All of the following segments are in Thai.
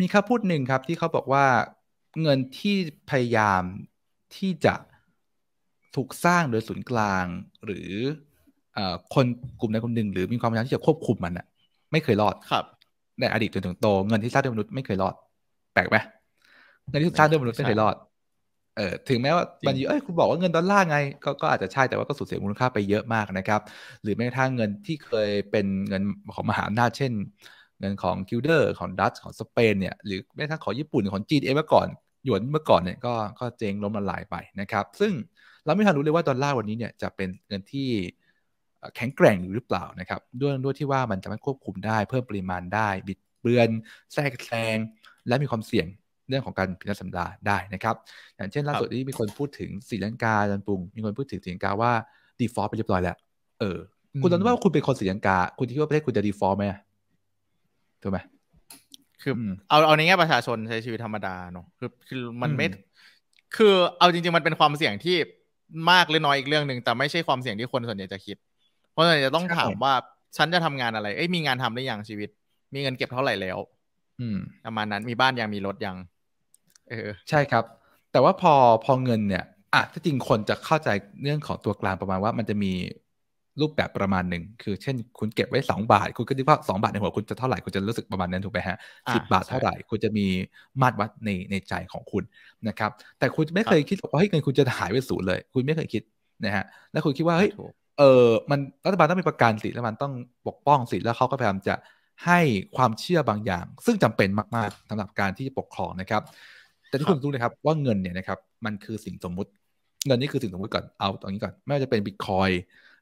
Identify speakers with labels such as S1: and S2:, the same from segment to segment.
S1: มีคำพูดหนึ่งครับ ที่เขาบอกว่าเงินที่พยายามที่จะถูกสร้างโดยศูนย์กลาง หรืออคนกลุ่มใดกลุ่มหนึ่งหรือมีความพยายามที่จะควบคุมมันอะไม่เคยรอดครับ ในอดีตจนถึงโต เงินที่สร้างด้วยมนุษย์ไม่เคยรอดแปลกไหมเงินที่สร้างด้วยมนุษย์ไม่เคยรอดเออถึงแม้ว่ามันอยู่เอ้ยคุณบอกว่าเงินดอลลาร์ไงกก็อาจจะใช่แต่ว่าก็สูญเสียมูลค่าไปเยอะมากนะครับ หรือแม้กระทั่งเงินที่เคยเป็นเงินของมหาอำนาจเช่นเงินของคิวเดอร์ของดัตช์ของสเปนเนี่ยหรือแม้ทั่งของญี่ปุ่นของจีนเองเมื่อก่อน หยวนเมื่อก่อนเนี่ยก็ก็เจงล้มละลายไปนะครับ ซึ่งเราไม่ทันรู้เลยว่าดอลลาร์วันนี้เนี่ยจะเป็นเงินที่แข็งแกร่งหรือเปล่านะครับ ด้วยด้วยที่ว่ามันจะไม่ควบคุมได้เพิ่มปริมาณได้ บิดเบือนแทรกแซงและมีความเสี่ยง เรื่องของการพิจารณาสัมดาได้นะครับอย่างเช่นล่าสุดที่มีคนพูดถึงสีลังกาจันปุง มีคนพูดถึงสีลังกาว่าดีฟอลต์ไปเรียบร้อยแล้ว เออคุณตอนว่าคุณเป็นคนสีลังกา คุณคิดว่าประเทศคุณจะดีฟอลต์ไหมถูกไหมคือ
S2: เอาเอาในแง่ประชาชนใช้ชีวิตธรรมดาเนาะคือคือมันไม่ คือเอาจริงๆ มันเป็นความเสี่ยงที่มากหรือน้อยอีกเรื่องหนึ่งแต่ไม่ใช่ความเสี่ยงที่คนส่วนใหญ่จะคิด เพราะส่วนใหญ่จะต้องถามว่าฉันจะทำงานอะไร เอ้ยมีงานทำได้ยังชีวิต มีเงินเก็บเท่าไหร่แล้ว อืม ประมาณนั้นมีบ้านยังมีรถยัง เออ
S1: ใช่ครับ แต่ว่าพอพอเงิน เนี่ยอ่ะถ้าจริงคนจะเข้าใจเรื่องของตัวกลางประมาณว่ามันจะมีรูปแบบประมาณหนึ่งคือ เช่น คุณเก็บไว้2บาทคุณก็คิดว่าสองบาทในหัวคุณจะเท่าไหร่คุณจะรู้สึกประมาณนั้นถูกไหมฮะสิบาทเท่าไหร่ คุณจะมีมาตรวัดในในใจของคุณนะครับแต่คุณไม่เคยคิดว่าเฮ้ยเงินคุณจะหายไปศูนย์เลย คุณไม่เคยคิดนะฮะแล้วคุณคิดว่าเฮ้ยเออมันรัฐบาลต้องมีประกัน สิรัฐบาลต้องปกป้องสิแล้วเขาก็พยายามจะให้ความเชื่อบางอย่าง ซึ่งจำเป็นมากๆสำหรับการที่จะปกครองนะครับแต่ทุกคนรู้นะครับว่าเงินเนี่ยนะครับมันคือสิ่งสมมุติเงินนี่คือสิ่งสมมุติก่อนเอาตรงนี้ก่อน ไม่ว่าจะเป็นบิตคอย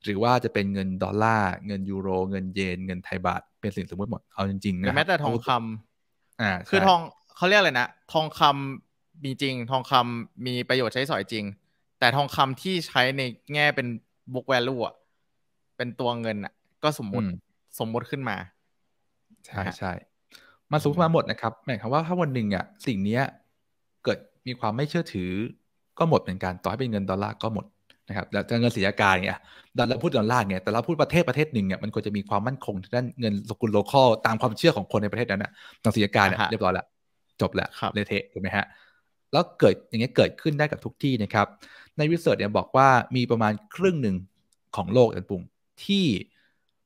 S1: หรือว่าจะเป็นเงินดอลลาร์เงินยูโรเงินเยนเงินไทยบาท เป็นสินสมมติหมดเอาจริงๆนะแม้แต่ทองคำอ่าคือทอง
S2: เขาเรียกอะไรนะ ทองคำมีจริง ทองคำมีประโยชน์ใช้สอยจริง แต่ทองคำที่ใช้ในแง่เป็นบุ๊กแวลูอ่ะเป็นตัวเงินอ่ะก็สมมติสมมติขึ้นมา
S1: ใช่ใช่มาสมมติมาหมดนะครับหมายความว่าถ้าวันหนึ่งอ่ะสิ่งเนี้ยเกิดมีความไม่เชื่อถือก็หมดเหมือนกันต่อให้เป็นเงินดอลลาร์ก็หมดนะครับแต่เงินสิลากาเนี่ยดันเราพูดดอลลาร์เนี่ยแต่เราพูดประเทศประเทศหนึ่งเนี่ยมันควรจะมีความมั่นคงด้านเงินสกุลโลเคอลตามความเชื่อของคนในประเทศนั้นนะทางสิลากาเนี่ยเรียบร้อยแล้วจบแล้วเลเทถูกไหมฮะแล้วเกิดอย่างเงี้ยเกิดขึ้นได้กับทุกที่นะครับในวิสัยเนี่ยบอกว่ามีประมาณครึ่งหนึ่งของโลกอันปุ่งที่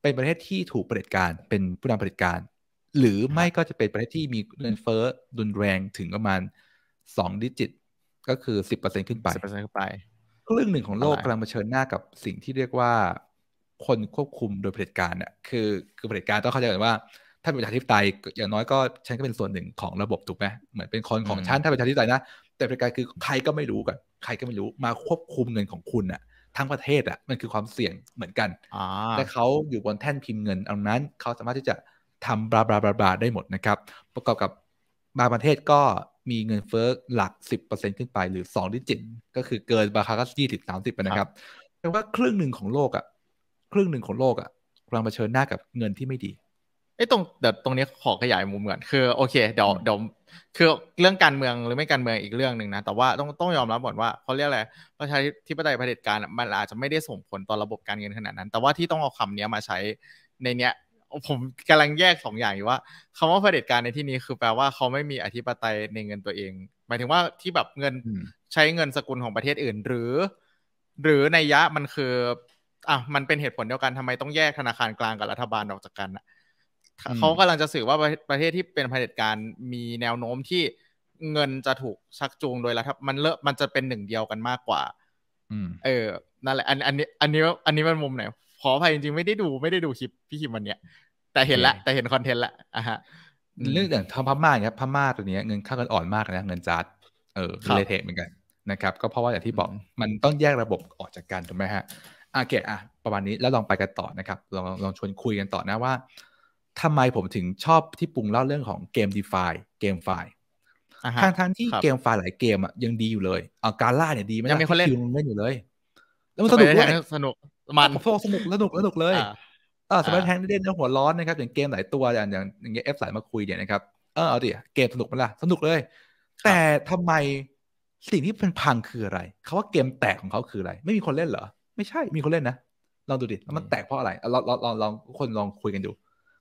S1: เป็นประเทศที่ถูกเผด็จการเป็นผู้นำเผด็จการ หรือไม่ก็จะเป็นประเทศที่มีเงินเฟ้อดุนแรงถึงประมาณสองดิจิตก็คือสิบเปอร์เซ็นต์ขึ้นไปสิบเปอร์เซ็นต์ขึ้นไปครึ่งหนึ่งของโลกกำลังเผชิญหน้ากับสิ่งที่เรียกว่า คนควบคุมโดยเผด็จการเนี่ยคือคือเผด็จการต้องเข้าใจก่อนว่า ถ้าเป็นประชาธิปไตยอย่างน้อยก็ฉันก็เป็นส่วนหนึ่งของระบบถูกไหมเหมือนเป็นคนของฉันถ้าเป็นประชาธิปไตยนะ แต่เผด็จการคือใครก็ไม่รู้กันใครก็ไม่รู้มาควบคุมเงินของคุณอะทั้งประเทศอะมันคือความเสี่ยงเหมือนกันแต่เขาอยู่บนแท่นพิมพ์เงินเอานั้นเขาสามารถที่จะทำบลาบลาบลาได้หมดนะครับ ประกอบกับบางประเทศก็มีเงินเฟ้อหลัก 10%ขึ้นไปหรือ2ดิจิตก็คือเกินราคาส็ี่สิบสามสิบไปนะครับแปลว่าครึ่งหนึ่งของโลกอะ่ะครึ่งหนึ่งของโลกอะ่ะกำลังเผชิญหน้ากับเงินที่ไม่ดี
S2: ไอ้ตรงเดี๋ยวตรงนี้ขอขยายมุมก่อนคือโอเคเดี๋ยวเดี๋ยวคือเรื่องการเมืองหรือไม่การเมืองอีกเรื่องหนึ่งนะแต่ว่าต้องต้องยอมรับก่อนว่าเขาเรียกอะไรประชาธิปไตยเผด็จการมันอาจจะไม่ได้ส่งผลต่อระบบการเงินขนาดนั้น แต่ว่าที่ต้องเอาคำนี้มาใช้ในเนี้ยผมกำลังแยกสองอย่างอยู่ว่าคำว่าเผด็จการในที่นี้คือแปลว่าเขาไม่มีอธิปไตยในเงินตัวเอง หมายถึงว่าที่แบบเงินใช้เงินสกุลของประเทศอื่นหรือ หรือในยะมันคือ อ่ะมันเป็นเหตุผลเดียวกันทำไมต้องแยกธนาคารกลางกับรัฐบาลออกจากกันเขากำลังจะสื่อว่าประเทศที่เป็นเผด็จการมีแนวโน้มที่เงินจะถูกชักจูงโดยรัฐมันเลอะมันจะเป็นหนึ่งเดียวกันมากกว่าเออนั่นแหละอันอันนี้อันนี้อันนี้มันมุมไหนขออภัยจริงๆไม่ได้ดูไม่ได้ดูคลิป พี่คิมวันเนี้ย แต่เห็นละแต่เห็นคอนเทนต์ละอ่ะฮะ
S1: เรื่องอย่างทาพม่าเนี้ยพม่าตัวนี้เงินค่าเงินอ่อนมากนะเงินจาร์ดเออเลเทะเหมือนกันนะครับ ก็เพราะว่าอย่างที่บอกมันต้องแยกระบบออกจากกันถูกไหมฮะโอเคอ่ะประมาณนี้แล้วลองไปกันต่อนะครับลองลองชวนคุยกันต่อนะว่า ทำไมผมถึงชอบที่ปรุงเล่าเรื่องของเกมดีฟายเกมไฟล์ทั้งทั้งที่เกมไฟล์หลายเกมอ่ะยังดีอยู่เลยเอะการล่าเนี่ยดีไหมยังมีคนเล่นเล่นอยู่เลย แล้วมันสนุกด้วยสนุกมันโฟสนุกสนุกสนุกเลยอ่าสมัยแทงเล่นเนี่ยหัวร้อนนะครับอย่างเกมหลายตัวอย่างอย่างอย่างเงี้ยเอฟสายมาคุยเนี่ยนะครับเออเอาดิเกมสนุกมันล่ะสนุกเลย แต่ทำไมสิ่งที่เป็นพังคืออะไรเขาว่าเกมแตกของเขาคืออะไร ไม่มีคนเล่นเหรอไม่ใช่มีคนเล่นนะลองดูดิแล้วมันแตกเพราะอะไรเราเราลองลองคนลองคุยกันดู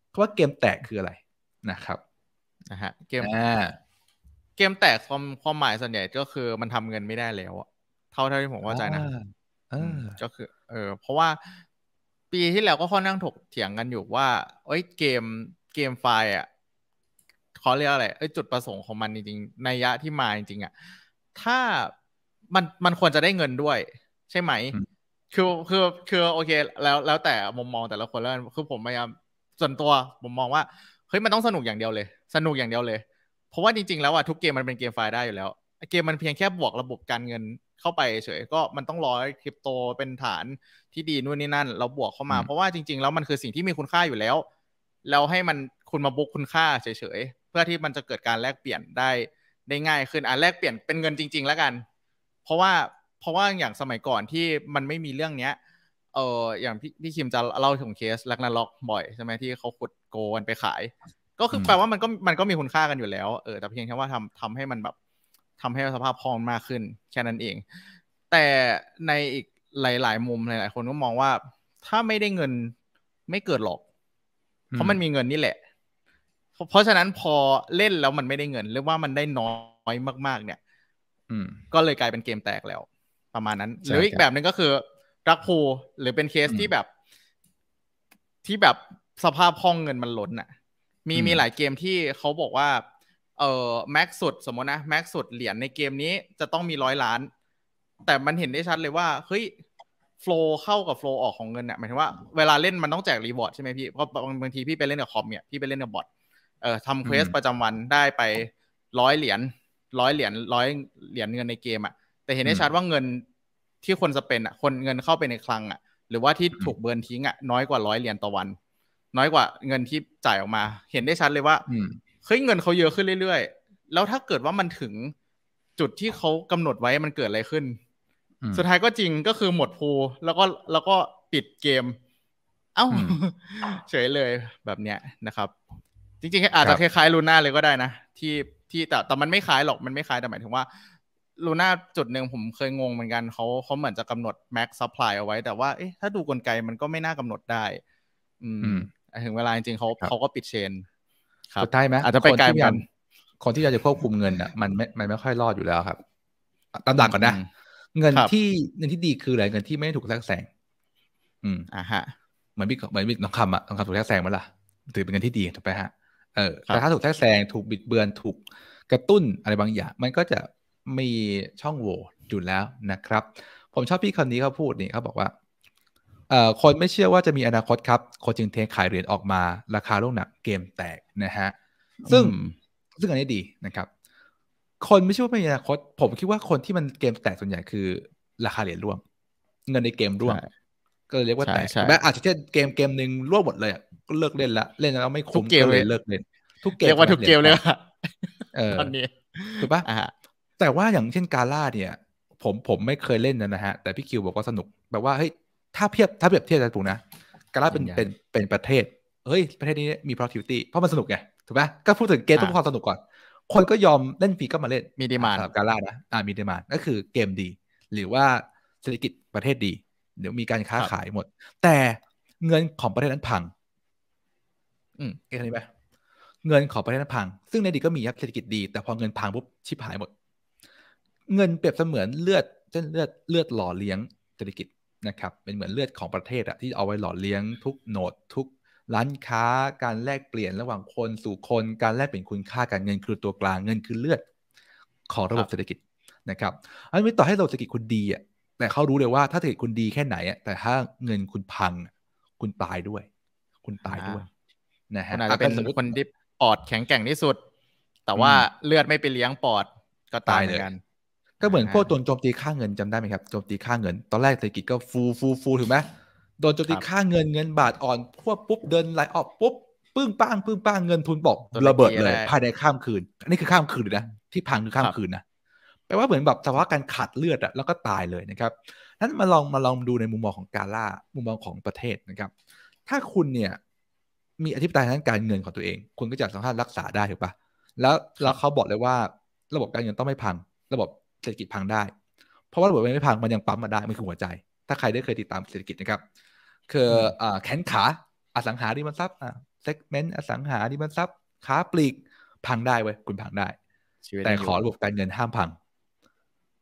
S1: เขาว่าเกมแตกคืออะไรนะครับนะฮะ เกม
S2: เกมแตกความความหมายส่วนใหญ่ก็คือมันทำเงินไม่ได้แล้วเท่าเท่าที่ผมเข้าใจนะก็คือเออเพราะว่าปีที่แล้วก็ค่อนข้างถกเถียงกันอยู่ว่า เอ้ยเกมเกมไฟอ่ะเขาเรียกอะไรเอ้ยจุดประสงค์ของมันจริงๆในยะที่มาจริงๆอ่ะถ้ามันมันควรจะได้เงินด้วย ใช่ไหม คือคือคือโอเค แล้วแล้วแต่มุมมองแต่ละคนแล้วคือผมพยายามส่วนตัวผมมองว่าเฮ้ยมันต้องสนุกอย่างเดียวเลย สนุกอย่างเดียวเลย เพราะว่าจริงๆแล้วอ่ะทุกเกมมันเป็นเกมไฟได้อยู่แล้วเกมมันเพียงแค่บวกระบบการเงินเข้าไปเฉยก็มันต้องรอคริปโตเป็นฐานที่ดีนู่นนี่นั่นเราบวกเข้ามาเพราะว่าจริง ๆแล้วมันคือสิ่งที่มีคุณค่าอยู่แล้วแล้วให้มันคุณมาบุกคุณค่าเฉยๆ เพื่อที่มันจะเกิดการแลกเปลี่ยนได้ ได้ง่ายขึ้นอ่ะแลกเปลี่ยนเป็นเงินจริง ๆ แล้วกัน เพราะว่าเพราะว่าอย่างสมัยก่อนที่มันไม่มีเรื่องเนี้ย เอออย่างพี่พี่คิมจะเล่าถึงเคสลักนาล็อกบ่อยใช่ไหมที่เขาขุดโกนไปขาย ก็คือแปลว่ามันก็มันก็มีคุณค่ากันอยู่แล้วเออแต่เพียงแค่ว่าทำทำให้มันแบบทำให้สภาพคล่องมากขึ้นแค่นั้นเอง แต่ในอีกหลาย ๆ มุมหลาย ๆ คนก็มองว่าถ้าไม่ได้เงินไม่เกิดหรอก เพราะมันมีเงินนี่แหละ เพราะฉะนั้นพอเล่นแล้วมันไม่ได้เงินหรือว่ามันได้น้อยมาก ๆ เนี่ยก็เลยกลายเป็นเกมแตกแล้ว ประมาณนั้น หรืออีกแบบหนึ่งก็คือรักโพหรือเป็นเคสที่แบบ ที่แบบสภาพพองเงินมันล้นอ่ะมีมีหลายเกมที่เขาบอกว่าเออแม็กสุดสมมตินะแม็กสุดเหรียญในเกมนี้จะต้องมีร้อยล้านแต่มันเห็นได้ชัดเลยว่าเฮ้ยฟล์เข้ากับโฟล์ออกของเงินเนี่ยหมายถึงว่าเวลาเล่นมันต้องแจกรีวอร์ดใช่ไหมพี่เพราะบางบางทีพี่ไปเล่นกับคอมเนี่ยพี่ไปเล่นกับบอทเอ่อทำเควสประจำวันได้ไปร้อยเหรียญร้อยเหรียญร้อยเหรียญเงินในเกม อ่ะ แต่เห็นได้ชัดว่าเงินที่คนสเปนอ่ะคนเงินเข้าไปในคลัง อ่ะ หรือว่าที่ถูกเบิร์นทิ้งอ่ะน้อยกว่าร้อยเหรียญต่อวัน น้อยกว่าเงินที่จ่ายออกมา เห็นได้ชัดเลยว่าเฮ้ยเงินเขาเยอะขึ้นเรื่อยๆ แล้วถ้าเกิดว่ามันถึงจุดที่เขากำหนดไว้มันเกิดอะไรขึ้น สุดท้ายก็จริงก็คือหมดพูแล้วก็แล้วก็ปิดเกม เอ้า เฉยเลยแบบเนี้ยนะครับ จริงๆ อาจจะคล้าย ๆ ลูน่าเลยก็ได้นะที่ที่แต่แต่มันไม่คล้ายหรอกมันไม่คล้ายแต่หมายถึงว่า ลูน่าจุดหนึ่งผมเคยงงเหมือนกันเขาเขาเหมือนจะกำหนดแม็กซ์ซัพพลายเอาไว้ แต่ว่าเอ๊ะถ้าดูกลไกมันก็ไม่น่ากำหนดได้ อืมถึงเวลาจริงๆเขาเขาก็ปิดเชนสุดท้ายไหมอาจจะไปไกลกัน
S1: คนที่อยากจะควบคุมเงินอ่ะมันไม่มัน ไม่ค่อยรอดอยู่แล้วครับตามหลักก่อนนะเงินที่เงินที่ดีคืออะไรเงินที่ไม่ถูกแทรกแซงอืมอ่ะฮะเหมือนบิกเหมือนบินทองคำอ่ะทองคำถูกแทรกแซงมั้ยล่ะถือเป็นเงินที่ดีถูกไหมฮะเออแต่ถ้าถูกแทรกแซงถูกบิดเบือนถูก กระตุ้นอะไรบางอย่าง มันก็จะมีช่องโหว่อยู่แล้วนะครับ ผมชอบพี่คนนี้เขาพูดนี่เขาบอกว่า เอ่อคนไม่เชื่อว่าจะมีอนาคตครับคนจึงเทขายเหรียญออกมา ราคาลงหนักเกมแตกนะฮะซึ่งซึ่งอันนี้ดีนะครับ คนไม่ใช่ว่าไม่มีอนาคตผมคิดว่าคนที่มันเกมแตกส่วนใหญ่คือราคาเหรียญร่วมเงินในเกมร่วมก็เลยเรียกว่าแตกแม้อาจจะเช่นเกมเกมหนึ่งร่วมหมดเลยก็เลิกเล่นละเล่นแล้วไม่คุ้มก็เลยเลิกเล่น ทุกเกมเรียกว่าทุกเกมเลยะตอนนี้ถูกปะแต่ว่าอย่างเช่นกาล่าเนี่ย ผมผมไม่เคยเล่นนะฮะแต่พี่คิวบอกว่าสนุกแบบว่าเฮ้ยถ้าเทียบถ้าเปรียบเทียบกันถูกนะกาล่าเป็นเป็นเป็นประเทศเฮ้ย ประเทศนี้มี productivity เพราะมันสนุกไง ถูกไหมก็พูดถึงเกมต้องความสนุกก่อน คนก็ยอมเล่นฟรีก็มาเล่น มีดีมาสำหรับการล่านะอ่ามีดีมา์ก็คือเกมดี หรือว่าเศรษฐกิจประเทศดี เดี๋ยวมีการค้าขายหมด แต่เงินของประเทศนั้นพัง อืมเาใจไหมเงินของประเทศนั้นพัง ซึ่งในดีก็มีครับเศรษฐกิจดีแต่พอเงินพังปุ๊บชิบหายหมด เงินเปรียบเสมือนเลือดเส้นเลือดเลือดหล่อเลี้ยงเศรษฐกิจนะครับ เป็นเหมือนเลือดของประเทศอะที่เอาไว้หล่อเลี้ยง ทุกโหนดทุกร้านค้าการแลกเปลี่ยนระหว่างคนสู่คนการแลกเปลี่ยนคุณค่าการเงินคือตัวกลางเงินคือเลือด ของระบบเศรษฐกิจนะครับ อันนี้ต่อให้ระบบเศรษฐกิจคุณดีอ่ะแต่เขารู้เลยว่า ถ้าเศรษฐกิจคุณดีแค่ไหนอ่ะแต่ถ้าเงินคุณพัง คุณตายด้วย คุณต
S2: ายด้วยนะฮะเป็นคนที่ปอดแข็งแกร่งที่สุด แต่ว่าเลือดไม่ไปเลี้ยงปอดก็ตายเหมือนกัน
S1: ก็เหมือนพวกตนโจมตีค่าเงินจำได้ไหมครับโจมตีค่าเงินตอนแรกเศรษฐกิจก็ฟูฟูฟูถูกไหมโดนโจมตีค่าเงินเงินบาทอ่อนพวบปุ๊บเดินไหลออกปุ๊บปึ้งป้าง ปึ้งป้างเงินทุนบอกระเบิดเลยภายในข้ามคืนอันนี้คือข้ามคืนนะที่พังคือข้ามคืนนะแปลว่าเหมือนแบบสภาวะการขาดเลือดอะแล้วก็ตายเลยนะครับนั้นมาลองมาลองดูในมุมมองของกาล่า มุมมองของประเทศนะครับ ถ้าคุณเนี่ยมีอธิปไตยทางการเงินของตัวเอง คุณก็จะสามารถรักษาได้ถูกปะแล้วแล้วเขาบอกเลยว่า ระบบการเงินต้องไม่พังระบบเศรษฐกิจพังได้ เพราะว่าระบบไม่พังมันยังปั๊มมาได้มันคือหัวใจถ้าใครได้เคยติดตามเศรษฐกิจนะครับ คือแขนขาอสังหาริมทรัพย์เซกเมนต์อสังหาริมทรัพย์ค้าปลีก พังได้เว้ยคุณพังได้ แต่ขอระบบการเงินห้ามพัง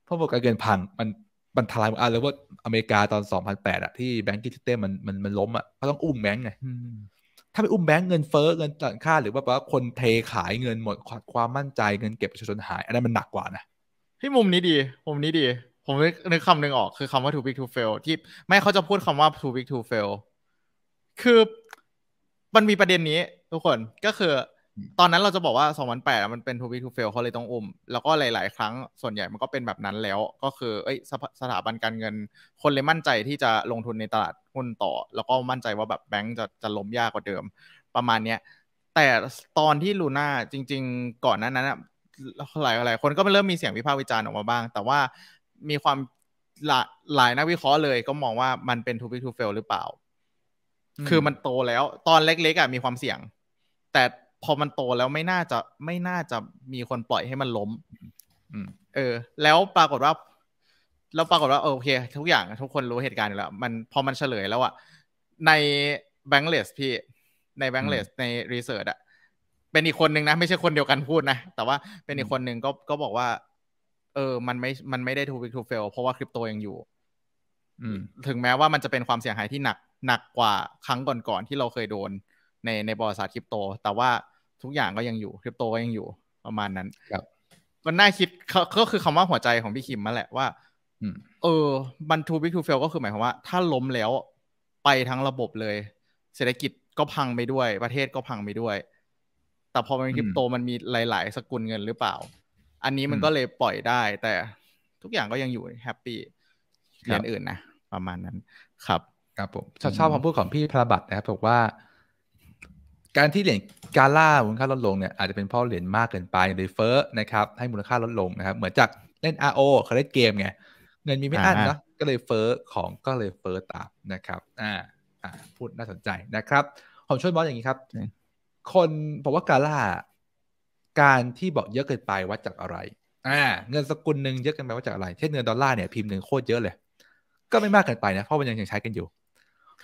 S1: เพราะระบบการเงินพังมันมันทลายอ่ะแล้วว่าอเมริกาตอน 2008อะที่แบงกิกงิสเต้มมันมันมันล้มอะเขาต้องอุ้มแบงก์ไง ถ้าไปอุ้มแบงก์เงินเฟ้อเงินต่างค่าหรือว่าแปลว่าคนเทขายเงินหมดความมั่นใจ
S2: เงินเก็บประชาชนหายอันนั้นมันหนักกว่านะพี่มุมนี้ดี มุมนี้ดีผมนึกคำหนึ่งออกคือคำว่า too big to fail ที่ไม่เขาจะพูดคำว่า too big to fail คือมันมีประเด็นนี้ทุกคนก็คือตอนนั้นเราจะบอกว่า2008มันเป็น too big to fail เขาเลยต้องอุ้มแล้วก็หลาย ๆครั้งส่วนใหญ่มันก็เป็นแบบนั้นแล้ว ก็คือเอ้ยสสถาบันการเงิน คนเลยมั่นใจที่จะลงทุนในตลาดหุ้นต่อ แล้วก็มั่นใจว่าแบบแบงก์จะจะล้มยากกว่าเดิมประมาณเนี้ยแต่ตอนที่ลูน่าจริงๆ ก่อนนั้นนั้นหลายหลาย คนก็เริ่มมีเสียงวิพากษ์วิจารณ์ออกมาบ้าง แต่ว่ามีความหลายหลายนักวิเคราะห์เลยก็มองว่ามันเป็น too big to fail หรือเปล่า คือมันโตแล้ว ตอนเล็กๆอ่ะมีความเสี่ยง แต่พอมันโตแล้วไม่น่าจะไม่น่าจะมีคนปล่อยให้มันล้มเออ แล้วปรากฏว่า แล้วปรากฏว่าโอเคทุกอย่างทุกคนรู้เหตุการณ์อยู่แล้ว มันพอมันเฉลยแล้วอะในแบง k ์ e s สพี่ ในแบง k ์ e s สในรีเสิร์ชอะ เป็นอีกคนนึงนะ ไม่ใช่คนเดียวกันพูดนะ แต่ว่าเป็นอีกคนนึงก็ก็บอกว่าเออ มันไม่ มันไม่ได้ทูวิกทูเฟล เพราะว่าคริปโตยังอยู่ ถึงแม้ว่ามันจะเป็นความเสียหายที่หนัก หนักกว่าครั้งก่อนๆที่เราเคยโดน ในในบริษัทคริปโต แต่ว่าทุกอย่างก็ยังอยู่คริปโตก็ยังอยู่ประมาณนั้นครับมันน่าคิดก็คือคำว่าหัวใจของพี่คิมมาแหละว่าเออมันทูบิ๊กทูเฟลก็คือหมายความว่า ถ้าล้มแล้วไปทั้งระบบเลย เศรษฐกิจก็พังไปด้วย ประเทศก็พังไปด้วย แต่พอเป็นคริปโต มันมีหลาย ๆ สกุลเงินหรือเปล่าอันนี้มันก็เลยปล่อยได้ แต่ทุกอย่างก็ยังอยู่แฮปปี้
S1: เรียนอื่นนะ ประมาณนั้น ครับ ครับผมชอบชอบคำพูดของพี่พระบัตรนะครับบอกว่า การที่เหรียญกาล่ามูลค่าลดลงเนี่ยอาจจะเป็นเพราะเหรียญมากเกินไปเลยเฟอร์นะครับให้มูลค่าลดลงนะครับ เหมือนจากเล่น RO เขาเล่นเกมไงเงินมีไม่อั้นเนาะก็เลยเฟอร์ของก็เลยเฟอร์ตามนะครับอ่าอ่าพูดน่าสนใจนะครับ ผมช่วยบอสอย่างนี้ครับคนบอกว่ากาล่าการที่บอกเยอะเกินไปวัดจากอะไรอ่าเงินสกุลหนึ่งเยอะเกินไปวัดจากอะไรเช่นเงินดอลลาร์เนี่ยพิมพ์หนึ่งโคตรเยอะเลยก็ไม่มากเกินไปนะเพราะมันยังใช้กันอยู่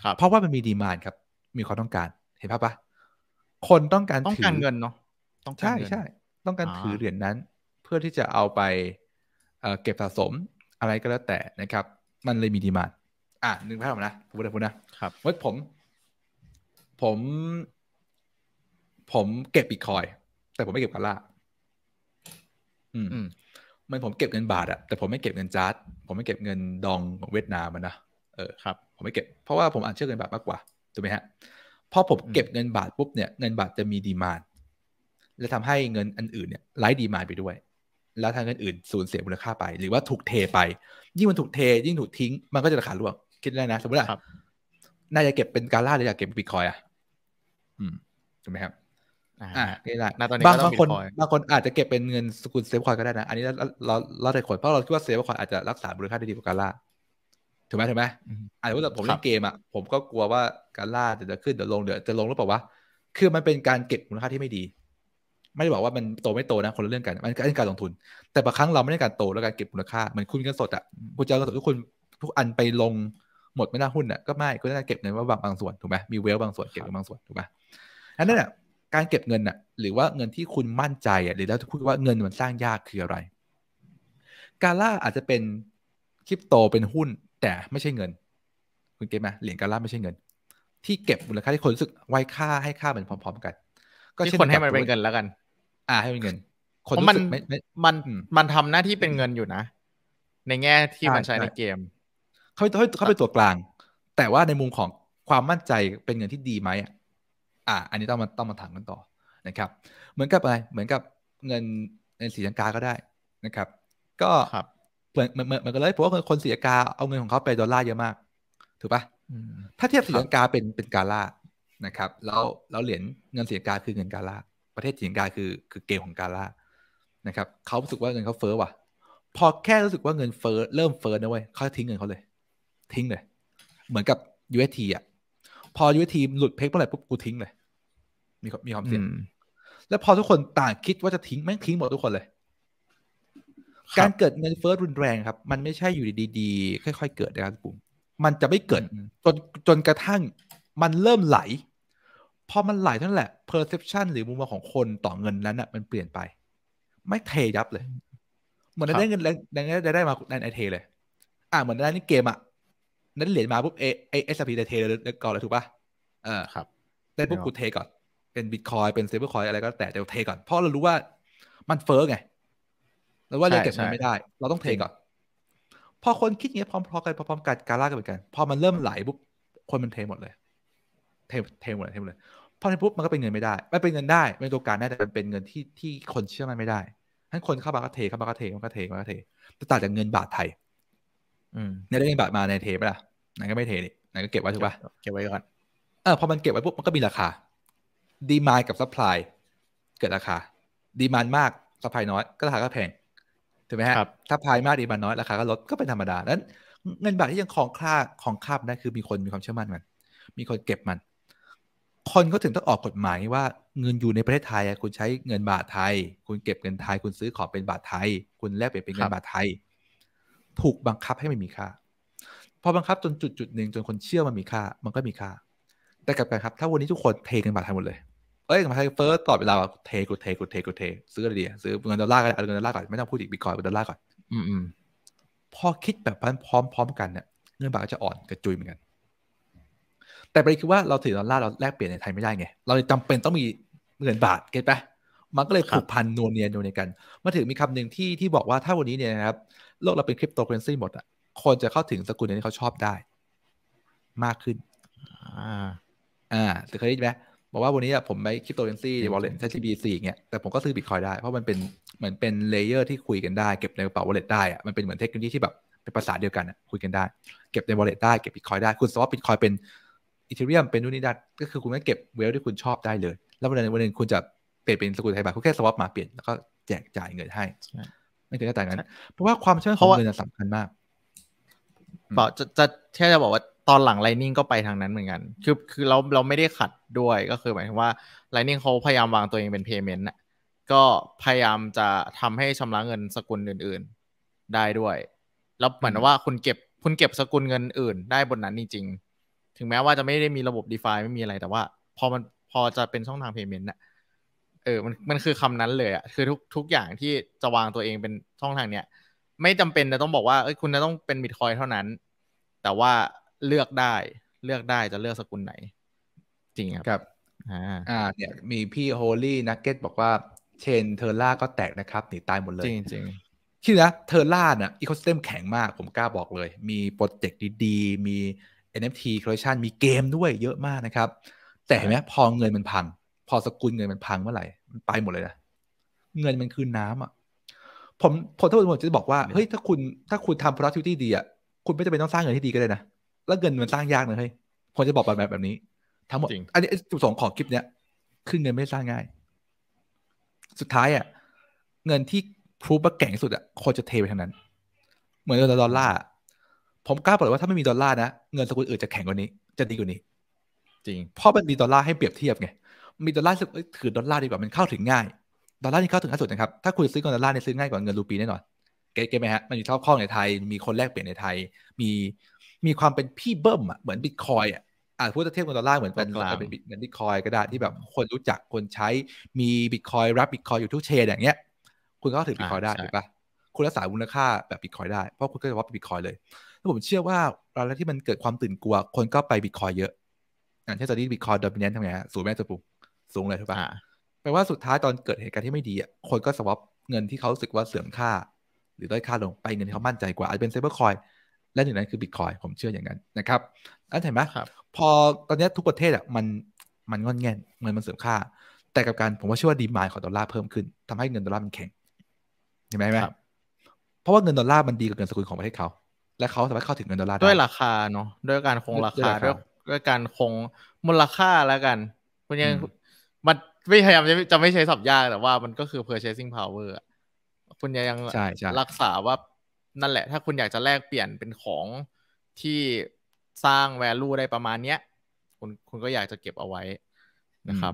S1: ครับ เพราะว่ามันมีดีมานครับ มีความต้องการ เห็นภาพปะคนต้องการต้องการเงินเนาะต้องใช่ใช่ต้องการถือเหรียญนั้น เพื่อที่จะเอาไปเก็บสะสมอะไรก็แล้วแต่นะครับ มันเลยมีดีมานอ่ะหนึ่งภาพผมนะพูดลยพูดนะครับว่อผม ผม ผมเก็บบิตคอยแต่ผมไม่เก็บกาล่าอืมมันผมเก็บเงินบาทอะแต่ผมไม่เก็บเงินจาร์ดผมไม่เก็บเงินดองของเวียดนามนะเออครับ ผมไม่เก็บ เพราะว่าผมอ่านเชื่อเงินบาทมากกว่าถูกไหมฮะพอผมเก็บเงินบาทปุ๊บเนี่ยเงินบาทจะมีดีมานและทำให้เงินอันอื่นเนี่ยไร้ดีมานไปด้วย แล้วทางเงินอื่นสูญเสียมูลค่าไป หรือว่าถูกเทไปยิ่งมันถูกเทยิ่งถูกทิ้งมันก็จะราคา่วงคิดได้นะสมมติว่าน่าจะเก็บเป็นกาล่าหรืออยากเก็บบิตคอยอ่ะอืมถูกไหมครับอ่านี่แหละบางบางคน บางคนอาจจะเก็บเป็นเงินสกุลเซฟคอยก็ได้นะ อันนี้เรา เราแต่ขนเพราะเราคิดว่าเซฟคอยอาจจะรักษามูลค่าได้ดีกว่าการล่าถูกไหมถูกไหมอ่าสมมติผมเล่นเกมอ่ะ ผมก็กลัวว่าการล่าเดี๋ยวจะขึ้นเดี๋ยวลงเดี๋ยวจะลงหรือเปล่าวะ คือมันเป็นการเก็บมูลค่าที่ไม่ดี ไม่ได้บอกว่ามันโตไม่โตนะ คนละเรื่องกันมันเป็นการลงทุน แต่บางครั้งเราไม่ได้การโตแล้วการเก็บมูลค่าเหมือนคุณเงินสดอ่ะคุณจะเอาเงินสดทุกคนทุกอันไปลงหมดไม่น่าหุ้นอ่ะ ก็ไม่ ก็ได้เก็บเงินว่าบางบางส่วนถูกไหมมีเวลบางส่วนเก็บบางส่วนถูกไหมอันนั้นี่ยการเก็บเงินอะหรือว่าเงินที่คุณมั่นใจอะหรือแลาวพูดว่าเงินมันสร้างยากคืออะไร กาล่าอาจจะเป็นคริปโตเป็นหุ้น แต่ไม่ใช่เงินคุณเก็บไหมเหรียญกาล่าไม่ใช่เงิน ที่เก็บมูลค่าที่คนรู้สึกไว้ค่าให้ค่าเหมือนพร้อมๆกัน ก็ที่คนให้มันเป็นเงินแล้วกัน อ่าให้เป็นเงินคนมัน
S2: มันมันทำหน้าที่เป็นเงินอยู่นะ ในแง่ที่มันใช้ในเกม
S1: เขาเขาเขาเป็นตัวกลาง แต่ว่าในมุมของความมั่นใจเป็นเงินที่ดีไหมอ่ะอ่าอันนี้ต้องมาต้องมาถามกันต่อนะครับ เหมือนกับอะไร เหมือนกับเงินเงินสีลังกา ก็ได้นะครับ ก็เหมือนเหมือนเหมือนกันเลยเพราะว่าคนสีลังกาเอาเงินของเขาไปดอลลาร์เยอะมากถูกปะถ้าเทียบสีลังกาเป็นเป็นกาล่านะครับ แล้วแล้วเหรียญเงินสีลังกาคือเงินกาล่าประเทศสีลังกาคือคือเกมของกาล่านะครับเขารู้สึกว่าเงินเขาเฟ้อว่ะ พอแค่รู้สึกว่าเงินเฟ้อเริ่มเฟ้อนะเว้ยเขาทิ้งเงินเขาเลย ทิ้งเลยเหมือนกับ UST อ่ะพอ UST หลุดเพกเมื่อไหร่ปุ๊บกูทิ้งเลยมีมีความเสี่ยง แล้วพอทุกคนต่างคิดว่าจะทิ้งแม่งทิ้งหมดทุกคนเลย การเกิดเงินเฟ้อรุนแรงครับ มันไม่ใช่อยู่ดีๆ ค่อย ๆ เกิดนะครับปุ่ม มันจะไม่เกิด จนจนกระทั่ง มันเริ่มไหล พอมันไหลนั่นแหละ perception หรือมุมมองของคนต่อเงินนั้นน่ะมันเปลี่ยนไป ไม่เทยับเลย เหมือนได้เงิน ได้ได้มาในเทเลย อ่าเหมือนได้นี่เกมอ่ะนั้นเหรียญมาปุ๊บเอเอสพีได้เทเลยก่อนเลยถูกป่ะเออครับได้ปุ๊บกูเทก่อนเป็นบิตคอยเป็นเซเบอร์คอยอะไรก็แต่จะเทก่อนเพราะเรารู้ว่า มันเฟอ้อไงเราว่าเรเก็บมันไม่ได้ เราต้องเทก่อนพอคนคิดอย่างนี้พร้อมๆกันพร้อมๆกันการล่ากันเหมือนกันพอมันเริ่มไหลปุ๊บคนมันเทหมดเลย เทเทหมดเลยเทหมดเลยพอเทปุ๊บมันก็เป็นเงินไม่ได้ไม่เป็นเงินได้เป็นตัวการได้แต่มันเป็นเงินที่ที่คนเชื่อมันไม่ได้ทั้งคนเข้ามาก็เทเข้ามาก็เทมันก็เทมันก็เทแต่ต่างจากเงินบาทไทย อืมในเรืได้เงินบาทมาในเทปะล่ะไหนก็ไม่เทดิไหนก็เก็บไว้ถูกป่ะเก็บไว้ก่อนเออพอมันเก็บไว้ปุ๊บมันก็มีราคาดีมานกับซัพพลายเกิดราคาดีมานมากซัพพลายน้อยก็ราคาก็แพงถูกไหมฮะซัพพลายมากดีมานน้อย ราคาก็ลดก็เป็นธรรมดานั้น เงินบาทที่ยังคลองคลาคลองคาบได้คือมีคนมีความเชื่อมั่นมัน มีคนเก็บมัน คนก็ถึงต้องออกกฎหมายว่า เงินอยู่ในประเทศไทย คุณใช้เงินบาทไทย คุณเก็บเงินไทย คุณซื้อของเป็นบาทไทย คุณแลกเปลี่ยนเป็นเงินบาทไทย ถูกบังคับให้มันมีค่าพอบังคับจนจุดจุดหนึ่งจนคนเชื่อมันมีค่ามันก็มีค่า แต่กลับกันครับถ้าวันนี้ทุกคนเทเงินบาทไทยหมดเลยเอ้ยมาไชเฟิร์สตอบเวลาเทกูเทกูเทกูเทซื้ออะไรดีซื้อเงินดอลลาร์ก็ได้เอาเงินดอลลาร์ก่อน ไม่ต้องพูดอีกบิตคอยเป็นดอลลาร์ก่อนอืมอืมพอคิดแบบนั้นพร้อมๆกัน เนี่ยเงินบาทก็จะอ่อนกระจุยเหมือนกัน แต่ประเด็นคือว่าเราถือดอลลาร์เราแลกเปลี่ยนในไทยไม่ได้ไง เราจำเป็นต้องมีเงินบาทเก็ตปะ มันก็เลยผูกพันนวเนียนนวเนียกัน มาถึงมีคำหนึ่งที่ที่บอกว่าถ้าวันนี้เนี่ยนะครับโลกเราเป็นคริปโตเคอเรนซีหมดอ่ะคนจะเข้าถึงสกุลเงินที่เขาชอบได้ มากขึ้น อ่า อ่าเคยได้ไหมบอกว่าวันนี้ผมไปคริปโตเคอเรนซีวอลเล็ตใช้ CBC เงี้ย แต่ผมก็ซื้อบิตคอยได้ เพราะมันเป็นเหมือนเป็นเลเยอร์ที่คุยกันได้ เก็บในกระเป๋าวอลเล็ตได้อะมันเป็นเหมือนเทคโนโลยีที่แบบเป็นภาษาเดียวกัน คุยกันได้เก็บในวอลเล็ตได้เก็บบิตคอยได้ คุณสวอปบิตคอยเป็นอีเทเรียมเป็นนู่นนี่นั่นก็คือคุณค่เก็บเวลที่คุณชอบได้เลย แล้ววันนึงวันนึงคุณจะเปลี่ยนเป็นสกุลไทยบาทคุณแค่สวอปมาเปลี่ยนแล้วก็แจกจ
S2: ่ายเงินให้ไม่
S1: ถแค่แต่นั้นเพราะว่าความเชื่อของเงินสำคัญมาก
S2: บปก่าจะจะแค่จะบอกว่าตอนหลังไลนิ่งก็ไปทางนั้นเหมือนกัน คือ คือ เราเราไม่ได้ขัดด้วย ก็คือ หมายถึงว่าไลนิ่งเขาพยายามวางตัวเองเป็นเพย์เมนต์ก็พยายามจะทำให้ชำระเงินสกุลอื่นๆ ได้ด้วย แล้วเหมือนว่าคุณเก็บคุณเก็บสกุลเงินอื่นได้บนนั้นจริงๆ ถึงแม้ว่าจะไม่ได้มีระบบ d e f าไม่มีอะไรแต่ว่าพอมันพอจะเป็นช่องทางเพย์เมนต์น่ะเออมันมันคือคำนั้นเลยอะคือทุก ทุกอย่างที่จะวางตัวเองเป็นช่องทางเนี้ยไม่จำเป็นจะต้องบอกว่าเอ้ย คุณจะต้องเป็นบิตคอยเท่านั้น แต่ว่าเลือกได้เลือกได้จะเลือกสกุลไหน จริงคร
S1: ับอ่าเนี่ยมีพี่โฮลี่นักเก็ตบอกว่าเชนเทอร์ล่าก็แตกนะครับหนีตายหมดเลยจริงจริงที่นะเทอร์ล่าน่ะอีโคสเต็มแข็งมาก ผมกล้าบอกเลย มีโปรเจกต์ดีๆ มี NFT collection มีเกมด้วยเยอะมากนะครับ แต่เห็นไหมพอเงินมันพัง พอสกุลเงินมันพังเมื่อไหร่ มันไปหมดเลยนะ เงินมันคือน้ำอ่ะผมผมั้งหมจะบอกว่าเฮ้ยถ้าคุณถ้าคุณทำ productivity ดีอ่ะคุณไม่จำเป็นต้องสร้างเงินที่ดีก็ได้นะแล้วเงินมันสร้างยากนะเฮ้ยผมจะบอกแบบแบบนี้ทั้งหมดอันนี้จุดสองของคลิปเนี้ย ขึ้นเงินไม่สร้างง่าย สุดท้ายอ่ะ เงินที่พรูฟว่าแก่งสุดอ่ะคนจะเทไปทางนั้น เหมือนเดอลลาร์ ผมกล้าบอกเลยว่าถ้าไม่มีดอลลาร์นะ เงินสกุลอื่นจะแข็งกว่านี้ จะดีกว่านี้ จริง เพราะมันมีดอลลาร์ให้เปรียบเทียบไง มีดอลลาร์ถือดอลลาร์ดีกว่ามันเข้าถึงง่าย ดอลลาร์นี่เข้าถึงง่ายสุดนะครับ ถ้าคุณซื้อเงินดอลลาร์เนี่ยซื้อง่ายกว่าเงินรูปีแน่นอน เก็ตไหมฮะมันมีู่อข้องในไทยมีคนแลกเปลี่ยนในไทย มีมีความเป็นพี่เบิ้มอ่ะเหมือนบิตคอยอ่ะอ่าพูดเทียบกับดอลลาร์เหมือนเป็นเป็นบิตงินบิตคอยก็ได้ที่แบบคนรู้จักคนใช้มีบิตคอยรับบิตคอยอยู่ทุกเชนอย่างเงี้ยคุณก็ถือบิตคอยได้ถูกปะคุณรักษามูลค่าแบบบิตคอยได้ เพราะคุณก็จะว่าเป็นบิตคอยเลยแล้วผมเชื่อว่าตอนรที่มันเกิดความตื่นกลัว คนก็ไปบิตคอยเยอะอย่างเช่นตอนนี้บิตคอยดอมิเนนต์ทำไงสูงแม่จะปุงสูงเลยถูกปะแปลว่าสุดท้ายตอนเกิดเหตุการณ์ที่ไม่ดีอ่ะคนก็สวอปเงินที่เขาสึกว่าเสื่อมค่า หรือด้อยค่าลงไปเงินที่เขามั่นใจกว่าอาจจะเป็นเซเบอร์คอยและหนึ่งนั้นคือบิตคอยผมเชื่ออย่างนั้นนะครับนั่นเห็นไหม พอตอนนี้ทุกประเทศอ่ะมันมันงอนแงนเงินมันเสื่อมค่า แต่กับการผมว่าเชื่อว่าดีมายของดอลลาร์เพิ่มขึ้นทำให้เงินดอลลาร์มันแข็ง เห็นไหมไหมเพราะว่าเงินดอลลาร์มันดีกว่าเงินสกุลของประเทศเขา และเขาสามารถเข้าถึงเงินดอลลาร์ได้ดวยรา
S2: คาเนาะด้วยการคงราคาด้วย ด้วยการคงมูลค่าแล้วกัน คุณยังมันไม่พยายามจะไม่ใช้สับยากแต่ว่ามันก็คือ purchasing power คุณยังรักษาว่านั่นแหละถ้าคุณอยากจะแลกเปลี่ยนเป็นของที่สร้างแวลูได้ประมาณเนี้ยคุณคุณก็อยากจะเก็บเอาไว้
S1: นะครับ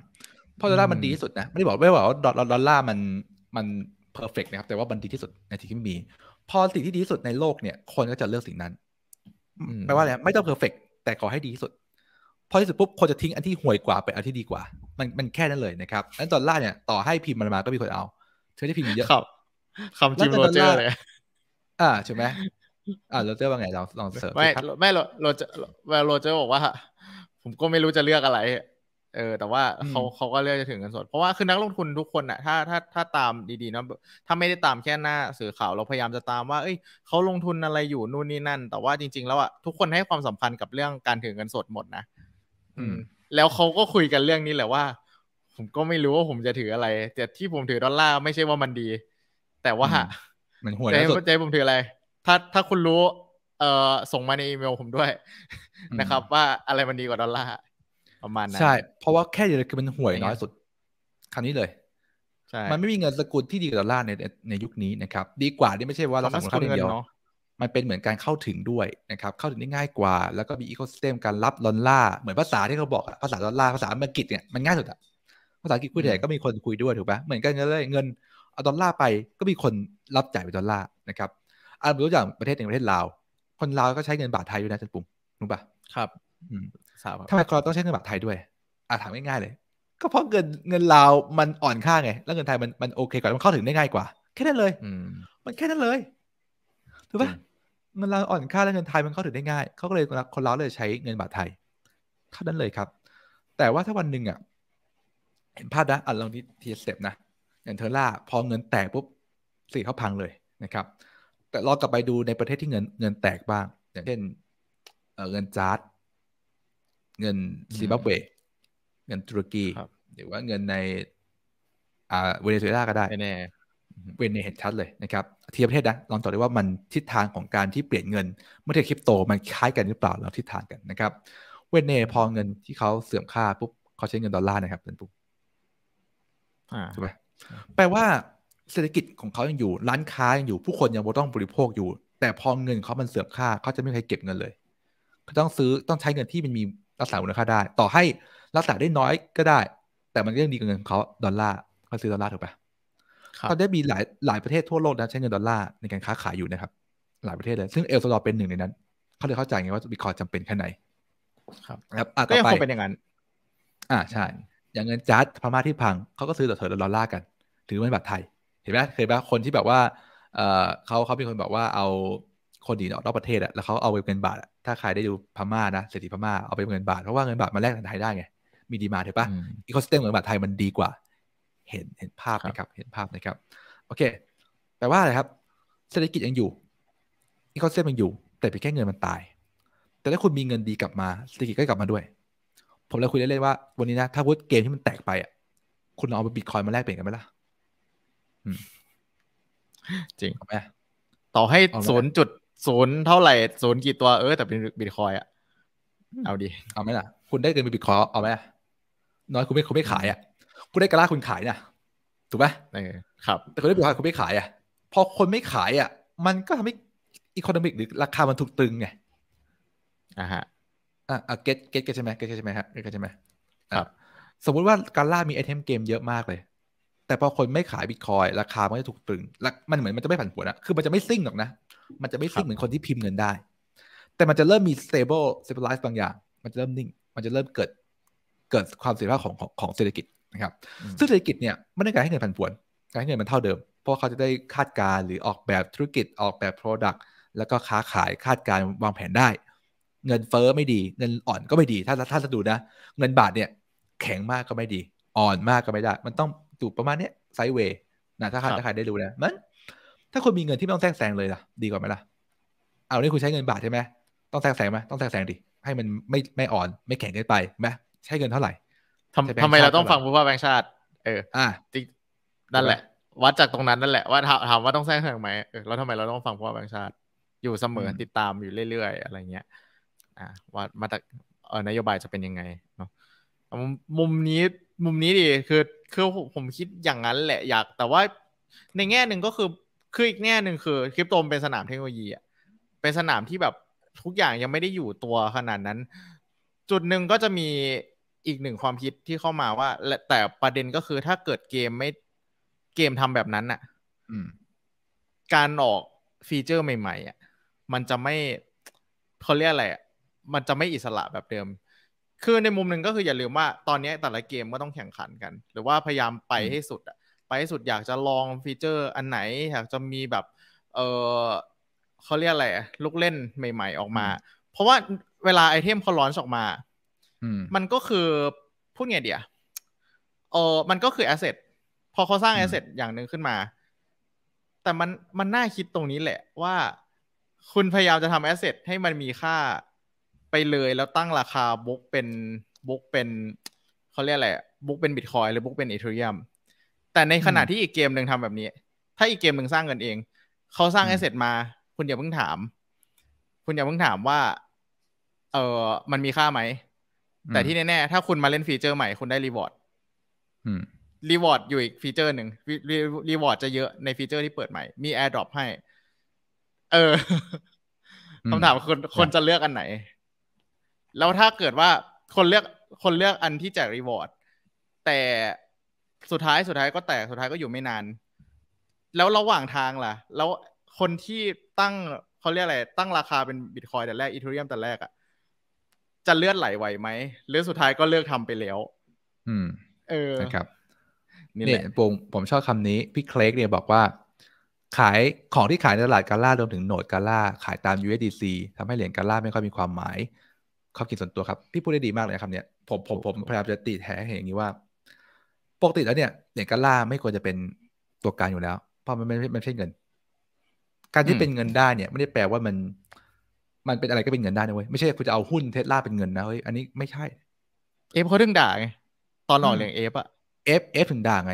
S1: เพราะดอลลาร์มันดีที่สุดนะไม่ได้บอกไม่ได้บอกว่าดอลลาร์มันมันเพอร์เฟกนะครับแต่ว่ามันดีที่สุดในที่ที่มี พอสิ่งที่ดีที่สุดในโลกเนี่ยคนก็จะเลือกสิ่งนั้นแปลว่าอะไรไม่ต้องเพอร์เฟกแต่ขอให้ดีที่สุดพอที่สุดปุ๊บคนจะทิ้งอันที่ห่วยกว่าไปอันที่ดีกว่า มันมันแค่นั้นเลยนะครับแล้วดอลลาร์เนี่ยต่อให้พิมพ์มันมาก็มีคนเอาเธอได้พิมพ์เยอะค
S2: คำจิมโรเจอร์เลย
S1: อ่าใช่ไหมอ่าโรเจอร์ว่าไงลองลองเสิร์ฟไม่
S2: ไม่โรเจอร์โรเจอร์บอกว่าผมก็ไม่รู้จะเลือกอะไรเออ แต่ว่าเขาเขาก็เลือกจะถึงเงินสด เพราะว่าคือนักลงทุนทุกคนอะถ้าถ้าถ้าตามดีๆนะถ้าไม่ได้ตามแค่หน้าสื่อข่าวเราพยายามจะตามว่าเอ้ยเขาลงทุนอะไรอยู่นู่นนี่นั่น แต่ว่าจริงๆแล้วอะทุกคนให้ความสำคัญกับเรื่องการถึงเงินสดหมดนะอืม แล้วเขาก็คุยกันเรื่องนี้แหละว่า ผมก็ไม่รู้ว่าผมจะถืออะไรแต่ที่ผมถือดอลลาร์ไม่ใช่ว่ามันดี แต่ว่ามันหวยล่สุดเจผมถืออะไร ถ้าถ้าคุณรู้เอ่อส่งมาในอีเมลผมด้วยนะครับ ว่าอะไรมันดีกว่าดอลลาร์ประมาณนั้นใช่
S1: เพราะว่าแค่เดียวคือมันหวยน้อยสุดคำนี้เลยมันไม่มีเงิน
S2: สกุลที่ดีกว่าดอลลาร์ใน
S1: ในยุคนี้นะครับ ดีกว่านี่ไม่ใช่ว่าเราสามารถเข้เดียว มันเป็นเหมือนการเข้าถึงด้วยนะครับ เข้าถึงได้ง่ายกว่า แล้วก็มีอีโคสเต็มการรับดอลลาร์เหมือนภาษาที่เขาบอก ภาษาดอลลาร์ภาษาอังกฤษเนี่ยมันง่ายสุดอะภาษาอังกฤษคุยไห่ก็มีคนคุยด้วยถูกปะเหมือนกันเลยเงินเอาดอลลาร์ไปก็มีคนรับจ่ายเป็นดอลลาร์นะครับอันตัวอย่างประเทศหนึ่งประเทศลาว คนลาวก็ใช้เงินบาทไทยด้วยนะจันปุ่มรู้ปะครับทำไมเราต้องใช้เงินบาทไทยด้วยอาถามง่ายๆเลย ก็เพราะเงินเงินลาวมันอ่อนค่าไง แล้วเงินไทยมันมันโอเคกว่ามันเข้าถึงได้ง่ายกว่า แค่นั้นเลยมันแค่นั้นเลยถูกปะเงินลาวอ่อนค่าแล้วเงินไทยมันเข้าถึงได้ง่ายเขาก็เลยคนลาวเลยใช้เงินบาทไทยเท่านั้นเลยครับ แต่ว่าถ้าวันหนึ่งอ่ะ เห็นภาพนะอ่ะลองนี้ทีสเต็ปนะอย่างเทอร่าพอเงินแตกปุ๊บสิเขาพังเลยนะครับ แต่เรากลับไปดูในประเทศที่เงิน เงินแตกบ้าง อย่างเช่นเงินจาร์ดเงินซิบับเวเงินตุรกีหรือว่าเงินในอ่าเวเนซุเอลาก็ได้เวเนเห็นชัดเลยนะครับเทียบประเทศนะลองตอบได้ว่ามันทิศทางของการที่เปลี่ยนเงินเมื่อเทียบคริปโตมันคล้ายกันหรือเปล่าเราทิศทางกันนะครับ เวเนพอเงินที่เขาเสื่อมค่าปุ๊บเขาใช้เงินดอลลาร์นะครับเป็นปุ๊บถูกไหมแปลว่าเศรษฐกิจของเขายังอยู่ร้านค้ายังอยู่ ผู้คนยังต้องบริโภคอยู่ แต่พอเงินเขามันเสื่อมค่าเขาจะไม่ใครเก็บเงินเลยเขาต้องซื้อต้องใช้เงินที่มันมีรักษาคุณค่าได้ ต่อให้รักษาได้น้อยก็ได้ แต่มันก็ยังดีกว่าเงินของเขาดอลลาร์เขาซื้อดอลลาร์ถูกปะตอนนี้มีหลายหลายประเทศทั่วโลกนะใช้เงินดอลลาร์ในการค้าขายอยู่นะครับ หลายประเทศเลย ซึ่งเอลซาดอร์เป็นหนึ่งในนั้น เขาเลยเข้าใจไงว่าบิตคอยจำเป็นแค่ไหนครับก็ยังคงเป็นอย่างนั้นอ่าใช่อย่างเงินจัดพม่าที่พังเขาก็ซื้อต่อเถิดดอลลาร์กัน ถือเป็นบาทไทย เห็นไหมเคยไหมคนที่แบบว่าเออเขาเขาเป็นคนบอกว่าเอาคนดีออกนอกประเทศอะแล้วเขาเอาไปเงินบาทอะถ้าใครได้ดูพม่านะเศรษฐีพม่าเอาไปเป็นเงินบาท เพราะว่าเงินบาทมาแลกกันไทยได้ไง มีดีมาเห็นปะอีโคสเต็มเงินบาทไทยมันดีกว่า เห็นเห็นภาพนะครับเห็นภาพนะครับโอเคแปลว่าอะไรครับ เศรษฐกิจยังอยู่อีโคสเต็มยังอยู่ แต่เปยงแค่เงินมันตาย แต่ถ้าคุณมีเงินดีกลับมาเศรษฐกิจก็กลับมาด้วยผมเลยคุยเล่นๆว่า วันนี้นะถ้าพูดเกมที่มันแตกไปอ่ะ คุณเอาไปบิตคอยมาแลกเปลี่ยนกันไหมล่ะ
S2: จริงไหมต่อให้ศูนย์จุดศูนย์เท่าไหร่ศูนย์กี่ตัวเออแต่เป็นบิตคอยอ่ะเอาดีเอาไหมล่ะ คุณได้เกินไปบิตคอยเอาไหม
S1: น้อยคุณไม่คุณไม่ขาย อ่ะคุณได้กระลาคุณขายนะถูกไหมครับ แต่คุณได้บิตคอยคุณไม่ขายอ่ะ พอคนไม่ขาย อ่ะ มันก็ทำให้อีโคโนมิกหรือราคามันถูกตึงไงอ่าฮะอ่ะเก็ตเก็ตกันใช่ไหมเก็ตกันใช่ไหมฮะเก็ตกันใช่ไหมครับสมมุติว่าการล่ามีไอเทมเกมเยอะมากเลย แต่พอคนไม่ขายบิตคอยราคามันจะถูกตึงมันเหมือนมันจะไม่ผันผวนอะคือมันจะไม่ซิ่งหรอกนะ มันจะไม่ซิ่งเหมือนคนที่พิมพ์เงินได้ แต่มันจะเริ่มมีเเบิลสเตเบิลไลซ์บางอย่าง มันจะเริ่มนิ่ง มันจะเริ่มเกิดเกิดความเสถียรภาพของของเศรษฐกิจนะครับซึ่งเศรษฐกิจเนี่ยไม่ได้การให้เงินผันผวนการให้เงินมันเท่าเดิมเพราะเขาจะได้คาดการหรือออกแบบธุรกิจออกแบบ product แล้วก็ค้าขายคาดการวางแผนได้เงินเฟอ้อไม่ดีเงินอ่อนก็ไม่ดี ถ้าถ้าจะดูนะเงินบาทเนี่ยแข็งมากก็ไม่ดี อ่อนมากก็ไม่ได้ มันต้องอยู่ประมาณเนี้ยไซเวย์นะถ้าใครถ้าใครได้รู้นะมัน ถ้าคนมีเงินที่ไม่ต้องแทรกแซงเลยล่ะ ดีกว่าไหมล่ะเอาเนี่ยคุณใช้เงินบาทใช่ไหมต้องแทรกแซงไหมต้องแทรกแซงดิให้มันไม่ไม่อ่อนไม่แข็งเกินไปไหมใช้เงินเท่าไหร่ทำทำไมเราต้องฟัง
S2: ผู้ว่าแบงค์ชาติ เออ อ่ะจริงนั่นแหละ วัดจากตรงนั้นนั่นแหละว่าถามว่าต้องแทรกแซงไหมเออแล้วทำไมเราต้องฟังผู้ว่าแบงค์ชาติอยู่เสมอติดตามอยู่เรื่อยๆ อะไรเงี้ยอ่ะว่ามาตรนโยบายจะเป็นยังไงเนาะมุมนี้มุมนี้ดีคือคือผมคิดอย่างนั้นแหละอยาก แต่ว่าในแง่หนึ่งก็คือคืออีกแง่หนึ่งคือคริปโตเป็นสนามเทคโนโลยีอ่ะเป็นสนามที่แบบทุกอย่างยังไม่ได้อยู่ตัวขนาดนั้น จุดหนึ่งก็จะมีอีกหนึ่งความคิดที่เข้ามาว่าแต่ประเด็นก็คือถ้าเกิดเกมไม่เกมทำแบบนั้นอ่ะการออกฟีเจอร์ใหม่ๆอ่ะมันจะไม่เขาเรียกอะไรอ่ะมันจะไม่อิสระแบบเดิม คือในมุมหนึ่งก็คืออย่าลืมว่าตอนนี้แต่ละเกมก็ต้องแข่งขันกัน หรือว่าพยายามไปให้สุดอะไปให้สุดอยากจะลองฟีเจอร์อันไหนอยากจะมีแบบ เออเขาเรียกอะไรลูกเล่นใหม่ๆออกมา เพราะว่าเวลาไอเทมเขาลอนออกมา มันก็คือ พูดไงเดียเออมันก็คือแอสเซทพอเขาสร้างแอสเซทอย่างหนึ่งขึ้นมา แต่มันมันน่าคิดตรงนี้แหละ ว่าคุณพยายามจะทำแอสเซทให้มันมีค่าไปเลยแล้วตั้งราคาบุ๊กเป็นบุ๊กเป็นเขาเรียกอะไรบุ๊กเป็นบิตคอยหรือบุ๊กเป็นอีเทอริอัมแต่ในขณะที่อีกเกมหนึ่งทำแบบนี้ ถ้าอีกเกมหนึ่งสร้างเงินเอง เขาสร้างแอสเซทมา คุณอย่าเพิ่งถาม คุณอย่าเพิ่งถามว่าเออมันมีค่าไหม แต่ที่แน่ๆ ถ้าคุณมาเล่นฟีเจอร์ใหม่คุณได้รีวอร์ดรีวอร์ดอยู่อีกฟีเจอร์หนึ่งรีวอร์ดจะเยอะในฟีเจอร์ที่เปิดใหม่ มีแอร์ดรอปให้ เออคำถามคนคนจะเลือกอันไหนแล้วถ้าเกิดว่าคนเลือก คนเลือกอันที่แจกรีวอร์ดแต่สุดท้ายสุดท้ายก็แตก สุดท้ายก็อยู่ไม่นาน แล้วระหว่างทางล่ะ แล้วคนที่ตั้งเขาเรียกอะไรตั้งราคาเป็นบิตคอยแต่แรกอีทูเรียมแต่แรกอะ่ะจะเลือดไหลไหวไหม หรือสุดท้ายก็เลือกทำไปแล้ว อืม เออนะครับนี่เนี่ย
S1: มผมชอบคำนี้ พี่เคลกเนี่ยบอกว่า ขายของที่ขายในตลาดกาล่ารวมถึงโหนดกาล่าขายตาม USDC ทำให้เหรียญกาล่าไม่ค่อยมีความหมายความคิดส่วนตัวครับพี่พูดได้ดีมากเลยครับเนี่ยผมผมผมพยายามจะตีแท้ให้อย่างนี้ว่า ปกติแล้วเนี่ยเหรียญกัลล่าไม่ควรจะเป็นตัวการอยู่แล้ว เพราะมันไม่ไม่ใช่เงิน การที่เป็นเงินได้เนี่ยไม่ได้แปลว่ามัน มันเป็นอะไรก็เป็นเงินได้นะเว้ยไม่ใช่คุณจะเอาหุ้นเทสลาเป็นเงินนะเฮ้ยอันนี้ไม่ใช่ เอฟเขาถึงด่าไงตอนหล่อเรียงเอฟอะเอฟเอฟถึงด่าไง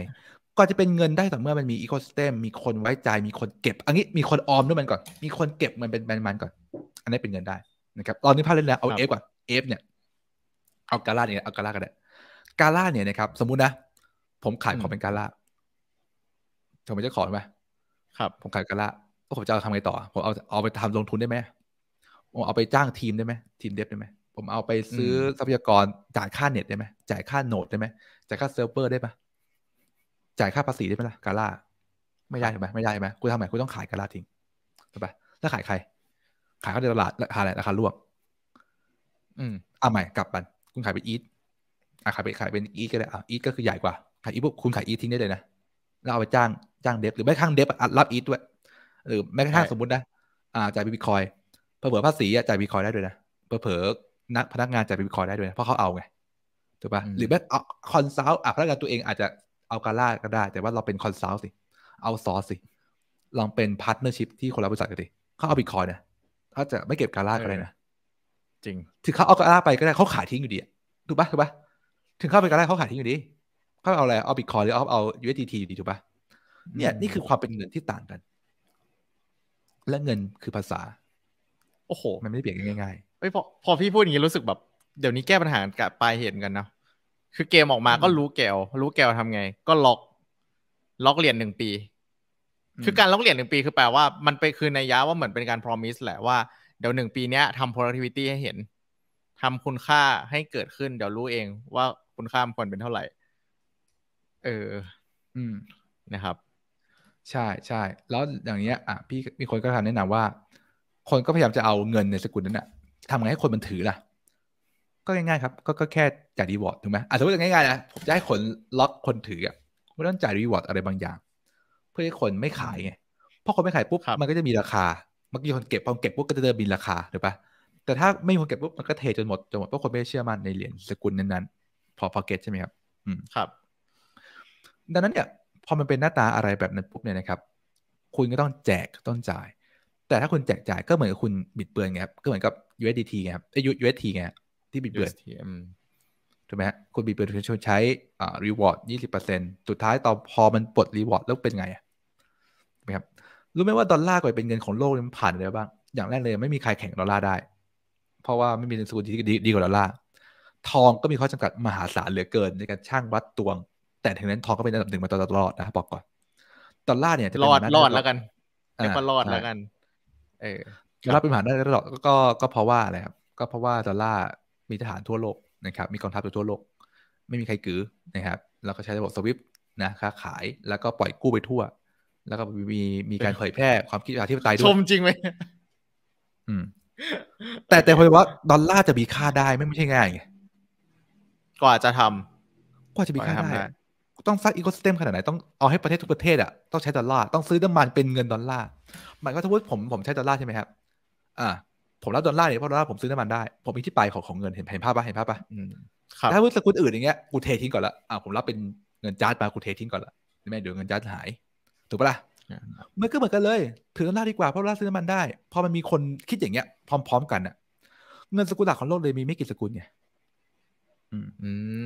S1: ก็จะเป็นเงินได้แต่เมื่อมันมีอีโคสเต็มมีคนไว้ใจมีคนเก็บอันนี้ มีคนออมด้วยมันก่อน มีคนเก็บมันเป็นมันก่อน อันนี้เป็นเงินได้นะครับตอนนี้พลาดเล่นแล้วเอาเอฟก่อนเอฟเนี่ยเอากาล่าเนี่ยเอากาล่าก็ได้กาล่าเนี่ยนะครับสมมุตินะผมขายของเป็นกาล่าผมจะขอไหมครับ ผมขายกาล่าก็ผมจะเาทำไงต่อผมเอาเอาไปทำลงทุนได้ไหมผมเอาไปจ้างทีมได้ไหมทีมเดฟได้ไหมผมเอาไปซื้อทรัพยากรจ่ายค่าเน็ตได้ไหมจ่ายค่าโนดได้ไหมจ่ายค่าเซิร์ฟเวอร์ได้ปะจ่ายค่าภาษีได้ไหมล่ะกาล่าไม่ได้ใช่ไหมไม่ได้ใช่ไหมกูทำไงกูต้องขายกาล่าทิ้งใช่ปะถ้าขายใครขายเข้าในตลาดราคาอะไรราคาร่วง อืมเอาใหม่กลับกัน คุณขายเป็นอีทอาขายเป็นขายเป็นอีทก็ได้อ่าอีทก็คือใหญ่กว่าขายอีทปุ๊บคุณขายอีททิ้งได้เลยนะ แล้วเอาไปจ้างจ้างเดฟหรือไม่ข้างเดฟรับอีทด้วย หรือแม้กระทั่งสมมตินะ อ่าจ่ายบิตคอยเผื่อภาษีจ่ายบิตคอยได้ด้วยนะเผื่อนักพนักงานจ่ายบิตคอยได้ด้วยนะเพราะเขาเอาไงถูกปะ่ะหรือแม้เอาคอนซัลท์อ่ะพนักงานตัวเองอาจจะเอาการล่าก็ได้ แต่ว่าเราเป็นคอนซัลท์สิเอาซอสสิ ลองเป็นพาร์ทเนอร์ชิพที่คนรับบริษัทกันดิเขาเอาบิตคอยเนี่ยถ้าจะไม่เก็บกาลาก็ได้นะจริง ถึงเขาเอากาล่าไปก็ได้เขาขายทิ้งอยู่ดีถูกปะถูกปะถึงเข้าไปกาล่าเขาขายทิ้งอยู่ดีเขาเอาอะไรเอาบิตคอยหรือเอาเอา USDT อยู่ดีถูกปะเนี่ยนี่คือความเป็นเงินที่
S2: ต่างกัน และเงินคือภาษาโอ้โหมันไม่ได้เปลี่ยนง่ายๆ่อ้ยพอพอพี่พูดอย่างนี้รู้สึกแบบ เดี๋ยวนี้แก้ปัญหากับปลายเหตุกันเนาะคือเกมออกมาก็รู้แกว รู้แกวทำไง ก็ล็อกล็อกเหรียญหนึ่งปีคือการล็อกเหรียญหนึ่งปีคือแปลว่ามันไปคือในยะว่าเหมือนเป็นการพรอมิสแหละว่า เดี๋ยวหนึ่งปีเนี้ยทำ productivity ให้เห็น ทำคุณค่าให้เกิดขึ้น เดี๋ยวรู้เองว่าคุณค่ามันควรเป็นเท่าไหร่ เออ อืม
S1: นะครับ ใช่ใช่แล้วอย่างเงี้ยอ่ะพี่มีคนก็ทำแนะนำว่า คนก็พยายามจะเอาเงินในสกุลนั้นอะทำไงให้คนมันถือล่ะก็ง่ายๆครับ ก็ก็แค่จ่ายรีวอร์ดถูกไหมอ่ะสมมติง่ายๆนะผมจะให้คนล็อกคนถืออะไม่ต้องจ่ายรีวอร์ดอะไรบางอย่างื่อให้คนไม่ขายไงพอคนไม่ขายปุ๊บมันก็จะมีราคา เมื่อกี้คนเก็บพอเก็บปุ๊บก็จะเดินบินราคาถูกปะแต่ถ้าไม่มีคนเก็บปุ๊บมันก็เทจนหมดจนหมดเพราะคนไม่เชื่อมั่นในเหรียญสกุลนั้นๆพอพอเก็ตใช่ไหมครับอืมครับดังนั้นเนี่ยพอมันเป็นหน้าตาอะไรแบบนั้นปุ๊บเนี่ยนะครับคุณก็ต้องแจก ต้องจ่าย แต่ถ้าคุณแจกจ่ายก็เหมือนกับคุณบิดเบือนไงครับก็เหมือนกับ USDT ไงครับไอ้ UST ไงที่บิดเบือนถูกไหมฮะคุณบิดเบือนคุณใช้อ่าีวอร์ดยี่สิบเปอร์เซ็นต์สุดท้ายตอนพอมันปลดีวอร์ดแล้วเป็นไงอ่ะครับรู้ไหมว่าดอลลาร์กว่าเป็นเงินของโลกมันผ่านอะไรบ้าง อย่างแรกเลยไม่มีใครแข่งดอลลาร์ได้ เพราะว่าไม่มีสกุลที่ดีดีกว่าดอลลาร์ทองก็มีข้อจำกัดมหาศาลเหลือเกินในการช่างวัดตวง แต่ถึงนั้นทองก็เป็นอันดับหนึ่งมาตลอดนะบอกก่อน ดอลลาร์เนี่ยจะรอดรอดแล้วกันเปียวารอดแล้วกัน เออรับเป็นผ่าได้ตลอดก็ก็เพราะว่าอะไรครับ ก็เพราะว่าดอลลาร์มีทหารทั่วโลกนะครับ มีกองทัพทั่วโลก ไม่มีใครกือนะครับ แล้วก็ใช้ระบบสวิฟต์นะค้าขายแล้วก็ปล่อยกู้ไปทั่วแล้วก็มีมีการเผยแพร่ความคิดอาธิปไตยด้วยชม
S2: จริงไหมอืม แต่
S1: แต่พอว่าดอลลาร์จะมีค่าได้ไม่ไม่ใช่ง่ายไงกว่าจะทำกว่าจะมีค่าได้ต้องสร้างอีโคสเต็มขนาดไหนต้องเอาให้ประเทศทุกประเทศอ่ะต้องใช้ดอลลาร์ต้องซื้อน้ำมันเป็นเงินดอลลาร์หมายก็ถ้าพูดผมผมใช้ดอลลาร์ใช่ไหมครับอ่าผมรับดอลลาร์เนี่ยเพราะดอลลาร์ผมซื้อน้ำมันได้ ผมมีที่ไปของของเงินเห็นเห็นภาพปะเห็นภาพปะถ้าพูดสกุลอื่นอย่างเงี้ยกูเททิ้งก่อนละอ่าผมรับเป็นเงินจาร์ดมากูเททิ้งก่อนละไม่เดี๋ยวเงินจาร์ดหายถูกปะล่ะมันก็เหมือนกันเลย ถือดอลลาดีกว่าเพราะรอาซื้อน้ำมันได้ พอมันมีคนคิดอย่างเงี้ยพร้อม ๆ กันอะเงินสกุลหลักของโลกเลยมีไม่กี่สกุลไง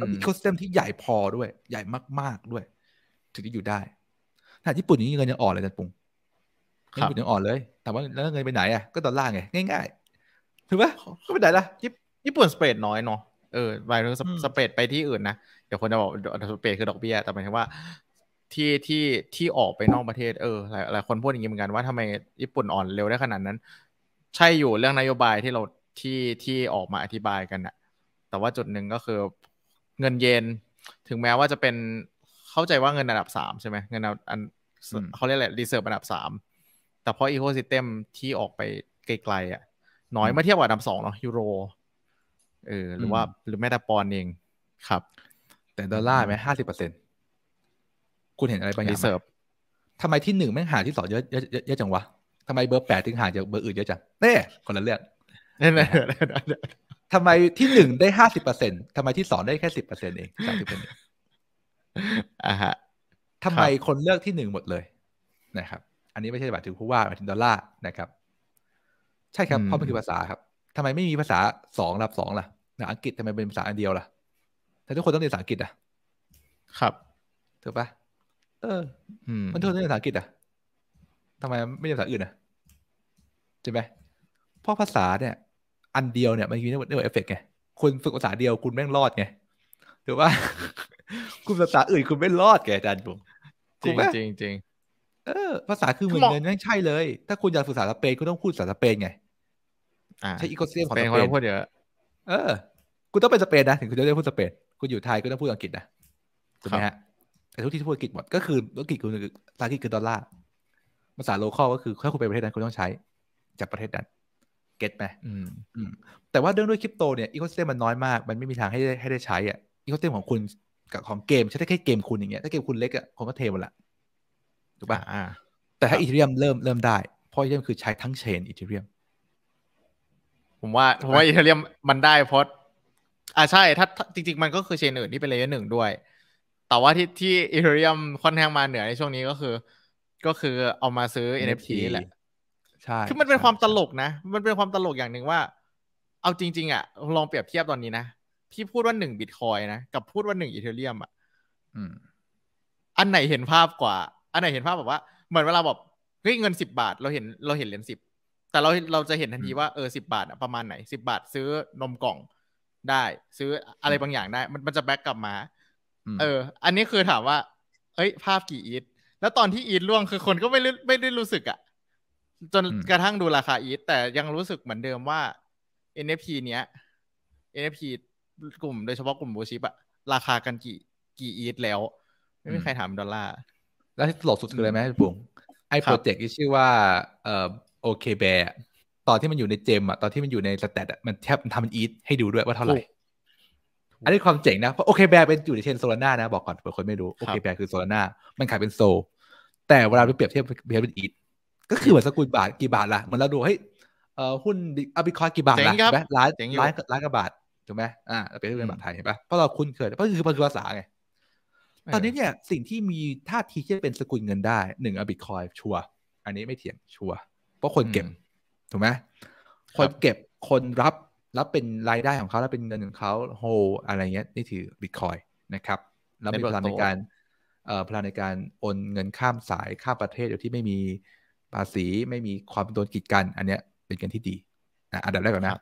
S1: มันมีโคสเต็มที่ใหญ่พอด้วย ใหญ่มากๆด้วยถึงจะอยู่ได้ถ้าญี่ปุ่นนี้เงินยังอ่อนเลยจันปุงญี่ปุ่
S2: นยังอ่อนเลยถามว่าแล้วเงินไปไหนอ่ะก็ดอลลาร์ไงง่าย ๆ ถูกไหมก็ไปไหนล่ะ ญี่ปุ่นสเปรดน้อยเนาะ เออปเาย่ึงสเปรดไปที่อื่นนะ เดี๋ยวคนจะบอกสเปรดคือดอกเบี้ย แต่หมายถึงว่าที่ที่ที่ออกไปนอกประเทศเออหลายหลายคนพูดอย่างนี้เหมือนกันว่าทำไมญี่ปุ่นอ่อนเร็วได้ขนาดนั้น ใช่อยู่เรื่องนโยบายที่เราที่ที่ออกมาอธิบายกันนะแต่ว่าจุดหนึ่งก็คือเงินเยนถึงแม้ว่าจะเป็นเข้าใจว่าเงินอันดับสามใช่ไหมเงินอันเขาเรียกอะไร รีเซิร์ฟอันดับสามแต่เพราะอีโคซิสเต็มที่ออกไปไกลๆอ่ะน้อยเมื่อเทียบกับอันดับสองเนาะยูโรเออหรือว่าหรือแม้แต่ปอนเองครับแต่ดอ
S1: ลลาร์ไหมห้าสิบเปอร์เซ็นต์ุณเห็นอะไรบางอย่างไหเิร์ฟทำไมที่หนึ่งแม่งหาที่สองเยอะเยอะจังวะทำไมเบอร์แปดถึงหาจากเบอร์อื่นเยอะจังเน่คนละเรื่องทำไมที่หนึ่งได้ห้าสิบเปอร์เซ็นต์ทำไมที่สองได้แค่สิบเปอร์เซ็นต์เองสามสิบเปอร์เซ็นอ่
S2: าฮะทำไม
S1: คนเลือกที่หนึ่งหมดเลย นะครับ อันนี้ไม่ใช่หมายถึงผู้ว่าหมายถึงดอลลาร์นะครับ ใช่ครับ เพราะมันคือภาษาครับทำไมไม่มีภาษาสองรับสองล่ะษะอังกฤษทำไมเป็นภาษาอันเดียวล่ะแต่ทุกคนต้องเรียนภาษาอังกฤษอ่ะครับถูกปะเออ มันโทษในภาษาอังกฤษอ่ะ ทำไมไม่ใช่ภาษาอื่นอ่ะ ใช่ไหมเพราะภาษาเนี่ย อันเดียวเนี่ยมันมีเรื่องเอฟเฟกต์ไง คุณฝึกภาษาเดียวคุณแม่งรอดไงถือว่าคุณภาษาอื่นคุณไม่รอดแกอาจารย์ผมจริงจริงจริง เออภาษาคือเหมือนเงินไม่ใช่เลย ถ้าคุณอยากฝึกภาษาสเปนคุณต้องพูดภาษาสเปนไงใช้อีโคเซียมของสเปนคุณพูดเยอะเออ คุณต้องเป็นสเปนนะถึงคุณจะได้พูดสเปน คุณอยู่ไทยก็ต้องพูดอังกฤษนะถูกไหมฮะแต่ทุกที่ทุกธุรกิจหมดก็คือธุรกิจคือตาากิจคือดอลลาร์ภาษาโลคอลก็คือถ้าคุณไปประเทศนั้นคุณต้องใช้ จากประเทศนั้นเก็ตไหมแต่ว่าเรื่องด้วยคริปโตเนี่ยอีโคสเตมมันน้อยมาก มันไม่มีทางให้ได้ให้ได้ใช้อ่ะอีโคสเตมของคุณกับของเกม ใช้ได้แค่เกมคุณอย่างเงี้ยถ้าเกมคุณเล็กอ่ะคนก็เทหมดละถูกป่ะแต่ถ้าอีเทเรียมเริ่มเริ่มได้เพราะอีเทเรียมคือใช้ทั้งเชนอีเทเรียม
S2: ผมว่าผมว่าอีเทเรียมมันได้เพราะอ่าใช่ถ้าจริงๆมันก็คือเชนอื่นที่เป็นเลเยอร์หนึ่งด้วยแต่ว่าที่ที่อีเทอริเอมค่อนข้างมาเหนือในช่วงนี้ก็คือ ก็คือเอามาซื้อ NFT แหละใช่คือมันเป็นความตลกนะ มันเป็นความตลกอย่างหนึ่งว่า เอาจริงๆอ่ะ ลองเปรียบเทียบตอนนี้นะ พี่พูดว่าหนึ่งบิตคอยนะกับพูดว่าหนึ่งอีเทอริเอมอ่ะอันไหนเห็นภาพกว่า อันไหนเห็นภาพแบบว่า เหมือนเวลาแบบเฮ้ยเงินสิบาท เราเห็นเราเห็นเหรียญสิบแต่เราเราจะเห็นทันทีว่าเออสิบาทประมาณไหนสิบาทซื้อนมกล่องได้ ซื้ออะไรบางอย่างได้ มันมันจะแบ็กกลับมาเออ อันนี้คือถามว่า เอ้ย ภาพกี่อีท แล้วตอนที่อีทล่วงคือคนก็ไม่ไม่ได้รู้สึกอะจนกระทั่งดูราคาอีทแต่ยังรู้สึกเหมือนเดิมว่า NFT เนี้ย NFT กลุ่มโดยเฉพาะกลุ่มบูชิปอะราคากันกี่กี่อีทแล้ว ไม่มีใครถามดอลลาร์แล้วที่ตลกสุดคืออะไรไหมป
S1: ุ๋งไอ้โปรเจกต์ที่ชื่อว่าเอ่อโอเคแบร์ตอนที่มันอยู่ในเจมอะตอนที่มันอยู่ในสแตทอะมันแทบทำนอีทให้ดูด้วยว่าเท่าไหร่อันนี้ความเจ๋งนะ เพราะโอเคแบร์เป็นอยู่ในเชนโซลาร่านะบอกก่อนเผื่อคนไม่รู้โอเคแบร์คือโซลาร่ามันขายเป็นโซ แต่เวลาไปเปรียบเทียบเปรียบเป็นอีทก็คือเหมือนสกุลบาทกี่บาทละเหมือนเราดูเฮ้เอ่อหุ้นอบิคอยกี่บาทละร้านร้านล้านกว่าบาทถูกไหมอ่าเปรียบเป็นบาทไทยเห็นปะเพราะเราคุ้นเคยเพราะคือภาษาไงตอนนี้เนี่ยสิ่งที่มีท่าทีที่จะเป็นสกุลเงินได้หนึ่งอบิคอยชัว อันนี้ไม่เถียงชัว เพราะคนเก็บถูกไหมคนเก็บคนรับแล้วเป็นรายได้ของเขาแล้วเป็นเงินของเขาโฮอะไรเงี้ย นี่ถือบิตคอยนะครับ แล้วมีพลังในการเอ่อพลังในการโอนเงินข้ามสาย ข้ามประเทศโดยที่ไม่มีภาษีไม่มีความโดนกีดกัน อันเนี้ยเป็นกันที่ดีนะอันดับแรกก่อนนะ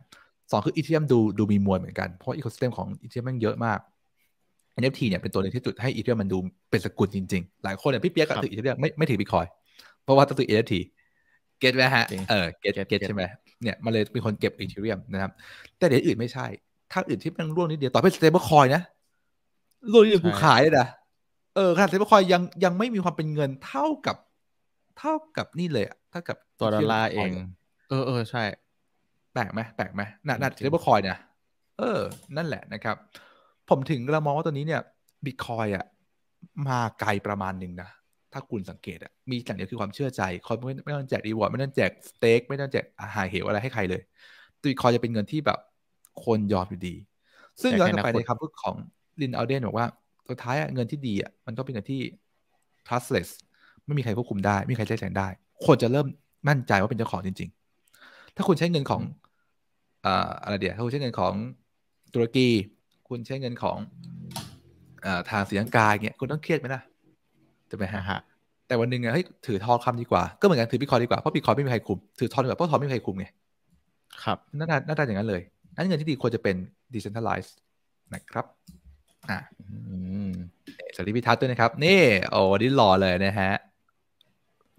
S1: สองคืออีเทียมดูดูมีมวลเหมือนกัน เพราะอีโคสเต็มของอีเทียมมันเยอะมากอี้ทีเนี่ยเป็นตัวนึงที่จุดให้อีเทียมมันดูเป็นสกุลจริงๆหลายคนเนี่ยพี่เปียกก็ถืออีเทียมไม่ไม่ถือบิตคอยเพราะว่าต้องถือ n f ีเก็ตไหมฮะเออเก็ตเก็ตใช่ไหมเนี่ยมันเลยเป็นคนเก็บอีเทเรียมนะครับ แต่เหรียญอื่นไม่ใช่ ถ้าอื่นที่มันร่วงนิดเดียว ต่อไปสเตเบิลคอยนะร่วงนิดเดียวกูขายเลยนะเออขนาดสเตเบิลคอยยังยังไม่มีความเป็นเงินเท่ากับ เท่ากับนี่เลยอะเท่ากับตัวดอลลาร์เอง เออเออใช่แปลกไหมแปลกไหมน่นาสเตเบิลคอยเนี่ยเออ นั่นแหละนะครับ ผมถึงเรามองว่าตัวนี้เนี่ยบิตคอยอะมาไกลประมาณหนึ่งนะถ้าคุณสังเกตอะมีอย่างเดียวคือความเชื่อใจคอยไม่ไม่ต้องแจกรีวอร์ดไม่ต้องแจกสเต็กไม่ต้องแจกอาหารเหวอะไรให้ใครเลยตุยคอยจะเป็นเงินที่แบบคนยอมอยู่ดี ซึ่งย้อนกลับไปในคำพูดของลินเอาเดนบอกว่า สุดท้ายอะเงินที่ดีอ่ะมันก็เป็นเงินที่ trustless ไม่มีใครควบคุมได้ไม่มีใครแทรแซงได้ คนจะเริ่มมั่นใจว่าเป็นเจ้าของจริง ๆ ถ้าคุณใช้เงินของอะไรเดียวถ้าคุณใช้เงินของตุรกี คุณใช้เงินของอทางเสีลังกาเงี้ยคุณต้องเครียดไหมล่ะถูกไหมฮะแต่วันหนึ่งเฮ้ยถือทองคำดีกว่า ก็เหมือนกันถือบิตคอยดีกว่า เพราะบิตคอยไม่มีใครคุม ถือทองดีกว่าเพราะทองไม่มีใครคุมไงครับน่าจะหน้าจะอย่างนั้นเลยนั้นเงินที่ดีควรจะเป็น decentralized นะครับอ่าสวัสดีพี่ทัศด้วยนะครับ นี่โอ้ดิลหล่อเลยนะฮะ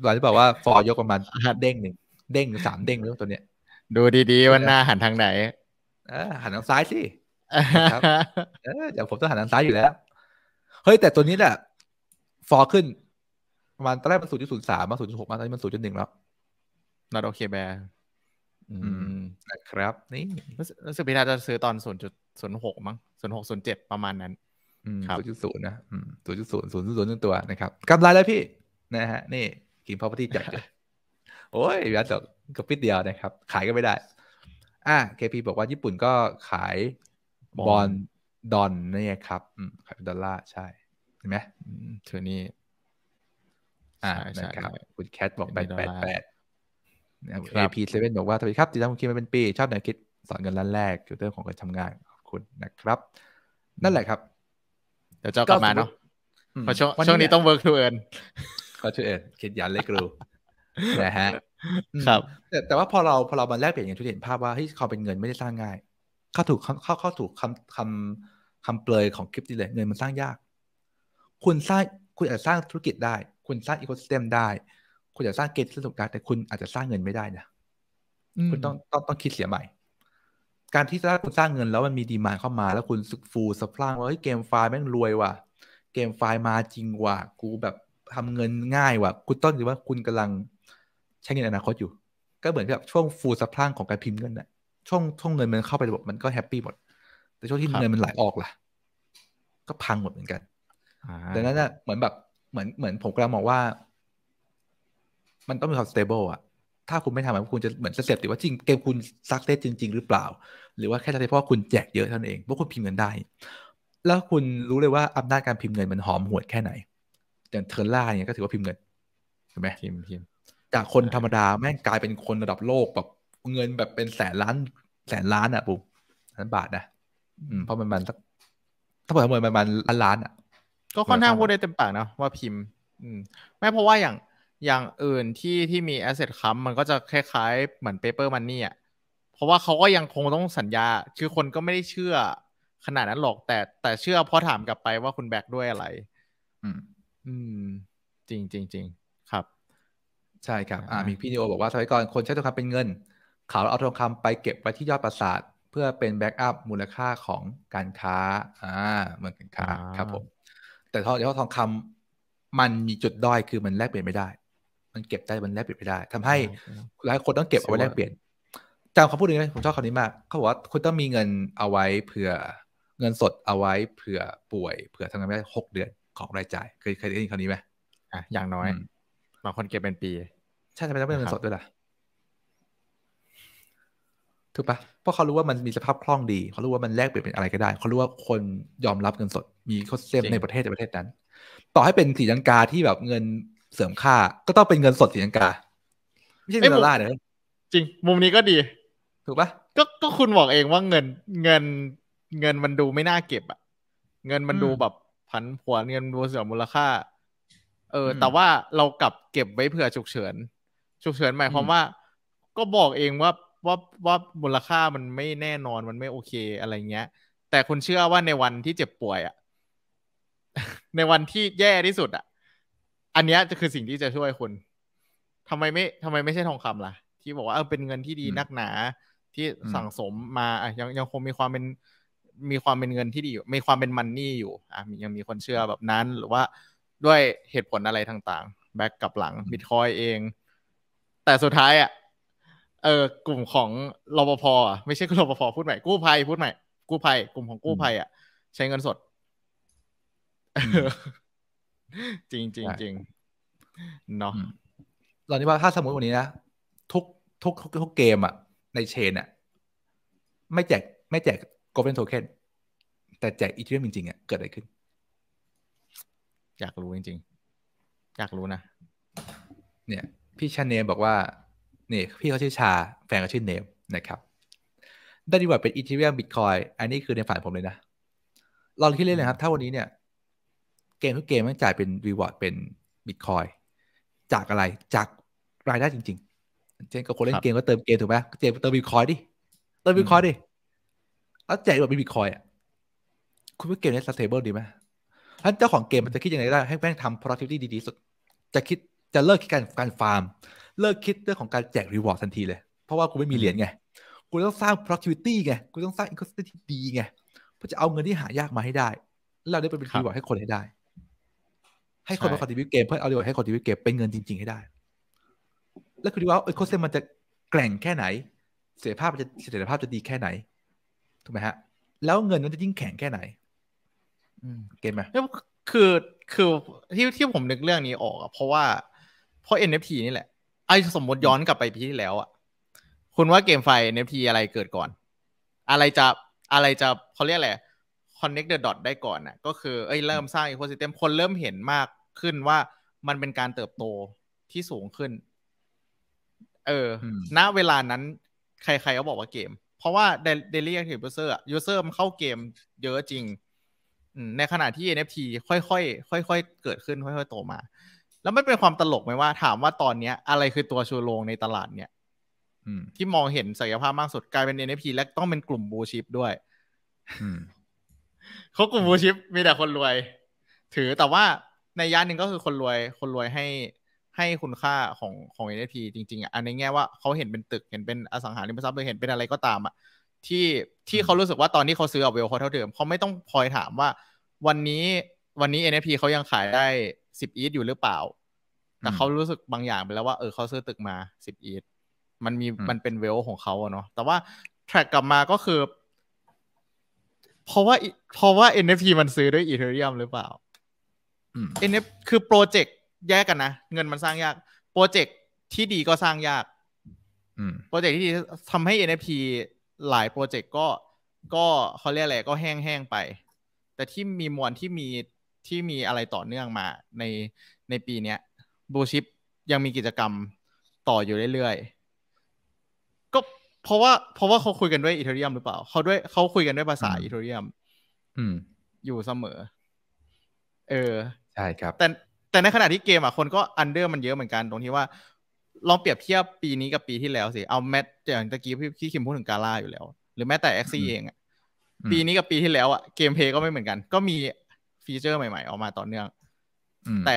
S1: หลอนที่บอกว่าฟอร์ยกประมาณเด้งหนึ่งเด้งสามเด้งเรื่องตัวเนี้ย ดูดีๆวันหน้าหันทางไหนหันทางซ้ายสิเดี๋ยวผมต้องหันทางซ้ายอยู่แล้วเฮ้ยแต่ตัวนี้แหละฟอขึ้น ประมาณตอนแรกมันศูนย์จุดศูนย์สามมาศูนย์จุดหกมาตอนนี้มันศูนย์จุดหนึ่งแล้ว
S2: นาโอเคแบร์นะครับนี่รู้สึกพี่นาจะซื้อตอนศูนย์จุดศูนย์หกมั้งศูนย์หกศูนย์เจ็ดประมาณนั้นศูนย์จุดศูน
S1: ย์นะศูนย์จุดศูนย์ศูนย์ศูนย์หนึ่งตัวนะครับกำไรแล้วพี่ นะ ฮะ นี่ กินพอพอรที่จัดเลยโอ้ยยัดจบกับปิดเดียวนะครับ ขายก็ไม่ได้ อ่าเคพีบอกว่าญี่ปุ่นก็ขาย บอลดอนนี่ครับขายเป็นดอลลาร์ใช่เห็นไหมเทอร์นี่อ่า ใช่ครับคุณแคทบอกแปดแปดแปดเอพีเซเว่นบอกว่าสวัสดีครับติดตามคุณคิดมาเป็นปี ชอบแนวคิดสอนเงินล้านแรกคือเรื่องของการทำงานขอบคุณนะครับ นั่นแหละครับ เดี๋ยวจะกลับมาเนาะเพราะช่วงนี้ต้องเวิร์กทูเอินก็ทูเอินคิดยันเล็กรูนะฮะครับ แต่แต่ว่าพอเราพอเรามาแลกเปลี่ยน่างทุกเห็นภาพว่าเฮ้ยเขาเป็นเงินไม่ได้สร้างง่าย เข้าถูกเข้าเข้าถูกคำคำคำเปลยของคลิปนี้เลยเงินมันสร้างยากคุณสร้างคุณอาจจะสร้างธุรกิจได้ คุณสร้างอีโคสเต็มได้ คุณอาจจะสร้างเกณฑ์สนุกได้แต่คุณอาจจะสร้างเงินไม่ได้นะคุณต้องต้องต้องคิดเสียใหม่ การที่ถ้าคุณสร้างเงินแล้วมันมีดีมาเข้ามาแล้วคุณสึกฟูสะพรั่งว่าเฮ้ยเกมไฟล์แม่งรวยว่ะเกมไฟล์มาจริงว่ะกู แบบทำเงินง่ายว่ะ คุณต้องริดว่าคุณกำลังใช้เงินอนาคตอยู่ ก็เหมือนกับช่วงฟูสะพรั่งของการพิมพ์เงินน่ะช่วงช่วงเงินมันเข้าไประบบมันก็แฮปปี้หมดแต่ช่วงที่เงินมันไหลออกล่ะก็พังหมดเหมือนกันดังนั้นน่ะเหมือนแบบเหมือนเหมือนผมกำลังมองว่า มันต้องมีความสเตเบิลอะถ้าคุณไม่ทำมันคุณจะเหมือนเสเสบติว่าจริงเกมคุณซักเซสจริง ๆ หรือเปล่า หรือว่าแค่เพราะคุณแจกเยอะเท่านั้นเองเพราะคุณพิมพ์เงินได้ แล้วคุณรู้เลยว่าอำนาจการพิมพ์เงินมันหอมหวดแค่ไหนอย่างเทอร์ล่าเนี่ยก็ถือว่าพิมพ์เงินถูกไหมพิมพ์พิมพ์จากคนธรรมดาแม่งกลายเป็นคนระดับโลกแบบเงินแบบเป็นแสนล้านแสนล้านอะปุ๊บล้านบาทนะอืม เพราะมันมันสักถ้าเปิดเงินมันมันล้านล้านอะ
S2: ก็ค่อนข้างพูดได้เต็มปากนะ ว่าพิมพ์ อืมไม่เพราะว่าอย่างอย่างอื่นที่ที่มีแอสเซทค้ำมันก็จะคล้ายๆ เหมือนเปเปอร์มันนี่อ่ะ เพราะว่าเขาก็ยังคงต้องสัญญา คือคนก็ไม่ได้เชื่อขนาดนั้นหรอก แต่แต่เชื่อพอถามกลับไปว่าคุณแบกด้วยอะไร อืม อืม จริงจริงจริงครับ ใช่
S1: ครับ อ่ามีพี่นิโอบอกว่าสมัยก่อน คนใช้ทองคำเป็นเงินเขาเอาทองคำไปเก็บไว้ที่ยอดปราสาท เพื่อเป็นแบ็กอัพมูลค่าของการค้า อ่าเหมือนการค้าครับผมแต่ทองเหรายทอง คำ มันมีจุดด้อยคือมันแลกเปลี่ยนไม่ได้ มันเก็บ ได้ มันแลกเปลี่ยนไม่ได้ ทำให้หลาย คนต้องเก็บเอาไว้แลกเปลี่ยนจำคำพูดหนึงไหมผมชอบคำนี้มาก เขาบอกว่าคุณต้องมีเงินเอาไว้เผื่อเงินสดเอาไว้เผื่อป่วยเผื่อทำงานไม่ได้หกเดือนของรายจ่ายเคยเคยได้ยินคำนี้ไหมอ่ะอย่างน้อยบางคนเก็บเป็นปีใช่ทำไมต้องเป็นเงินสดด้วยล่ะถูกปะเพราะเขารู้ว่ามันมีสภาพคล่องดี เขารู้ว่ามันแลกเปลี่ยนเป็นอะไรก็ได้ เขารู้ว่าคนยอมรับเงินสด มีอคเซมในประเทศในประเทศนั้น ต่อให้เป็นสีลังกาที่แบบเงินเสริมค่า ก็ต้องเป็นเงินสดสีลังกา
S2: ไม่ใช่เงินดอลลาร์เนอยจริง มุมนี้ก็ดี ถูกปะ ก็ก็คุณบอกเองว่าเงินเงินเงินมันดูไม่น่าเก็บอะ เงินมันดูแบบผันผวนเงินดูเสื่อมมูลค่า เออ แต่ว่าเรากลับเก็บไว้เผื่อฉุกเฉิน ฉุกเฉินหมายความว่า ก็บอกเองว่าว่าว่ามูลค่ามันไม่แน่นอนมันไม่โอเคอะไรเงี้ย แต่คุณเชื่อว่าในวันที่เจ็บป่วยอะในวันที่แย่ที่สุดอะอันเนี้ยจะคือสิ่งที่จะช่วยคุณ ทำไมไม่ทำไมไม่ใช่ทองคำล่ะ ที่บอกว่าเออเป็นเงินที่ดีนักหนา ที่สั่งสมมาอ่ะยังยังคงมีความเป็น มีความเป็นเงินที่ดีอยู่มีความเป็นมันนี่อยู่อ่ะยังมีคนเชื่อแบบนั้น หรือว่าด้วยเหตุผลอะไรต่างๆแบ็กกลับหลังบิตคอยเองแต่สุดท้ายอ่ะเออกลุ่มของรปภอ่ะไม่ใช่รปภพูดใหม่กู้ภัยพูดใหม่กู้ภัยกลุ่มของกู้ภัยอ่ะ ใช้เงินสด จริงจริงจริงเนาะเรานี้ว่า
S1: ถ้าสมมติวันนี้นะทุกทุกทุกเกมอ่ะในเชนอ่ะ ไม่แจก ไม่แจกโกลเด้นโทเค็นแต่แจกอีเทรียมจริงๆอ่ะเกิดอะไรขึ้น อยากรู้จริงๆอยากรู้นะ
S2: เนี่ย พี่ช
S1: าเนบอกว่านี่ พี่เขาชื่อชาแฟนเขาชื่อเนมนะครับได้ดีกว่าเป็นอีททเรียมบิตคอยอันนี้คือในฝันผมเลยนะลองคิดเล่นเลยครับ ถ้าวันนี้เนี่ย เกมทุกเกมมันจ่ายเป็นรีวอร์ดเป็นบิตคอยจากอะไรจากรายได้จริงๆเช่นก็คนเล่นเกมก็เติมเกมถูกไหมเจมเติมบิตคอยดิเติมบิตคอยดิแล้วแจกแบบเป็นบิตคอยอ่ะคุณว่าเกมนี้สเตเบิลดีไหมท่านเจ้าของเกมมันจะคิดยังไงได้ ให้แม่งทำ productivity ดีๆีสุดจะคิดจะเลิกคิดการการฟาร์ม เลิกคิดเรื่องของการแจกรีวอร์ดทันทีเลย เพราะว่ากูไม่มีเหรียญไง กูต้องสร้าง productivity ไงกูต้องสร้าง ecosystem ที่ดีไงเพื่อจะเอาเงินที่หายากมาให้ได้เราได้เป็นรีวอร์ดให้คนให้ได้ ให้คนมาคอนติวิเกม เพื่อเอารีวอร์ดให้คอนติวิเกมเป็นเงินจริงๆให้ได้ แล้วคือว่าเอโคเซมมันจะแกร่งแค่ไหน เสถียรภาพจะเสถียรภาพจะดีแค่ไหน
S2: ถูกไหมฮะ แล้วเงินมันจะยิ่งแข็งแค่ไหนเกมไหมคือคือที่ที่ผมนึกเรื่องนี้ออกอะเพราะว่าเพราะ NFT นี่แหละไอสมมติย้อนกลับไปปีที่แล้วอะคุณว่าเกมไฟ NFT อะไรเกิดก่อน อะไรจะ อะไรจะเขาเรียกอะไร connect the dot ได้ก่อนน่ะ ก็คือ เอ้ย เริ่มสร้าง ecosystem คนเริ่มเห็นมากขึ้นว่ามันเป็นการเติบโตที่สูงขึ้น เออ ณ เวลานั้น ใครๆเขาบอกว่าเกม เพราะว่า daily active user อะ user มันเข้าเกมเยอะจริง ในขณะที่ NFT ค่อยๆ ค่อยๆ เกิดขึ้น ค่อย ๆ โตมาแล้วมันเป็นความตลกไหมว่าถามว่าตอนเนี้ย อะไรคือตัวชูโรงในตลาดเนี่ยที่มองเห็นศักยภาพมากสุดกลายเป็น NFT และต้องเป็นกลุ่มบูชิปด้วยเขากลุ่มบูชิปมีแต่คนรวย ถือแต่ว่าในย่านหนึ่งก็คือคนรวยคนรวยให้ให้คุณค่าของของ NFT จริงๆอ่ะในแง่ว่าเขาเห็นเป็นตึกเห็นเป็นอสังหาริมทรัพย์หรือเห็นเป็นอะไรก็ตามอ่ะที่ที่เขารู้สึกว่าตอนที่เขาซื้อเอาเวลเขาเท่าเดิมเขาไม่ต้องคอยถามว่า วันนี้วันนี้ NFT เขายังขายได้สิบอีทอยู่หรือเปล่า แต่เขารู้สึกบางอย่างไปแล้วว่าเออเขาซื้อตึกมาสิบอีทมันมีมันเป็นเวลของเขาเนาะแต่ว่าแทร็กกลับมาก็คือเพราะว่า เพราะว่า NFT มันซื้อด้วยอีเทเรียมหรือเปล่า NFT คือโปรเจกต์แยกกันนะ เงินมันสร้างยากโปรเจกต์ที่ดีก็สร้างยากโปรเจกต์ที่ดีทำให้ NFT หลายโปรเจกต์ก็ก็เขาเรียกอะไรก็แห้งๆไป แต่ที่มีมวลที่มีที่มีอะไรต่อเนื่องมาในในปีเนี้ยบูชิปยังมีกิจกรรมต่ออยู่เรื่อยๆ ก็ เพราะว่าเพราะว่าเขาคุยกันด้วยอีเทอริเอมหรือเปล่าเขาด้วยเขาคุยกันด้วยภาษาอีเทอริเอมอยู่เสมอ เออ ใช่ครับ แต่แต่ในขณะที่เกมอ่ะ คนก็อันเดอร์มันเยอะเหมือนกัน ตรงที่ว่า ลองเปรียบเทียบปีนี้กับปีที่แล้วสิ เอาแมทอย่างตะกี้พี่คิมพูดถึงกาล่าอยู่แล้ว หรือแม้แต่เอ็กซี่เองอ่ะปีนี้กับปีที่แล้วอ่ะเกมเพย์ก็ไม่เหมือนกันก็มีฟีเจอร์ใหม่ ๆ ออกมาต่อเนื่องแต่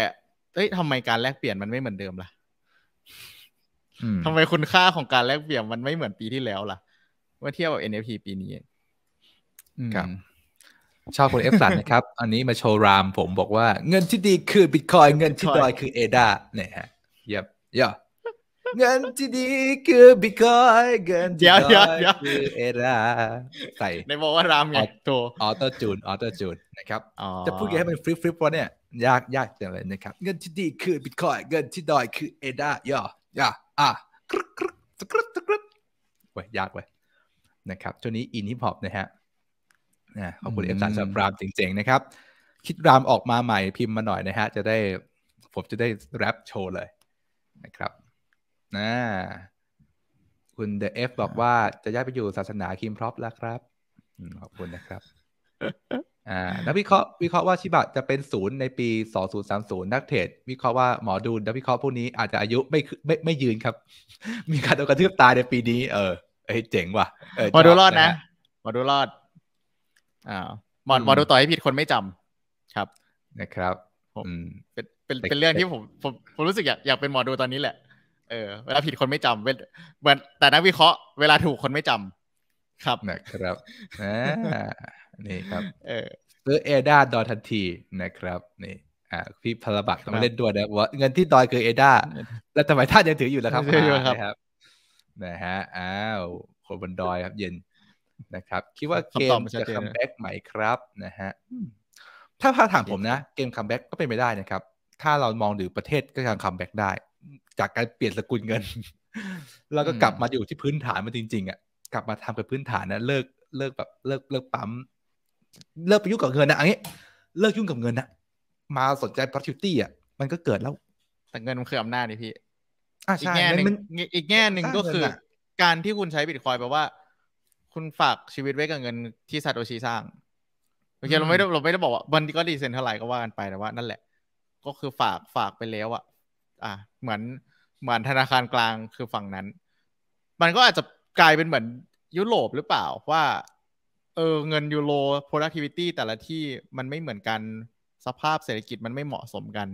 S2: เอ้ยทำไมการแลกเปลี่ยนมันไม่เหมือนเดิมล่ะทำไมคุณค่าของการแลกเปลี่ยนมันไม่เหมือนปีที่แล้วล่ะเมื่อเทียบกับ NFT ปีนี้
S1: ครับชอบคุณเอฟสันนะครับ อันนี้มาโชว์รามผมบอกว่าเงินที่ดีคือบิตคอยเงินที่ดอยคือเอดาเนี่ยฮะเยีบยเย่เงินที่ดีคือบิตคอยเงินที่ดีคือเอราใส่ในบอกว่ารามไงตัวออโต้จูนออโต้จูนนะครับ จะพูดยังให้มันฟลิปฟลิปวะเนี่ยยากยากจังเลยนะครับ เงินที่ดีคือบิตคอยเงินที่ดอยคือเอดาย่อย่าอ่ะกรึ๊กกรึ๊กกรึ๊กกรึ๊กเว้ยยากเว้ยนะครับช่วงนี้อินฮิปฮอปนะฮะนะขอบคุณเอฟซารสับรามเจ๋งๆ นะครับ คิดรามออกมาใหม่พิมพ์มาหน่อยนะฮะ จะได้ผมจะได้แรปโชว์เลยนะครับนะคุณเดอะเอฟบอกว่าจะย้ายไปอยู่ศาสนาคิมพร็อพแล้วครับขอบคุณนะครับ อ่านักวิเคราะห์วิเคราะห์ว่าชิบะจะเป็นศูนย์ในปี 2030 นักเทรดวิเคราะห์ว่า หมอดูนักวิเคราะห์พวกนี้อาจจะอายุไม่ไม่ไม่ย
S2: ืนครับ มีการโดนกระทืบตายในปีนี้เออเฮ้ยเจ๋งว่ะหมอดูรอดนะ หมอดูรอดอ่าหมอหมอดูต่อให้ผิดคนไม่จำ ครับ นะครับ ผมเป็นเป็นเรื่องที่ผมผมผมรู้สึกอยากอยากเป็นหมอดูตอนนี้แหละเออเวลาผิดคนไม่จำเหมือนแต่นักวิเคราะห์เวลาถูกคนไม่จำครับนะครับนี่ครับ เออซื้อเอดาดอทันทีนะครับ
S1: นี่อ่าพี่พลบัตต้มาเล่นด้วยนะว่าเงินที่ดอยคือเอดา แล้วทำไมท่านยังถืออยู่ล่ะครับถืออยู่ครับ นะฮะ อ้าว คนบนดอยครับ เย็น นะครับ คิดว่าเกมจะคัมแบ็กไหมครับ นะฮะ ถ้าถามผมนะ เกมคัมแบ็กก็เป็นไปได้นะครับ ถ้าเรามองดูประเทศก็ยังคัมแบ็กได้จากการเปลี่ยนสกุลเงิน แล้วก็กลับมาอยู่ที่พื้นฐานมาจริง ๆ อ่ะ กลับมาทำกับพื้นฐานนะเลิกเลิกแบบเลิกเลิกปั๊มเลิกไปยุ่งกับเงินนะอันนี้ เลิกยุ่งกับเงินนะมาสนใจพ r o d u c t i v i อ่ะมันก็เกิดแล้ว
S2: แต่เงินมันคืออำนาจนี่พี่อีกแง่หนึ่งอีกแง่หนึ่งก็คือ การที่คุณใช้บิตคอยแปลว่า คุณฝากชีวิตไว้กับเงินที่ซาโตชิสร้างโอเคเราไม่เราไม่ได้บอกว่ามันก็ดีเซนเท่าไหร่ก็ว่ากันไปแต่ว่านั่นแหละก็คือฝากฝากไปแล้วอะอ่ะเหมือนเหมือนธนาคารกลางคือฝั่งนั้น มันก็อาจจะกลายเป็นเหมือนยุโรปหรือเปล่าว่าเออเงินยูโร productivity แต่ละที่มันไม่เหมือนกันสภาพเศรษฐกิจมันไม่เหมาะสมกัน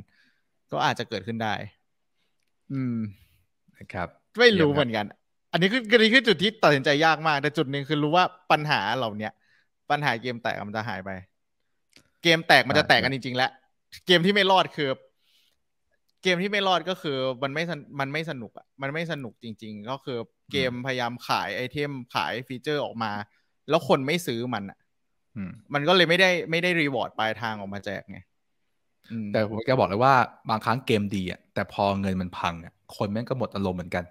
S2: ก็อาจจะเกิดขึ้นได้ อืม นะครับไม่รู้เหมือนกัน อันนี้คือกรณีคือจุดที่ตัดสินใจยากมาก แต่จุดหนึ่งคือรู้ว่าปัญหาเหล่าเนี้ยปัญหาเกมแตก มันจะหายไป เกมแตกมันจะแตกกันจริงๆแล้วเกมที่ไม่รอดคือเกมที่ไม่รอดก็คือมันไม่ มันไม่สนุกอ่ะ มันไม่สนุกจริง ๆ ก็คือเกมพยายามขายไอเทมขายฟีเจอร์ออกมาแล้วคนไม่ซื้อมันอ่ะมันก็เลยไม่ได้ไม่ได้รีวอร์ดปลายทางออกมาแจกไง
S1: แต่ผมจะบอกเลยว่าบางครั้งเกมดีอ่ะแต่พอเงินมันพังอ่ะคนแม่งก็หมดอารมณ์เหมือนกัน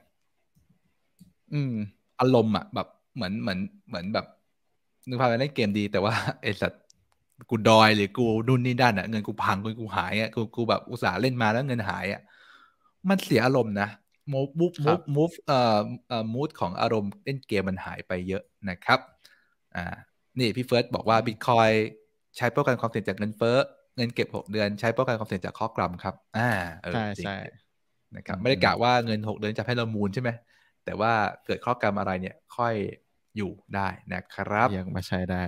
S1: อืมอารมณ์อ่ะ แบบเหมือนเหมือนเหมือนแบบนึกภาพไปเล่นเกมดีแต่ว่าไอสัตวกูดอย หรือกูนุ่นนี่ด้านอะเงินกูพังกูกูหายอะกูกูแบบอุตส่าห์เล่นมาแล้วเงินหายอะมันเสียอารมณ์นะมูฟมูฟมูฟมูฟเอ่อเอ่อมูดของอารมณ์เล่นเกมมันหายไปเยอะนะครับอ่านี่พี่เฟิร์สบอกว่าบิตคอยใช้ป้องกันความเสี่ยงจากเงินเฟ้อเงินเก็บหกเดือน ใช้ป้องกันความเสี่ยงจากข้อกรัมครับอ่าใช่ใช่นะครับไม่ได้กะว่าเงินหกเดือนจะให้เรามูลใช่ไหมแต่ว่าเกิดข้อกรรมอะไรเนี่ยค่อยอยู่ได้นะครับ ยังมาใช
S2: ้ได้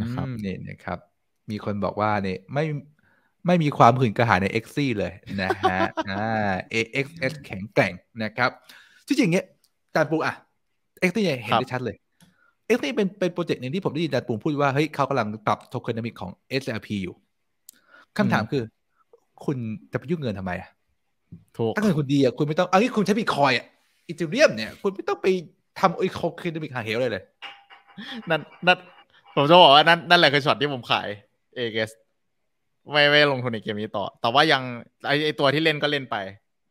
S2: นะครับ
S1: นี่นะครับมีคนบอกว่าเนี่ยไม่ไม่มีความหื่นกระหายในเอ็กซี่เลยนะฮะอ่าเอ็กแข็งแกร่งนะครับที่จริงเนี้ยจานปูอ่ะกซี่เนี่ยเห็นได้ชัดเลยเอ็กซี่เป็นเป็นโปรเจกต์หนึ่งที่ผมได้ยินจานปูพูดว่าเฮ้ยเขากำลังปรับโทเค n นมิกของ SLP อยู่คำถามคือ คุณจะไปยุ่งเงินทำไมอ่ะถูกถ้าเกิดคุณดีอ่ะคุณไม่ต้องอันนี้คุณใช้บิต
S2: คอยอ่ะอีเทเรียมเนี่ย คุณไม่ต้องไปทำไอ้โทเคนดมิกหาเหวเลยเลยนั่นนั่นผมจะบอกว่านั่นนั่นแหละคือช็อตที่ผมขาย เอเกสไม่ไม่ลงทุนในเกมนี้ต่อ แต่ว่ายังไอไอตัวที่เล่นก็เล่นไป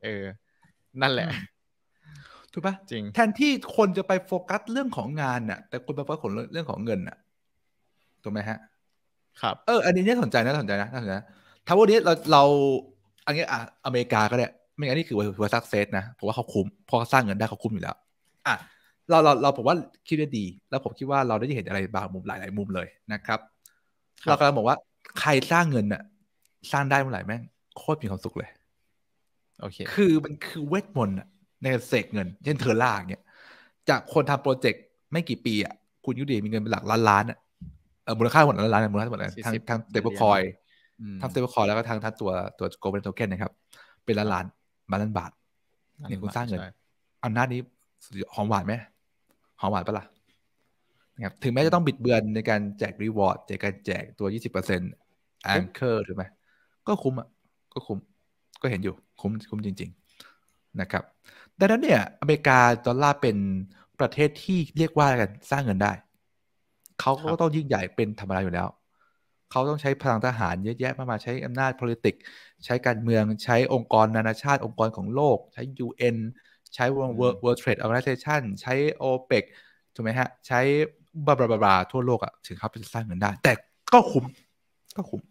S2: เออ นั่นแหละถูกปะจริงแทนที่คนจะไปโฟกัสเรื่องของงานน่ะ แต่คนไปโฟกัส
S1: เรื่องของเงินน่ะถูกไหมฮะครับเออ อันนี้น่าสนใจนะน่าสนใจนะน่าสนใจนะั้งวันนี้เราเราอันนี้อ่ะอเมริกาก็ได้ไม่งั้นนี่คือว่าซักเซสนะผมว่าเขาคุ้มพอสร้างเงินได้เขาคุ้มอยู่แล้วอ่ะเราเราเราผมว่าคิดได้ดีแล้วผมคิดว่าเราได้เห็นอะไรบางมุมหลายๆมุมเลยนะครับ เรากำลังบอกว่าใครสร้างเงินน่ะสร้างได้เมื่อไหร่แม่งโคตรมีความสุขเลยโอเค คือมันคือเวทมนต์ในเสกเงิน เช่นเธอร่าเนี่ยจากคนทำโปรเจกต์ ไม่กี่ปีอ่ะคุณยุดีมีเงินเป็นหลักล้านล้านอ่ะมูลค่าหมดล้านล้านมูลค่าหมดลยทั้งทั้งเตเบคอยทั้งเตเบคอยแล้วก็ทั้งทั้งตัวตัวโกลเด้นโทเค็นนะครับ เป็นล้านล้านบาทล้านบาทเนี่ยคุณสร้างเงินอำนาจนี้หอมหวานไหมอมหวานปะละ่ะนะครับถึงแม้จะต้องบิดเบือนในการแจกรีวอร์ดในการแจกตัว 20%เปอร์เซ็นต์แองเกอร์ถูกไหม ก็คุ้มอ่ะ ก็คุ้มก็เห็นอยู่คุ้มคุ้มจริง ๆ นะครับดังนั้นเนี่ย อเมริกา ดอลลาร์เป็นประเทศที่เรียกว่ากันสร้างเงินได้ เขาก็ต้องยิ่งใหญ่เป็นธรรมดาอยู่แล้ว เขาต้องใช้พลังทหารเยอะแยะ มากมายใช้อำนาจ politics ใช้การเมืองใช้องค์กรนานาชาติองค์กรของโลก ใช้ UN ใช้ World Trade Organization ใช้ OPEC ถูกไหมฮะ ใช้บาบาบา
S2: บาทั่วโลกอะถึงเขาจปสร้างเงินได้ แต่ก็คุ้มก็คุ้ม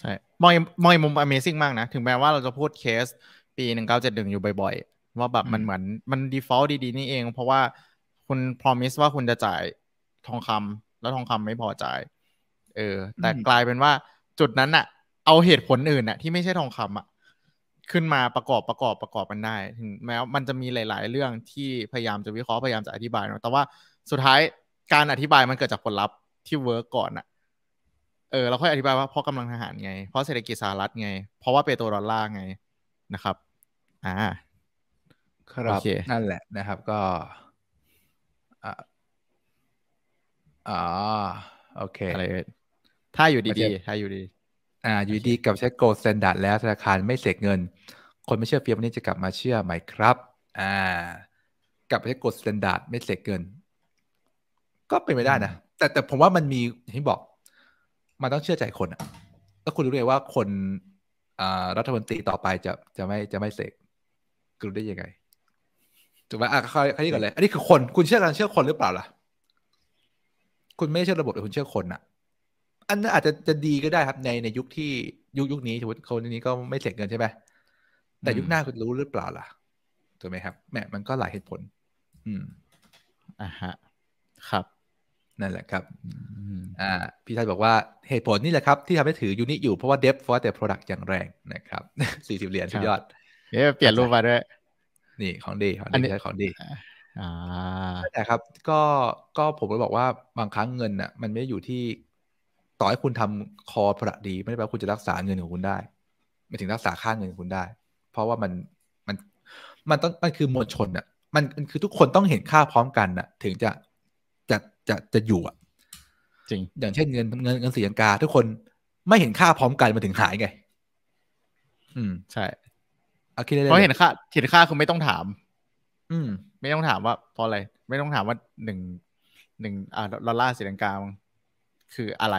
S2: ใช่มองมองมุม Amazing มากนะ ถึงแม้ว่าเราจะพูดเคส ปีหนึ่งเก้าเจ็ดหนึ่งอยู่บ่อยๆ ว่าแบบมันเหมือนมัน default ดีๆ นี่เอง เพราะว่าคุณพรมิสว่าคุณจะจ่ายทองคำแล้วทองคำไม่พอจ่ายเออแต่กลายเป็นว่าจุดนั้นอะเอาเหตุผลอื่นอะที่ไม่ใช่ทองคำอะขึ้นมาประกอบประกอบประกอบกันได้ถึงแม้มันจะมีหลายๆเรื่องที่พยายามจะวิเคราะห์พยายามจะอธิบายเนาะแต่ว่าสุดท้ายการอธิบายมันเกิดจากผลลัพธ์ที่เวิร์กก่อนอะเออเราค่อยอธิบายว่าเพราะกำลังทหารไง เพราะเศรษฐกิจสหรัฐไง เพราะว่าเปโตรดอลลาร์ไงนะครับอ่าครับนั่นแหละนะครับ ก็อ่า
S1: อ๋อโอเคอะไรถ้าอยู่ดีๆถ้าอยู่ดีอ่าอยู่ดีกับใช้โกลด์สแตนดาร์ดแล้วธนาคารไม่เสกเงิน คนไม่เชื่อเฟียวันนี้จะกลับมาเชื่อไหมครับอ่ากลับไปใช้โกลด์สแตนดาร์ดไม่เสกเงิน ก็เป็นไปได้นะแต่แต่ผมว่ามันมีอย่างที่บอกมันต้องเชื่อใจคนอ่ะแล้วคุณรู้ไมว่าคนอ่ารัฐมนตรีต่อไปจะจะไม่จะไม่เสกคุณรู้ได้ยังไงถูกไหมอ่ะข้อนี่ก่อนเลย อันนี้คือคนคุณเชื่อการเชื่อคนหรือเปล่าล่ะ คุณไม่เชื่อระบบแต่คุณเชื่อคนอ่ะอันนั้นอาจจะจะดีก็ได้ครับในในยุคที่ยุคยุคนี้สมมติคนนี้ก็ไม่เสียเงินใช่ไหมแต่ยุคหน้าคุณรู้หรือเปล่าล่ะถูกไหมครับ แม่มันก็หลายเหตุผล
S2: อืมอ่าฮะ ครับ นั่นแหละ
S1: ครับอ่า พี่ชายบอกว่าเหตุผลนี่แหละครับ ที่ทำให้ถือยูนิอยู่เพราะว่าเดฟฟอร์แต่โปรดักต์อย่างแรงนะครับสี่สิบเหรียญสุดยอดเนี่ยเปลี่ยนรูปมาด้วยนี่ของดีของดีใช้ของดี อ่าแต่ครับ ก็ก็ผมก็บอกว่าบางครั้งเงินอ่ะมันไม่อยู่ที่ต่อให้คุณทำคอพระดี ไม่ได้แปลว่าคุณจะรักษาเงินของคุณได้ ไม่ถึงรักษาค่าเงินของคุณได้ เพราะว่ามันมันมันต้องมันคือมวลชนอ่ะมันคือทุกคนต้องเห็นค่าพร้อมกันน่ะ ถึงจะจะจะจะอยู่อ่ะ จริงอย่างเช่นเงินเงินเงินสีลังกาทุกคนไม่เห็นค่าพร้อมกันมันถึงหายไง
S2: อืม ใช่เพราะเห็นค่าเห็นค่าคือไม่ต้องถาม อืม ไม่ต้องถามว่าเพราะอะไรไม่ต้องถามว่าหนึ่งหนึ่งอ่าลอลลาสีลังกาคืออะไร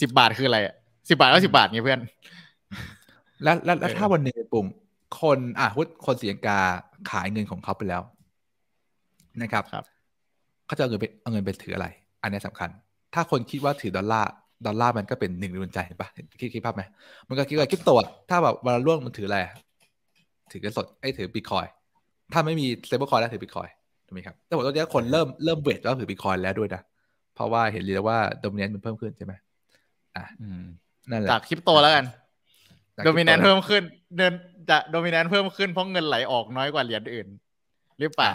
S2: สิบบาทคืออะไรอ่ะสิบบาทก็สิบบาทไงเพื่อน แล้วแล้วถ้าวันหนึ่งปุ่มคนอ่ะพุทคนเสียงกาข
S1: ายเงินของเขาไปแล้ว นะครับครับ เขาจะเอาเงินไปเอาเงินไปถืออะไร อันนี้สำคัญ ถ้าคนคิดว่าถือ ดอลลาร์ดอลลาร์มันก็เป็นหนึ่งดวงใจเห็นปะคิดคิดภาพไหม มันก็คิดว่าคิดตัวถ้าแบบวันร่วงมันถืออะไร ถือเงินสดไอ้ถือบิตคอยถ้าไม่มีเซเบอร์คอยแล้วถือบิตคอยถูกไหมครับ แต่ผมตอนนี้คนเริ่มเริ่มเวทว่าถือบิตคอยแล้วด้วยนะเพราะว่าเห็นเลยว่าโดมเนนต์มันเพิ่มขึ้นใช่ไหม่ะนั่นแหละจาก
S2: คริปโตแล้วกันโดมิแนนเพิ่มขึ้น เดินจะโดมิแนนเพิ่มขึ้นเพราะเงินไหลออกน้อยกว่าเหรียญอื่น หรือเปล่า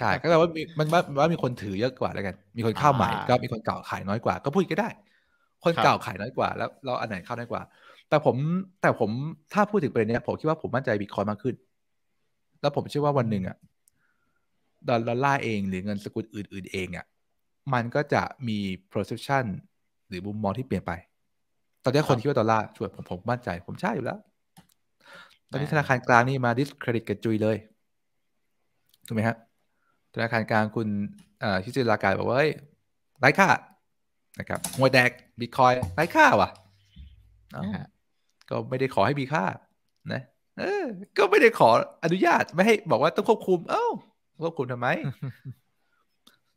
S1: ใช่ก็แปลว่ามันว่ามีคนถือเยอะกว่า แล้วกันมีคนเข้าใหม่ก็มีคนเก่าขายน้อยกว่า ก็พูดก็ได้ คนเก่าขายน้อยกว่าแล้วเราอันไหนเข้าน้อยกว่า แต่ผมแต่ผมถ้าพูดถึงประเด็นนี้ผมคิดว่าผมมั่นใจบิตคอยมากขึ้น แล้วผมเชื่อว่าวันหนึ่งอะดอลลาร์เองหรือเงินสกุลอื่น ๆเองอะมันก็จะมี perception หรือมุมมองที่เปลี่ยนไป ตอนนี้คนคิดว่า ดอลลาร์ช่วย ผมผมมั่นใจ ผมใช่อยู่แล้ว ตอนนี้ธนาคารกลางนี่มาดิสเครดิตกับจุยเลยถูกไหมฮะธนาคารกลาง คุณชิจิลากายบอกว่าไร้ค่า นะครับัวยแดก บิตคอยไร้ค่าว่ะก็ไม่ได้ขอให้มีค่า นะ เออก็ไม่ได้ขออนุญาตไม่ให้บอกว่า ต้องควบคุมเอ้าควบคุมทำไม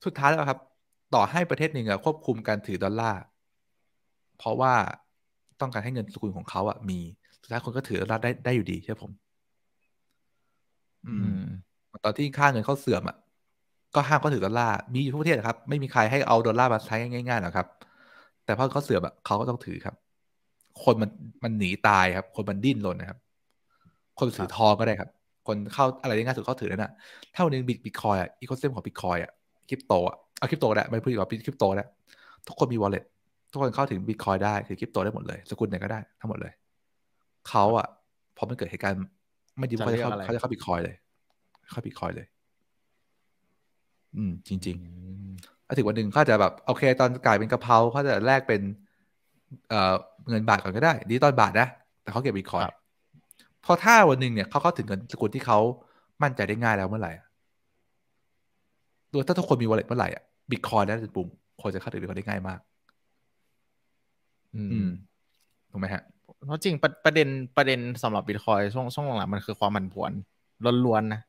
S1: สุดท้ายแล้วครับ ต่อให้ประเทศหนึ่งอะควบคุมการถือดอลลาร์เพราะว่าต้องการให้เงินสกุลของเขาอะมี สุดท้ายคนก็ถือรัฐได้ได้อยู่ดีใช่ผม อืมตอนที่ค่าเงินเขาเสื่อมอะก็ห้ามก็ถือดอลลาร์มีอยู่ทุกประเทศครับไม่มีใครให้เอาดอลลาร์มาใช้ง่ายๆหรอกครับ แต่พอเขาเสื่อมอะเขาก็ต้องถือครับ คนมันมันหนีตายครับ คนมันดิ้นรนนะครับ คนถือทองก็ได้ครับ คนเข้าอะไรง่ายสุดเขาถือนั่นหะถ้าวันนึงบิตบิตคอยอะอีโคเซมของบิตคอยอะคริปโตอะเอาคริปโตแหละไม่พูดดีกว่าคริปโตแหละทุกคนมีวอลเล็ตทุกคนเข้าถึงบิตคอยได้ถือคริปโตได้หมดเลย สกุลไหนก็ได้ทั้งหมดเลย เขาอ่ะพอมันเกิดเหตุการณ์ไม่ดีเขาจะเข้าเขาจะเข้าบิตคอยเลย เข้าบิตคอยเลย อืม จริงๆถ้าถึงวันหนึ่งเขาจะแบบโอเค ตอนกลายเป็นกระเพราเขาจะแลกเป็นเอ่อเงินบาทก่อนก็ได้ ดีตอนบาท นะ แต่เขาเก็บบิตคอยพอถ้าวันหนึ่งเนี่ยเขาเข้าถึงเงินสกุลที่เขามั่นใจได้ง่ายแล้วเมื่อไหร่ดวถ้าทุกคนมีวอลเล็ตเมื่อไหร่อ่ะบิตคอยน่าจะ
S2: ปุ่มคนจะเข้าถึงบิตคอยได้ง่ายมากถูกไหมฮะ เพราะจริงประประเด็นประเด็นสำหรับบิตคอยช่วงช่วงหลังมันคือความมันผวนล้วนๆนะ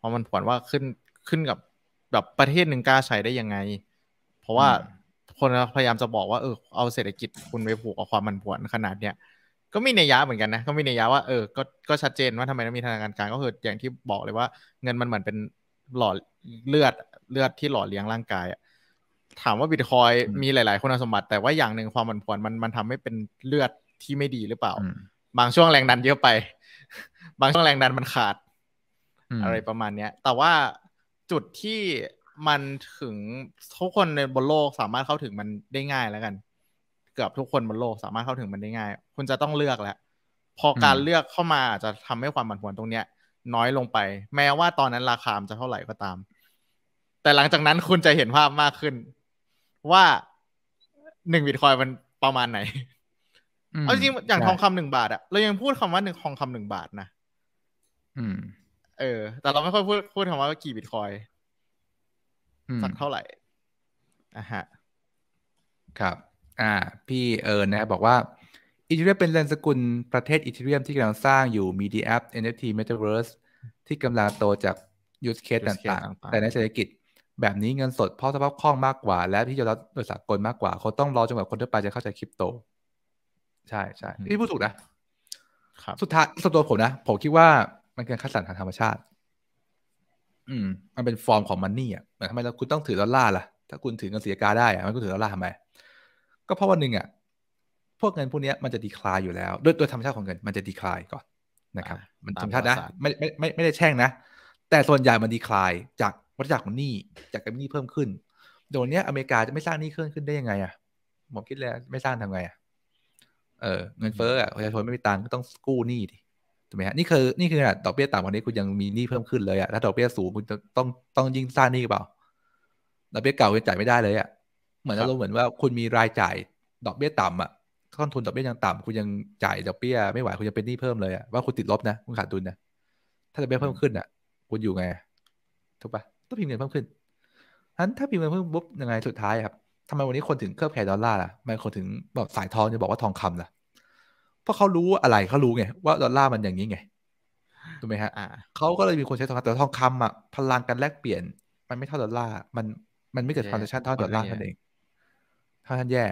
S2: ความันผวนว่าขึ้นขึ้นกับแบบประเทศหนึ่งกล้าใช้ได้ยังไง เพราะว่า คนพยายามจะบอกว่าเออเอาเศรษฐกิจคุณไปผูกกับความมันผวนขนาดเนี้ยก็มีในยะเหมือนกันนะก็มีในยะว่าเออก็ก็ชัดเจนว่าทำไมต้องมีธนาคารกลางก็คืออย่างที่บอกเลยว่า เงินมันเหมือนเป็นหล่อเลือดเลือดที่หล่อเลี้ยงร่างกายอะถามว่าบิตคอยมีหลาย ๆ คุณสมบัติ แต่ว่าอย่างหนึ่งความผันผวนมันมันทำให้เป็นเลือดที่ไม่ดีหรือเปล่า บางช่วงแรงดันเยอะไป บางช่วงแรงดันมันขาด อะไรประมาณเนี้ยแต่ว่าจุดที่มันถึงทุกคนในบนโลกสามารถเข้าถึงมันได้ง่ายแล้วกัน เกือบทุกคนบนโลกสามารถเข้าถึงมันได้ง่าย คุณจะต้องเลือกแล้วพอการเลือกเข้ามาอาจจะทำให้ความผันผวนตรงเนี้ย น้อยลงไป แม้ว่าตอนนั้นราคาจะเท่าไหร่ก็ตาม แต่หลังจากนั้นคุณจะเห็นภาพมากขึ้นว่าหนึ่งบิตคอยมันประมาณไหนเอาจริงอย่างทองคำหนึ่งบาทอะเรายังพูดคำว่าหนึ่งทองคำหนึ่งบาทนะ อืม เออ แต่เราไม่ค่อยพูดพูดคำว่ากี่บิตคอยสักเท่าไหร่อะฮะ
S1: ครับ อ่า พี่เอิร์นนะครับบอกว่าอีเทเรียมเป็นเลนสกุลประเทศอีเทเรียมที่กำลังสร้างอยู่มีดีแอป NFT Metaverse ที่กำลังโตจากยูสเคสต่าง ๆ แต่ในเศรษฐกิจแบบนี้เงินสดเพราะสภาพคล่องมากกว่า และที่จะรับโดยสากลมากกว่า เขาต้องรอจนกว่าคนทั่วไปจะเข้าใจคริปโต ใช่ใช่ที่พูดถูกนะครับสุดท้ายส่ตัวผมนะ ผมคิดว่ามันเป็นคัดสรรทางธรรมชาติ อืม มันเป็นฟอร์มของมันนี่อ่ะทำไมเราคุณต้องถือดอลลาร์ล่ะ ถ้าคุณถือเงินสียกาได้อ่ะมันคุณถือดอลลาร์ทำไมก็เพราะวันหนึ่งอ่ะพวกเงินพวกนี้มันจะดีคลายอยู่แล้วด้วยดัวยธรรมชาติของเงินมันจะดีคลายก่อนนะครับมันธรรมชาตินะไม่ไม่ไม่ได้แช่งนะแต่ส่วนใหญ่มันดีคลายจากวัฏจักรของหนี้จากการหนี้เพิ่มขึ้น โดยเนี้ยอเมริกาจะไม่สร้างหนี้เพิ่มขึ้นได้ยังไง อ่ะผมคิดแล้วไม่สร้างทำไงอ่ะ เออเงินเฟ้ออ่ะประชาชนไม่มีตังค์ก็ต้องกู้หนี้ดิถูกไหมฮะนี่คือนี่คือดอกเบี้ยต่ำกว่านี้คุณยังมีหนี้เพิ่มขึ้นเลยอ่ะ ถ้าดอกเบี้ยสูงคุณจะต้องต้องยิ่งสร้างหนี้เปล่า ดอกเบี้ยเก่าคุณจ่ายไม่ได้เลยอ่ะ เหมือนเราเหมือนว่าคุณมีรายจ่าย ดอกเบี้ยต่ำอ่ะต้นทุนดอกเบี้ยยังต่ำคุณยังจ่ายดอกเบี้ย ไม่ไหวคุณยังเป็นหนี้เพิ่มเลยอ่ะว่าคุณติดลบนะ คุณขาดทุนนะถ้าดอกเบี้ยเพิ่มขึ้นอ่ะคุณอยู่ไงถูกปะต้องพิมพ์เงินเพิ่มขึ้นนั้นถ้าพิมพ์เงินเพิ่มปุ๊บยังไงสุดท้ายครับ ทำไมวันนี้คนถึงเคลือบแคลดอลลาร์ล่ะทำไมคนถึงแบบสายทองจะบอกว่าทองคำล่ะ เพราะเขารู้อะไรเขารู้ไง ว่า ดอลลาร์มันอย่างนี้ไง ถูกไหมฮะเขาก็เลยมีคนใช้ทองคำแต่ทองคำอ่ะพลังการแลกเปลี่ยน มันไม่เท่าดอลลาร์ มัน มันไม่เกิดคอานซัชันเท่าดอลลาร์นั่นเองาท่านนแย่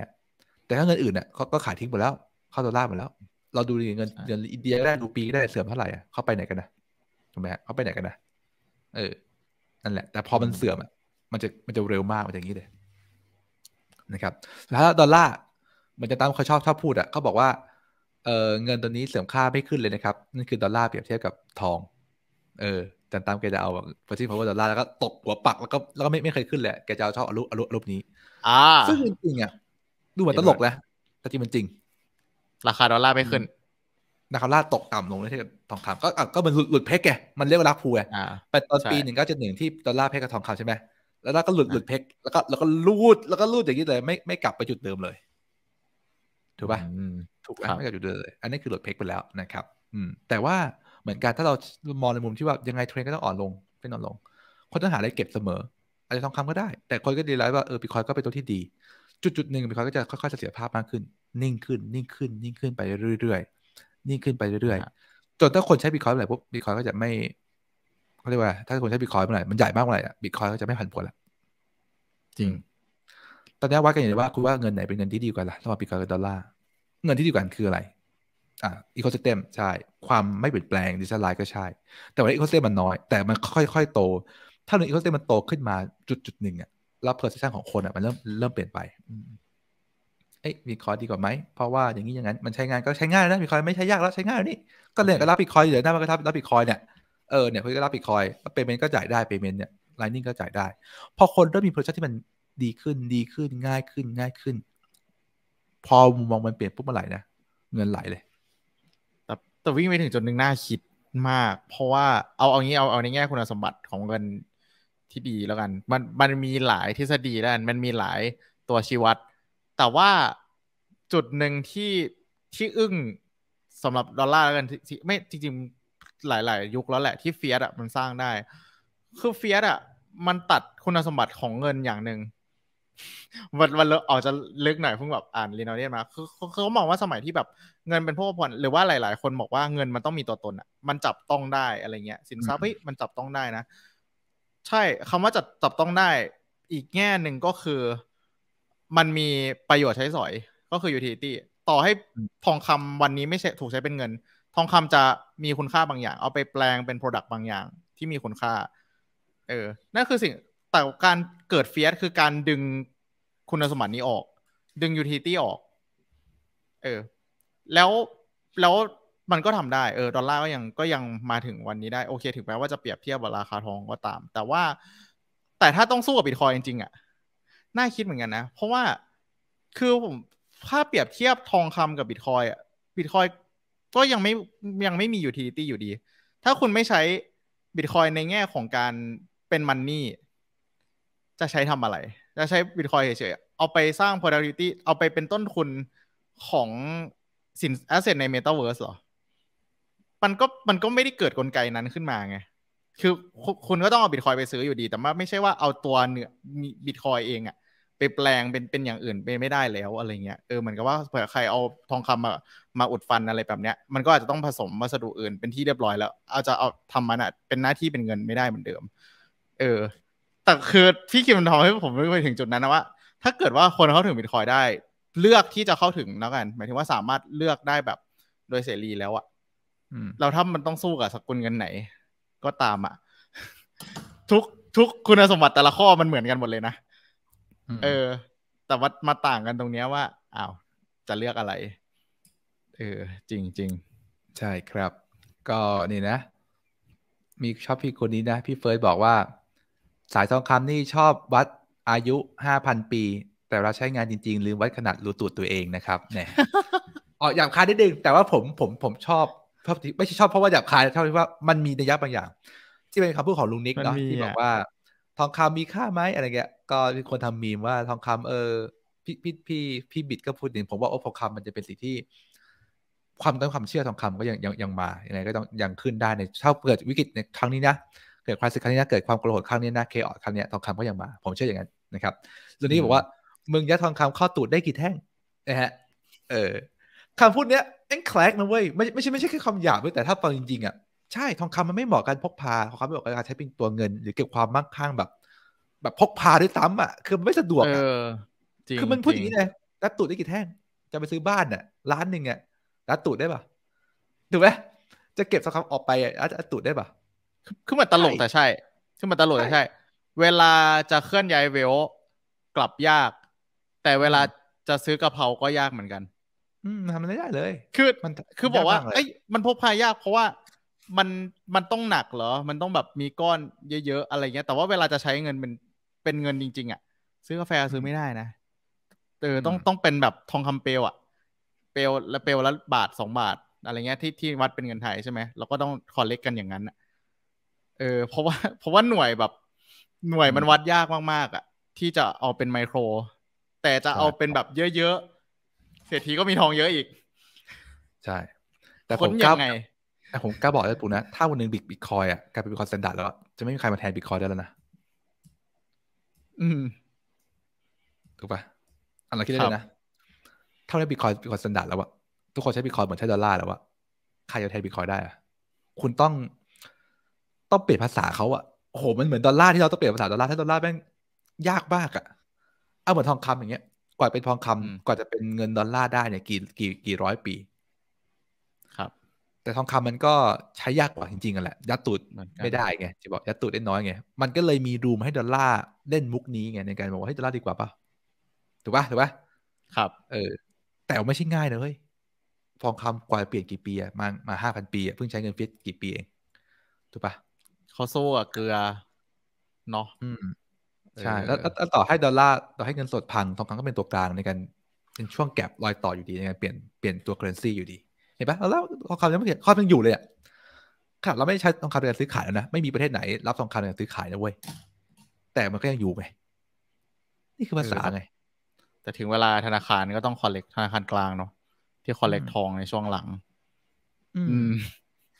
S1: แต่ถ้าเงินอื่นเนี่ยเขาก็ขายทิ้งหมดแล้ว เข้าดอลลาร์หมดแล้ว เราดูเงินเงินอินเดียได้ดูปีได้เสื่อมเท่าไหร่อ่ะเขาไปไหนกันนะ ถูกไหมฮะเขาไปไหนกันนะเออนั่นแหละแต่พอมันเสื่อมอ่ะมันจะมันจะเร็วมากมันจะอย่างนี้เลย นะครับแล้วดอลลาร์มันจะตามเขาชอบชอบพูด อ่ะเขาบอกว่า เออเงินตัวนี้เสื่อมค่าไม่ขึ้นเลยนะครับนั่นคือดอลลาร์เปรียบเทียบกับทอง เออจันตามแกจะเอาบอรทชิ่พาว่วดอลลาร์แล้วก็ตกหัวปักแล้วก็แล้วก็ไม่ไม่เคยขึ้นเลยแกจะเอาชอบอรุอรุอรุนี้อ่าซึ่งจริงๆอ่ะดูเหมือนตลกแหละแต่จริงมันจริง ราคาดอลลาร์ไม่ขึ้นนะครับลาตก ต่ำลงเรื่อยๆทองคำก็ก็มันหลุดเพกไงมันเรียกว่ารักพูไงไปตอนปีหนึ่งก็จะหนึ่งที่ดอลลาร์เพกกับทองคำใช่ไหม แล้วก็หลุดหลุดเพกแล้วก็ แล้วก็ลูดแล้วก็ลูดอย่างนี้เลยไม่ไม่กลับไปจุดเดิมเลยถูกป่ะถูกไม่กลับจุดเดิมเลยอันนี้คือหลุดเพกไปแล้วนะครับ อืม แต่ว่าเหมือนกันถ้าเรามองในมุมที่ว่ายังไงเทรนก็ต้องอ่อนลงเป็นอ่อนลง คนต้องหาอะไรเก็บเสมออาจจะทองคำก็ได้แต่คนก็ดีไลฟ์ว่าเออบิตคอยก็เป็นตัวที่ดี จุดจุดหนึ่งบิตคอยก็จะค่อยๆเสถียรภาพมากขึ้น นิ่งขึ้น นิ่งขึ้นนิ่งขึ้นไปเรื่อยๆนิ่งขึ้นไปเรื่อยๆ จนถ้าคนใช้บิตคอยเมื่อไหร่ปุ๊บบิตคอยก็จะไม่เขาเรียกว่า ถ้าคนใช้บิตคอยเมื่อไหร่มันใหญ่มากเมื่อไหร่บิตคอยก็จะไม่ผันผวนแล้ว จริง ตอนนี้วัดกันอย่างว่าคุณว่าเงินไหนเป็นเงินที่ดีกว่าล่ะระหว่างบิตคอยกับดอลลาร์เงินที่ดีกว่าคืออะไร อ่าอีโคสเต็มใช่ ความไม่เปลี่ยนแปลง ดิจิทัลไลน์ก็ใช่ แต่ว่าอีโคสเต็มมันน้อยแต่มันค่อยๆโต ถ้าหนึ่งอีโคสเต็มมันโตขึ้นมาจุดจุดหนึ่งอ่ะรับเพอร์เซชันของคนอ่ะมันเริ่มเริ่มเปลี่ยนไปเอ้ยบิตคอยดีกว่าไหม เพราะว่าอย่างนี้อย่างนั้นมันใช้งานก็ใช้ง่ายนะบิตคอยไม่ใช้ยากแล้วใช้ง่ายนี่ก็เลยก็รับบิตคอยอยู่หน้ามันก็รับรับบิตคอยเนี่ยเออเนี่ยคุณก็รับบิตคอยแล้วเปย์เมนต์ก็จ่ายได้เปย์เมนต์เนี่ยไลนิ่งก็จ่ายได้พอคนเริ่มมีโปรเจกต์ที่มันดีขึ้น ดีขึ้นง่ายขึ้นง่ายขึ้น พอมุมมองมันเปลี่ยนปุ๊บมันไหลนะ
S2: เงินไหลเลยแต่แต่วิ่งไปถึงจุดหนึ่งน่าคิดมากเพราะว่าเอาเอางี้เอาเอาในแง่คุณสมบัติของเงินที่ดีแล้วกันมันมันมีหลายทฤษฎีแล้วกัน มันมีหลายตัวชี้วัดแต่ว่าจุดหนึ่งที่ที่อึ้งสำหรับดอลลาร์แล้วกันที่ไม่จริงๆ หลายๆ ยุคแล้วแหละที่เฟียสอ่ะมันสร้างได้ คือเฟียสอ่ะมันตัดคุณสมบัติของเงินอย่างหนึ่งวันวันออกจะลึกหน่อยเพิ่งแบบอ่านรีโนเดียมา คือเขาบอกว่าสมัยที่แบบเงินเป็นพวกผ่อนหรือว่าหลายๆ คนบอกว่าเงินมันต้องมีตัวตนอ่ะ มันจับต้องได้อะไรเงี้ยสินทรัพย์เฮ้ยมันจับต้องได้นะ ใช่คำว่าจับจับต้องได้ อีกแง่หนึ่งก็คือมันมีประโยชน์ใช้สอย ก็คือ utility ต่อให้ทองคำวันนี้ไม่ใช่ถูกใช้เป็นเงิน ทองคำจะมีคุณค่าบางอย่าง เอาไปแปลงเป็น p r o d u c ตบางอย่าง ที่มีคุณค่า เออ นั่นคือสิ่ง แต่การเกิดเฟียสคือการดึงคุณสมบัตินี้ออก ดึง utility ออกเออแล้วแล้วมันก็ทำได้ เออดอลลาร์ก็ยังก็ยังมาถึงวันนี้ได้ โอเค ถึงแม้ว่าจะเปรียบเทียบราคาทองก็ตาม แต่ว่า แต่ถ้าต้องสู้กับบิตคอยจริงๆอะ่ะน่าคิดเหมือนกันนะ เพราะว่าคือผมถ้าเปรียบเทียบทองคำกับบิตคอยอ่ะ บิตคอยก็ยังไม่ยังไม่มียูทิลิตี้อยู่ดี ถ้าคุณไม่ใช้บิตคอยในแง่ของการเป็นมันนี่จะใช้ทำอะไร จะใช้บิตคอยเฉยๆเอาไปสร้าง productivity เอาไปเป็นต้นทุนของสินอสเซทใน metaverse หรอ มันก็มันก็ไม่ได้เกิดกลไกนั้นขึ้นมาไง คือคุณก็ต้องเอาบิตคอยไปซื้ออยู่ดี แต่ว่าไม่ใช่ว่าเอาตัวเนื้อบิตคอยเองอ่ะแปลงเป็นเป็นอย่างอื่นไปไม่ได้แล้วอะไรเงี้ยเออเหมือนกับว่าเผื่อใครเอาทองคำมามาอุดฟันอะไรแบบเนี้ย มันก็อาจจะต้องผสมวัสดุอื่นเป็นที่เรียบร้อยแล้ว อาจจะเอาทำมันอะเป็นหน้าที่เป็นเงินไม่ได้เหมือนเดิม เออ แต่คือพี่คิมทำให้ผมไปถึงจุดนั้นนะว่าถ้าเกิดว่าคนเข้าถึงบิตคอยได้ เลือกที่จะเข้าถึงแล้วกันหมายถึงว่าสามารถเลือกได้แบบโดยเสรีแล้วอะเราถ้ามันต้องสู้กับสกุลเงินไหน ก็ตามอะทุกทุกคุณสมบัติแต่ละข้อมันเหมือนกันหมดเลยนะเออ แต่ว่ามาต่างกันตรงเนี้ยว่า อ้าว จะเลือกอะไร เออ
S1: จริงจริง ใช่ครับ ก็นี่นะ มีชอบพี่คนนี้นะ พี่เฟิร์สบอกว่า สายทองคำนี่ชอบวัดอายุห้าพันปี แต่เราใช้งานจริง ๆ ลืมวัดขนาดรูตูดตัวเองนะครับ เนี่ยอ๋อหยาบคายนิดนึง แต่ว่าผมผมผมชอบชอบไม่ใช่ชอบเพราะว่าหยาบคายเท่าที่ว่ามันมีในยยบบางอย่างที่เป็นคำพูดของลุงนิกเนาะที่บอกว่าทองคำมีค่าไหมอะไรเงี้ยก็มีคนทำมีมว่าทองคำเออพี่พี่พี่ พี่บิดก็พูดถึงผมว่าโอ้ทองคำามันจะเป็นสิ่งที่ ความต้องความเชื่อทองคำก็ยังยังยังมายังไงก็ต้องยังขึ้นได้ในถ้าเกิดวิกฤตในครั้งนี้นะเกิดความสิครั้งนี้นะเกิดความโกรธครั้งนี้นะเคออครั้งนี้ทองคำก็ยังมาผมเชื่ออย่างนั้นนะครับเรื่องนี้บอกว่ามึงยัดทองคำเข้าตูดได้กี่แท่งนะฮะเออคำพูดเนี้ยแอนแคลกนะเว้ยไม่ไม่ใช่ไม่ใช่แค่คำหยาบเว้ยแต่ถ้าฟังจริงๆอ่ะใช่ทองคำมันไม่เหมาะกันพกพาทองคำไม่เหมาะกับการใช้เป็นตัวเงินหรือเก็บความมั่งคั่งแบบ แบบพกพาด้วยซ้ำอ่ะคือมันไม่สะดวกอ่ะคือมันพูดอย่างนี้เลยรัดตูดได้กี่แท่ง จะไปซื้อบ้านอ่ะล้านหนึ่งอ่ะรัด
S2: ตูดได้ป่ะถูกไหมจะเก็บทองคำออกไปรัดตูดได้ป่ะคือมันตลกแต่ใช่คือมันตลกแต่ใช่ เวลาจะเคลื่อนย้ายเวลกลับยาก แต่เวลาจะซื้อกะเพราก็ยากเหมือนกัน อืมทำมันไม่ได้เลย คือมัน คือบอกว่าเอ้ยมันพกพายากเพราะว่ามันมันต้องหนักเหรอ มันต้องแบบมีก้อนเยอะๆอะไรเงี้ย แต่ว่าเวลาจะใช้เงินเป็นเป็นเงินจริง ๆ อ่ะซื้อกาแฟซื้อไม่ได้นะเออต้องต้องเป็นแบบทองคำเปลวอะ่ะ เปลวละเปลวละบาทสองบาทอะไรเงี้ยที่ที่วัดเป็นเงินไทยใช่ไหมเราก็ต้องคอลเลกกันอย่างนั้นเออเพราะว่าเพราะว่าหน่วยแบบหน่วยมันวัดยากมากๆอ่ะที่จะเอาเป็นไมโคร แต่จะเอาเป็นแบบเยอะๆเศรษฐีก็มีทองเยอะอีก
S1: ใช่ แต่ผมกล้าแต่ผมกล้าบอกเลยปุ๋นะถ้าวันหนึ่งบิตบิตคอยอ่ะกลายเป็นบิตคอยสแตนดาร์ดแล้วจะไม่มีใครมาแทนบิตคอยได้แล้วนะอืมถูกปะอันเราคิดได้เลยนะถ้าได้บิตคอยบิตคอยสแตนดาร์ดแล้วอะทุกคนใช้บิตคอยเหมือนใช้ดอลลาร์แล้วอะใครจะแทนบิตคอยได้อะคุณต้อง ต้องเปลี่ยนภาษาเขาอะโอ้โหมันเหมือนดอลลาร์ที่เราต้องเปลี่ยนภาษาดอลลาร์ถ้าดอลลาร์แม่งยากมากอะเอาเหมือนทองคำอย่างเงี้ย กว่าเป็นทองคำ กว่าจะเป็นเงินดอลลาร์ได้เนี่ย กี่กี่กี่ร้อยปีแต่ทองคำมันก็ใช้ยากกว่าจริงๆกันแหละ ยัดตูดไม่ได้ไงจะบอกยัดตูดได้น้อยไง มันก็เลยมีรูมให้ดอลลาร์เล่นมุกนี้ไงในการ บอกว่า ให้ดอลลาร์ดีกว่าปะถูกปะถูกปะครับ เออ แต่ไม่ใช่ง่ายนะเฮ้ยทองคำกว่าเปลี่ยนกี่ปีอะมามาห้าพันปีอะเพิ่งใช้เงินเฟียกี่ปีเอง ถูกปะขาโซ่
S2: เกลือ เนาะ
S1: ใช่แล้วต่อให้ดอลลาร์ต่อให้เงินสดพังทองคำก็เป็นตัวกลางในการเป็นช่วงแก็บรอยต่ออยู่ดีในการเปลี่ยนเปลี่ยนตัวเคอเรนซีอยู่ดีเห็นปะแล้วทองคำยังไม่เห็นทองคำยังอยู่เลยอ่ะคนาเราไม่ใช้ทองคำในการซื้อขายแล้วนะ ไม่มีประเทศไหนรับทองคำในการซื้อขายนะเว้ย แต่มันก็ยังอยู่ไงนี่คือภาษาไง
S2: แต่ถึงเวลาธนาคารก็ต้องคอลเลกธนาคารกลางเนาะที่คอลเลกทองในช่วงหลัง
S1: อืม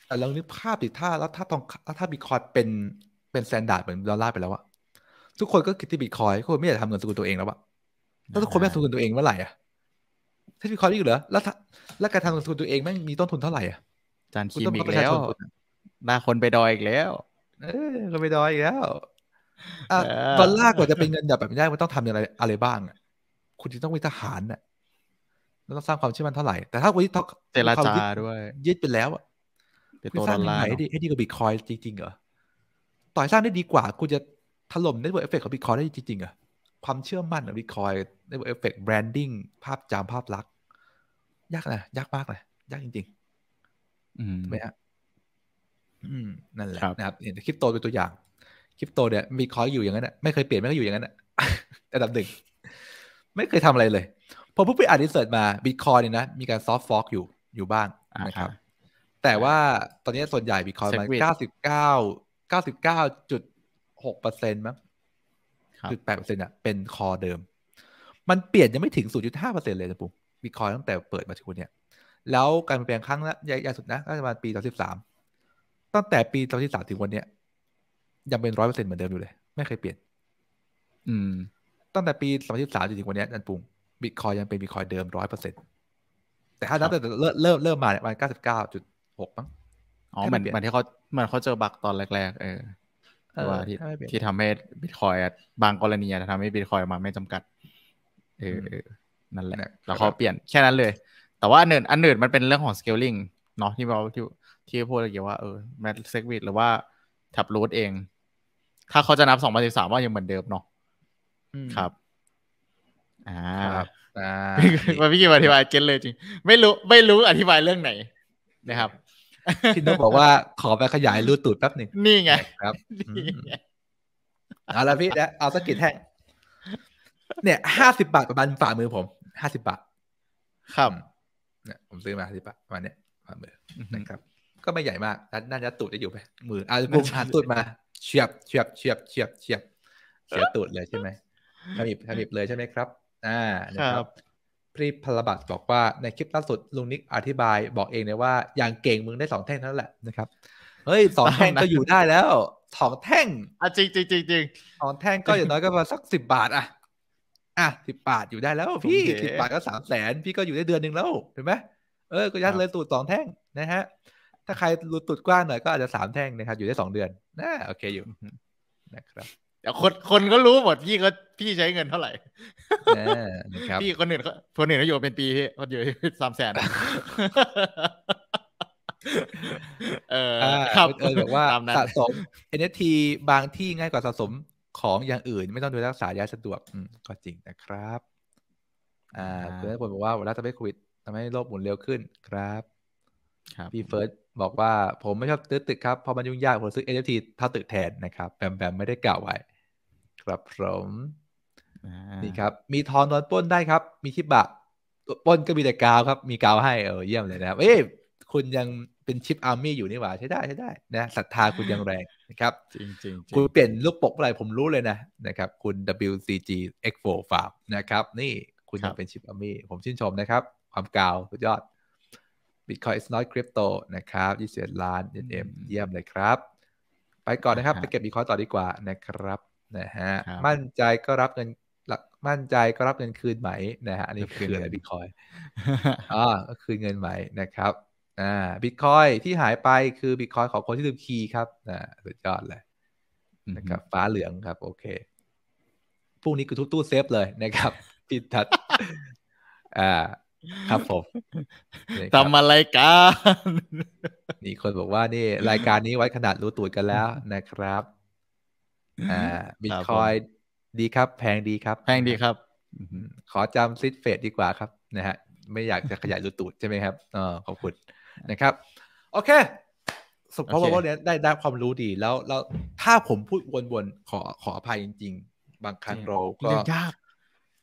S1: แต่เรานึกภาพดิถ้าแล้วถ้าทองแล้วถ้าบิตคอยเป็นเป็นสแตนดาร์ดเหมือนดอลลาร์ไปแล้วอะทุกคนก็คิดที่บิตคอยทุกคนไม่อยากทำเงินสกุลตัวเองแล้วอะถ้าทุกคนไม่ทำเงินตัวเองเมื่อไหร่อะเทคนิคคอร์อยู่เหรอแล้วแล้วการทำลงทุนตัวเองแม่งมีต้นทุนเท่าไหร่อ่ะจาน
S2: คีมอีกแล้วหน้าคนไปดอยอีกแล้วเอ
S1: อคนไปดอยอีกแล้ว
S2: อตอนลากกว่า
S1: จะเป็นเงินแบบนี้ได้มันต้องทำอะไรอะไรบ้างอ่ะคุณจะต้องมีทหารน่ะ แล้วต้องสร้างความเชื่อมั่นเท่าไหร่แต่ถ้าวันนี้
S2: เจรจาด้
S1: วยยึดไปแล้วอ่ะคุณสร้างไหนดีให้ดีกว่าบิตคอยจริงๆเหรอต่อยสร้างได้ดีกว่าคุณจะถล่มในเวิร์กเอฟเฟกต์ของบิตคอยได้จริงๆเหรอความเชื่อมั่นของบิตคอยในเวิร์กเอฟเฟกต์แบรนดิ้งภาพจำภาพลักษณ์ยากนะยากมากเลยยากจริงๆถูกไหมฮะนั่นแหละนะครับเห็นคริปโตเป็นตัวอย่างคริปโตเนี่ยมีคอยอยู่อย่างนั้นนะไม่เคยเปลี่ยนไม่เคยอยู่อย่างนั้นนะแต่ดับหนึ่ง ไม่เคยทำอะไรเลย พอผู้ไปอ่านรีเสิร์ตมาบิตคอยเนี่ยนะมีการซอฟต์ฟอกอยู่อยู่บ้างนะครับ แต่ว่าตอนนี้ส่วนใหญ่บิตคอยมันเก้าสิบเก้าเก้าสิบเก้าจุดหกเปอร์เซ็นต์มั้งจุดแปดเปอร์เซ็นต์อ่ะเป็นคอเดิม มันเปลี่ยนยังไม่ถึงศูนย์จุดห้าเปอร์เซ็นต์เลยนะปุ๊บบิตคอยตั้งแต่เปิดมาถึงเนี่ย แล้วการเปลี่ยนแปลงครั้งะใหญ่สุดนะก็ประมาณปีสองสิบสาม ตั้งแต่ปีสองสิบสามถึงวันเนี้ยยังเป็นร้อยเปอร์เซ็นต์เหมือนเดิมอยู่เลย ไม่เคยเปลี่ยน อืม ตั้งแต่ปีสองสิบสามจนถึงวันนี้นันปุงบิตคอยยังเป็นบิตคอยเดิมร้อยเปอร์เซ็นต์แต่ถ้านับแต่เริ่มเริ่มเริ่มม
S2: าเนี่ยมันเก้าสิบเก้าจุดหกมั้ง อ๋อเหมือนเหมือนที่เขามันเขาเจอบักตอนแรกๆเออว่าที่ที่ทำให้บิตคอยบางกรณีจะทำให้บิตคอยมาไม่จำกัด เออนั่นแหละ แล้วเขาเปลี่ยน แค่นั้นเลย แต่ว่าอันอื่นอันอื่นมันเป็นเรื่องของสเกลลิงเนาะที่เราที่ ที่พูดเกี่ยวว่าเออแมทเซกวิดหรือว่าทับรูทเอง ถ้าเขาจะนับสองพันสิบสามว่า ยังเหมือนเดิมเนาะครับ อ่า่าพี่กิมอธิบายเก็นเลยจริงไม่รู้ ไม่รู้อธิบายเรื่องไหนนะครับ
S1: พี่นุ๊กบอกว่าขอไปขยายรูตูดแป๊บหนึ่งนี่ไงครับเอาละพี่นะเอาสกิลแห้งเนี่ยห้าสิบาทประมาณฝ่ามือผมห้าสิบบาท ครับ เนี่ยผมซื้อมาห้าสิบบาทประมาณเนี้ยประมาณมือนะครับ ก็ไม่ใหญ่มากน่าจะตูดจะอยู่ไป มืออ่ะพุ่งาตูดมา เฉียบเฉียบเฉียบเฉียบเฉียบเฉียบตูดเลยใช่ไหมทำอิบทำอิบเลยใช่ไหมครับ อ่าครับ พี่พลบัตบอกว่าในคลิปล่าสุดลุงนิกอธิบายบอกเองเลยว่าอย่างเก่งมึงได้สองแท่งนั่นแหละนะครับ เฮ้ยสองแท่งก็อยู่ได้แล้วสองแท่งอ่ะจริงจริงจริงสองแท่งก็อย่างน้อยก็ประมาณสักสิบบาทอ่ะอ่ะสิบบาทอยู่ได้แล้ว พี่สิบบาทก็สามแสนพี่ก็อยู่ได้เดือนหนึ่งแล้วเห็นไหมเออก็ยัดเลยตูดสองแท่ง นะฮะ ถ้าใครรูตูดกว้างหน่อย ก็อาจจะสามแท่งนะครับอยู่ได้สองเดือนน่าโอเค
S2: อยู่นะครับแต่คนคนก็รู้หมดพี่ก็พี่ใช้เงินเท่าไหร่นะครับพี่คนอื่นึ่งคนอื่นก็อยู่เป็นปีพี่เขาอยู่สามแสนเออครับเออแบบว่าสะสม NFT
S1: บางที่ง่ายกว่าสะสมของอย่างอื่นไม่ต้องดูรักษายาสะดวกอืมก็จริงนะครับ อ่าเพืนอนพลบอกว่าเวลาจะไ้โควิดทำให้โรคหมุนเร็วขึ้นครับครับพี่เฟิร์ส บอกว่าผมไม่ชอบซื้อตึกครับ พอมันยุ่งยากผมซื้อ NFT เท่าตึกแทนนะครับแบมแบมไม่ได้กล่าวไว้ ครับผมนี่ครับ มีทอนโดนป้นได้ครับ มีคิบะป้นก็มีแต่กาวครับ มีกาวให้เออเยี่ยมเลยนะครับเอ้ยคุณยังเป็นชิปอาร์มี่อยู่นี่หว่า ใช้ได้ใช้ได้นะศรัทธาคุณยังแรงนะครับจริงจริงคุณเปลี่ยนลูกปกอะไรผมรู้เลยนะนะครับคุณ WCG X4 Farm นะครับนี่คุณยังเป็นชิปอาร์มี่ผมชื่นชมนะครับ ความกาวสุดยอด Bitcoin is not crypto นะครับ21ล้านเอ็มเยี่ยมเลยครับ ไปก่อนนะครับไปเก็บบีคอยต่อดีกว่านะครับนะฮะมั่นใจก็รับเงินหลักมั่นใจก็รับเงินคืนไหมนะฮะอันนี้คืนอะไรบิตคอยอ่าคืนเงินไหมนะครับอ่าบิตคอยที่หายไปคือบิตคอยของคนที่ลืมคีย์ครับอ่าสุดยอดเลยนะครับ ฟ้าเหลืองครับ โอเคพรุ่งนี้คือทุบตู้เซฟเลยนะครับพี่ทัดอ่า ครับผมทำอะไรกันนี่คนบอกว่านี่ รายการนี้ไว้ขนาดรู้ตูดกันแล้วนะครับอ่าบิตคอยดีครับ แพงดีครับ แพงดีครับ ขอจำซิดเฟดดีกว่าครับนะฮะไม่อยากจะขยายรูตูดใช่ไหมครับออขอบคุณนะครับ โอเคสมเพราะว่าเนี้ยได้ได้ความรู้ดีแล้วแล้วถ้าผมพูดวนๆ ขอขออภัยจริงๆ บางครั้งเราก็ยาก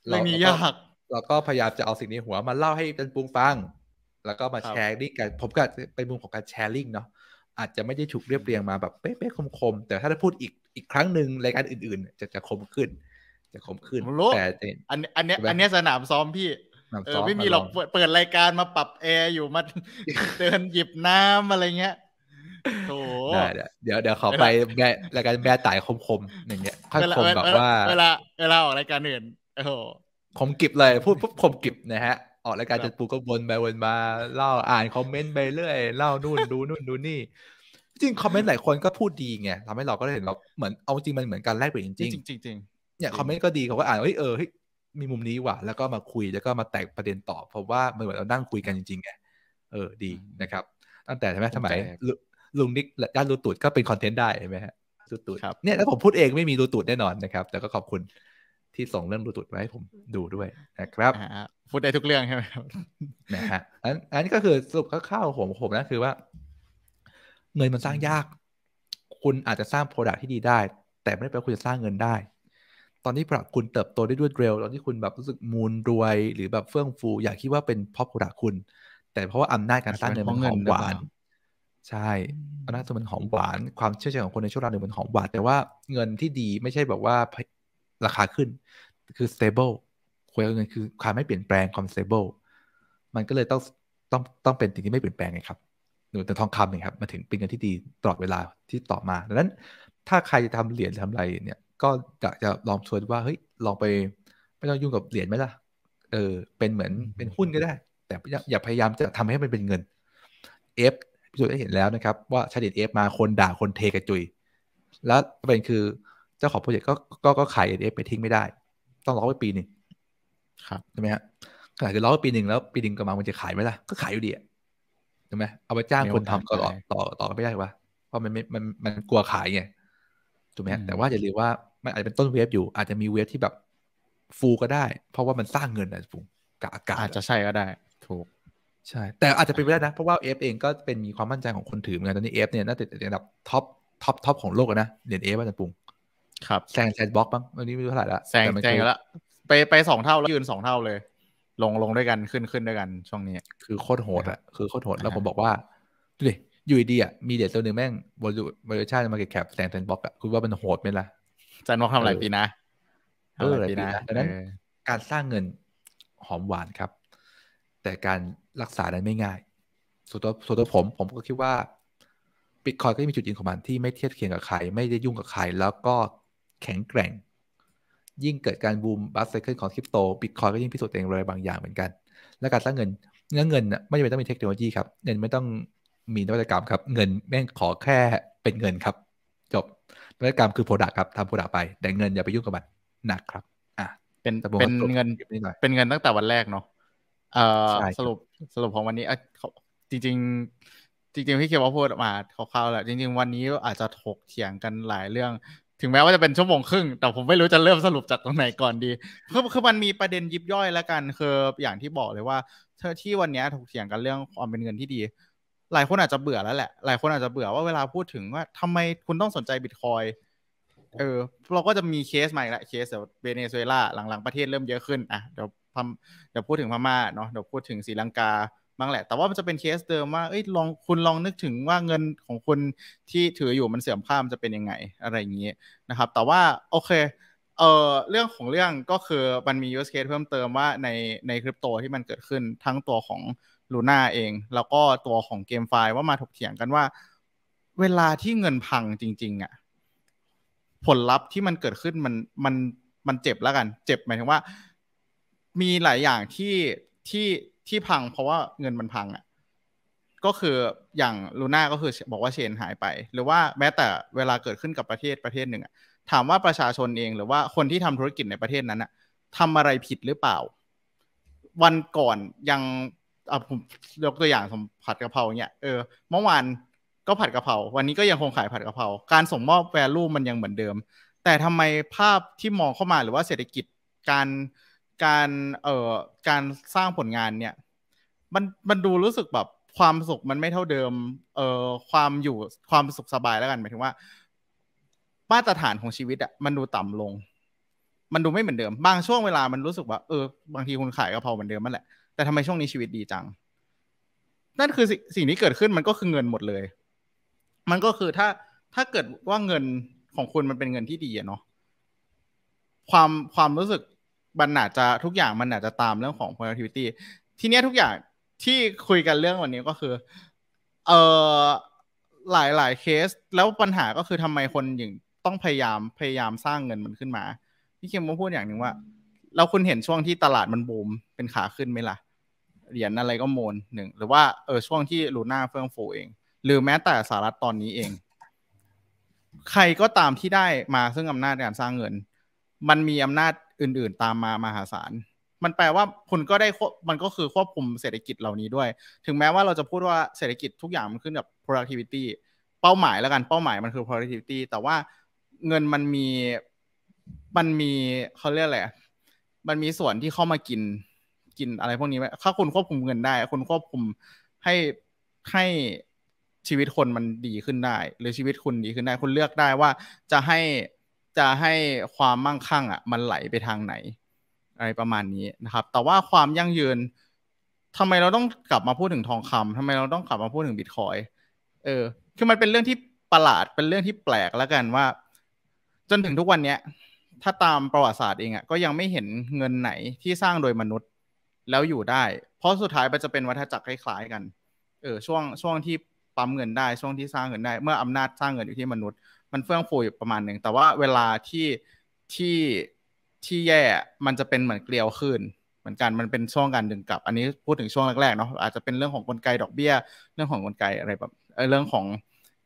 S1: เรื่องนี้ยากเราก็พยายามจะเอาสิ่งนี้หัวมาเล่าให้เป็นปูงฟัง แล้วก็มาแชร์นี่กันผมก็เป็นมุมของการแชร์ลิงเนาะอาจจะไม่ได้ถูกเรียบเรียงมาแบบเป๊ะๆ คมๆ แต่ถ้าได้
S2: พูดอีกอีกครั้งหนึ่งรายการอื่นๆจะจะคมขึ้น จะคมขึ้นแต่อันอันเนี้ยอันเนี้ยสนามซ้อมพี่เออไม่มีหรอกเปิดรายการมาปรับแอร์อยู่ มาเดินหยิบน้ำอะไรเงี้ยโถ
S1: เดี๋ยวเดี๋ยวขอไปแรายการแม่ต่ายคมๆอย่างเงี้ยค่อยคมแบบว่าเวลา
S2: เวลาออกรายการอื่นโอ้โห
S1: คมกิบเลยพูดปุ๊บคมกิบนะฮะ ออกรายการจะปูก็วนไปวนมาเล่าอ่านคอมเมนต์ไปเรื่อยเล่านู่นดูนู่นดูนี่จริงคอมเมนต์หลายคนก็พูดดีไงทำให้เราก็ได้เห็นเราเหมือนเอาจริงมันเหมือนการแลกเปลี่ยนจริงจริงจริงเนี่ยคอมเมนต์ก็ดีเขาก็อ่านเฮ้ยเออเฮ้ยมีมุมนี้ว่ะแล้วก็มาคุยแล้วก็มาแตกประเด็นต่อ เพราะว่า มันเหมือนเรานั่งคุยกันจริงๆไงเออ ดีนะครับ ตั้งแต่ใช่ไหมสมัยลุงนิกด้านรูตูดก็เป็นคอนเทนต์ได้ใช่ไหมฮะรูตูดเนี่ยแล้วผมพูดเองไม่มีรูตูดแน่นอนนะครับ แต่ก็ขอบคุณที่ส่งเรื่องรูตูดมาให้ผมดูด้วยนะครับพูดได้ทุกเร
S2: ื่องใช่ไหมนะฮ
S1: ะอันอันนี้ก็คือสรุปคร่าวๆผมผมนะคือว่าเงินมันสร้างยาก คุณอาจจะสร้างโปรดักที่ดีได้ แต่ไม่ได้แปลว่าคุณจะสร้างเงินได้ตอนที่ผลักคุณเติบโตได้ด้วยเร็วตอนที่คุณแบบรู้สึกมูลรวย หรือแบบเฟื่องฟู อยากคิดว่าเป็นเพราะผลักคุณ แต่เพราะว่าอำนาจการสร้างเงินมันหอมหวาน ใช่อำนาจมันหอมหวานความเชื่อใจของคนในช่วงเวลาหนึ่งมันหอมหวาน แต่ว่าเงินที่ดีไม่ใช่แบบว่าราคาขึ้น คือ stable คุยกับเงินคือความไม่เปลี่ยนแปลงความ stable มันก็เลยต้องต้องต้องเป็นสิ่งที่ไม่เปลี่ยนแปลงไงครับหนูแต่ทองคำเนี่ยครับมาถึงเป็นเงินที่ดีตลอดเวลาที่ต่อมา ดังนั้น ถ้าใครจะทำเหรียญทำอะไรเนี่ยก็อยากจะลองชวนว่าเฮ้ยลองไปไม่ต้องยุ่งกับเหรียญไหมล่ะเออ เป็นเหมือนเป็นหุ้นก็ได้ แต่อย่าพยายามจะทำให้มันเป็นเงิน เอฟพิสูจน์ได้เห็นแล้วนะครับ ว่าชาดิตเอฟ มาคนด่าคนเทกระจุย แล้วประเด็นคือเจ้าของโปรเจกต์ก็ก็ขายเอฟไปทิ้งไม่ได้ ต้องรอไว้ปีหนึ่งครับใช่ไหมฮะขายคือรอไว้ปีหนึ่งแล้วปีหนึ่งกำลังมันจะขายไหมล่ะก็ขายอยู่ดีใช่ไหมเอาไปจ้างคนทำก็ต่อต่อต่อไม่ได้วะเพราะมันมมันมันกลัวขายไงถูกไหมฮะแต่ว่าอย่าลืมว่ามันอาจจะเป็นต้นเวฟอยู่ อาจจะมีเวฟที่แบบฟูก็ได้ เพราะว่ามันสร้างเงินนะปุมกับอากาศอาจจะใช่ก็ได้ ถูกใช่ แต่อาจจะเป็นไปได้นะ เพราะว่าเอฟเองก็เป็นมีความมั่นใจของคนถือ เหมือนกัน ตอนนี้เอฟเนี่ย น่าจะระดับท็อปท็อปท็อปของโลกนะเหรียญเอฟอาจารย์ปุงครับแซงแซงบล็อกบ้างวัน
S2: นี้ไม่รู้เท่าไหร่ละแซงแซงแล้วไปไปสองเท่าแล้วยืนสองเท่าเลย ลงลงด้วยกันขึ้นขึ้นด้วยกัน ช่วงนี้คือโคตรโหดอะคือโคตรโหดแล้วผม
S1: บอกว่าดูดิอยู่ดีอะมีเดียตัวหนึ่งแม่งบริษัทบริษัทมาเก็ตแคปแซงแซงบล็อกอะคุณว่ามันโหดไหมล่ะจั
S2: นวองทำหลายปีนะออหลายปีนะดังนั้น การสร้
S1: างเงินหอมหวานครับ แต่การรักษานั้นไม่ง่ายส่วนตัวส่วนตัวผม ผมก็คิดว่าบิตคอยก็มีจุดยืนของมันที่ไม่เทียบเคียงกับใคร ไม่ได้ยุ่งกับใคร แล้วก็แข็งแกร่ง ยิ่งเกิดการบูมบัสไซเคิลของคริปโตบิตคอยก็ยิ่งพิสูจน์เองเลยบางอย่างเหมือนกัน และการสร้างเงิน เงินเงินไม่จำเป็นต้องมีเทคโนโลยีครับเงินไม่ต้องมีนวัตกรรมครับ เงินแม่งขอแค่เป็นเงินครับ จบพฤติกรรมคือโปรดักครับทำโปรดักไป แต่เงินอย่าไปยุ่งกับมันหนักครับ อ่ะเป็นเป็นเงิ
S2: น เป็นเงินตั้งแต่วันแรกเนาะเอ่อสรุปสรุปของวันนี้อ่ะจริงจริงจริงๆพี่เคียวพูดมาคร่าวๆแหละจริงๆ วันนี้อาจจะถกเถียงกันหลายเรื่อง ถึงแม้ว่าจะเป็นชั่วโมงครึ่ง แต่ผมไม่รู้จะเริ่มสรุปจากตรงไหนก่อนดีคือคือมันมีประเด็นยิบย่อยแล้วกันคืออย่างที่บอกเลยว่าที่วันนี้ถกเถียงกันเรื่องความเป็นเงินที่ดีหลายคนอาจจะเบื่อแล้วแหละ หลายคนอาจจะเบื่อว่าเวลาพูดถึงว่า ทำไมคุณต้องสนใจบิตคอย เออ เราก็จะมีเคสใหม่ละ เคสเดี๋ยวเบเนซุเอลาหลัง ๆ ประเทศเริ่มเยอะขึ้น อ่ะเดี๋ยวพมเดี๋ยวพูดถึงพม่าเนาะเดี๋ยวพูดถึงศรีลังกา บ้างแหละ แต่ว่ามันจะเป็นเคสเดิมว่าเอ้ยลองคุณลองนึกถึงว่าเงินของคุณที่ถืออยู่มันเสื่อมค่ามันจะเป็นยังไงอะไรอย่างเงี้ยนะครับ แต่ว่าโอเค เออเรื่องของเรื่องก็คือมันมียูสเคสเพิ่มเติมว่าในในคริปโตที่มันเกิดขึ้นทั้งตัวของลูน่าเองแล้วก็ตัวของเกมไฟว่ามา ถกเถียงกันว่าเวลาที่เงินพังจริง ๆอะ่ะ ผลลัพธ์ที่มันเกิดขึ้นมันมันมัน เจ็บแล้วกัน เจ็บหมายถึงว่า มีหลายอย่างที่ที่ที่พัง เพราะว่าเงินมันพังอะ่ะก็คืออย่างลูน่าก็คือบอกว่าเชนหายไป หรือว่าแม้แต่เวลาเกิดขึ้นกับประเทศประเทศหนึ่งอะถามว่าประชาชนเอง หรือว่าคนที่ทำธุรกิจในประเทศนั้นอะทำอะไรผิดหรือเปล่า วันก่อนยังอ่ะผมยกตัวอย่างสมผัดกะเพราเนี่ยเออ เมื่อวานก็ผัดกะเพราวันนี้ก็ยังคงขายผัดกะเพราการส่งมอบแวลูมันยังเหมือนเดิม แต่ทำไมภาพที่มองเข้ามาหรือว่าเศรษฐกิจการการเอ่อการสร้างผลงานเนี่ย มันมันดูรู้สึกแบบความสุขมันไม่เท่าเดิม เอ่อความอยู่ความสุขสบายแล้วกันหมายถึงว่ามาตรฐานของชีวิตอะมันดูต่ำลง มันดูไม่เหมือนเดิม บางช่วงเวลามันรู้สึกว่าเออบางทีคุณขายกะเพราเหมือนเดิมมันแหละแต่ทำไมช่วงนี้ชีวิตดีจัง นั่นคือสสิ่งที่เกิดขึ้นมันก็คือเงินหมดเลย มันก็คือถ้าถ้าเกิดว่าเงินของคุณมันเป็นเงินที่ดีเนาะ ความความรู้สึกมันอาจจะทุกอย่างมันอาจจะตามเรื่องของ productivity ทีเนี้ยทุกอย่างที่คุยกันเรื่องวันนี้ก็คือ เอ่อ หลายหลายเคส แล้วปัญหาก็คือทำไมคนอย่างต้องพยายามพยายามสร้างเงินมันขึ้นมา พี่เคมมาพูดอย่างหนึ่งว่าเราคุณเห็นช่วงที่ตลาดมันบูมเป็นขาขึ้นไหมล่ะ เหรียญอะไรก็โมนหนึ่งหรือว่าเออช่วงที่ลูน่าเฟื่องฟูเอง หรือแม้แต่สหรัฐตอนนี้เอง ใครก็ตามที่ได้มาซึ่งอำนาจการสร้างเงิน มันมีอำนาจอื่นๆตามมามหาศาล มันแปลว่าคุณก็ได้มันก็คือควบคุมเศรษฐกิจเหล่านี้ด้วย ถึงแม้ว่าเราจะพูดว่าเศรษฐกิจทุกอย่างมันขึ้นกับ productivity เป้าหมายแล้วกันเป้าหมายมันคือ productivity แต่ว่าเงินมันมีมันมีเขาเรียกอะไรมันมีส่วนที่เข้ามากินกินอะไรพวกนี้ไหมถ้าคุณควบคุมเงินได้ คุณควบคุมให้ให้ชีวิตคนมันดีขึ้นได้ หรือชีวิตคุณดีขึ้นได้ คุณเลือกได้ว่าจะให้จะให้ความมั่งคั่งอ่ะมันไหลไปทางไหน อะไรประมาณนี้นะครับ แต่ว่าความยั่งยืน ทำไมเราต้องกลับมาพูดถึงทองคำ ทำไมเราต้องกลับมาพูดถึงบิตคอย เออ คือมันเป็นเรื่องที่ประหลาด เป็นเรื่องที่แปลกแล้วกันว่า จนถึงทุกวันเนี้ยถ้าตามประวัติศาสตร์เองอะ่ะก็ยังไม่เห็นเงินไหนที่สร้างโดยมนุษย์แล้วอยู่ได้ เพราะสุดท้ายมันจะเป็นวัฏจักรคล้ายๆกัน เออช่วงช่วงที่ปั๊มเงินได้ช่วงที่สร้างเงินได้ เมื่ออำนาจสร้างเงินอยู่ที่มนุษย์มันเฟื่องฟูอยู่ประมาณหนึ่งแต่ว่าเวลาที่ที่ที่แย่มันจะเป็นเหมือนเกลียวขึ้น เหมือนกันมันเป็นช่วงการดึงกลับ อันนี้พูดถึงช่วงแรกๆเนาะอาจจะเป็นเรื่องของกลไกดอกเบี้ย เรื่องของกลไกอะไรแบบเรื่องของ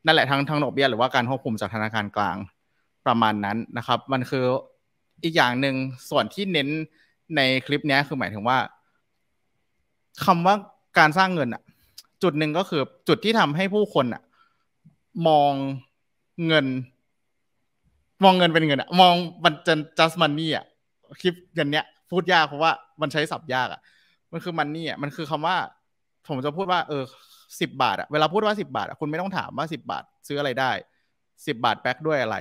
S2: นั่นแหละทั้งทั้งดอกเบี้ยหรือว่าการควบคุมจากธนาคารกลางประมาณนั้นนะครับ มันคืออีกอย่างหนึ่งส่วนที่เน้นในคลิปนี้คือหมายถึงว่า คำว่าการสร้างเงินอะจุดหนึ่งก็คือจุดที่ทำให้ผู้คนอะมองเงิน มองเงินเป็นเงินอะมองมันจะ just money อะคลิปเยินเนี้ยพูดยากเพราะว่ามันใช้ศัพท์ยากอะมันคือมันนี่อะมันคือคำว่า ผมจะพูดว่าเออสิบบาทอะเวลาพูดว่าสิบบาทอะคุณไม่ต้องถามว่าสิบบาท ซื้ออะไรได้สิบบาทแบ็กด้วยอะไร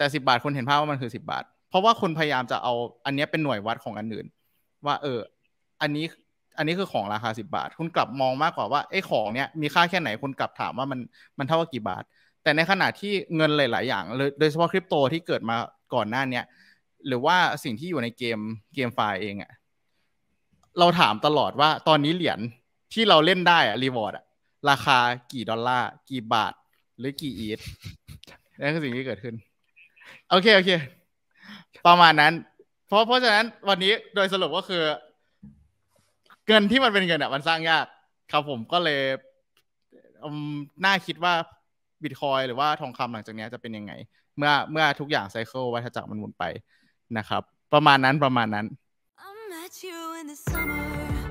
S2: แต่สิบาทคนเห็นภาพว่ามันคือสิบาท เพราะว่าคนพยายามจะเอาอันนี้เป็นหน่วยวัดของอันอื่นว่าเออ อันนี้อันนี้คือของราคาสิบาท คุณกลับมองมากกว่าว่าไอ้ของเนี้ยมีค่าแค่ไหนคุณกลับถามว่ามันมันเท่ากี่บาท แต่ในขณะที่เงินหลาย ๆ อย่าง โดยเฉพาะคริปโตที่เกิดมาก่อนหน้าเนี้ยหรือว่าสิ่งที่อยู่ในเกมเกมไฟเองอะเราถามตลอดว่าตอนนี้เหรียญที่เราเล่นได้อะรีวอร์ดอะราคากี่ดอลลาร์กี่บาท หรือกี่อีทนั่นคือสิ่งที่เกิดขึ้นโอเคโอเคประมาณนั้นเพราะเพราะฉะนั้นวันนี้โดยสรุปก็คือเงินที่มันเป็นเงินอ่ะมันสร้างยากครับผมก็เลยน่าคิดว่าบิตคอยหรือว่าทองคำหลังจากนี้จะเป็นยังไง เมื่อเมื่อทุกอย่างไซเคิลวัฏจักรมันหมุนไปนะครับ ประมาณนั้นประมาณนั้น
S1: I met you in the summer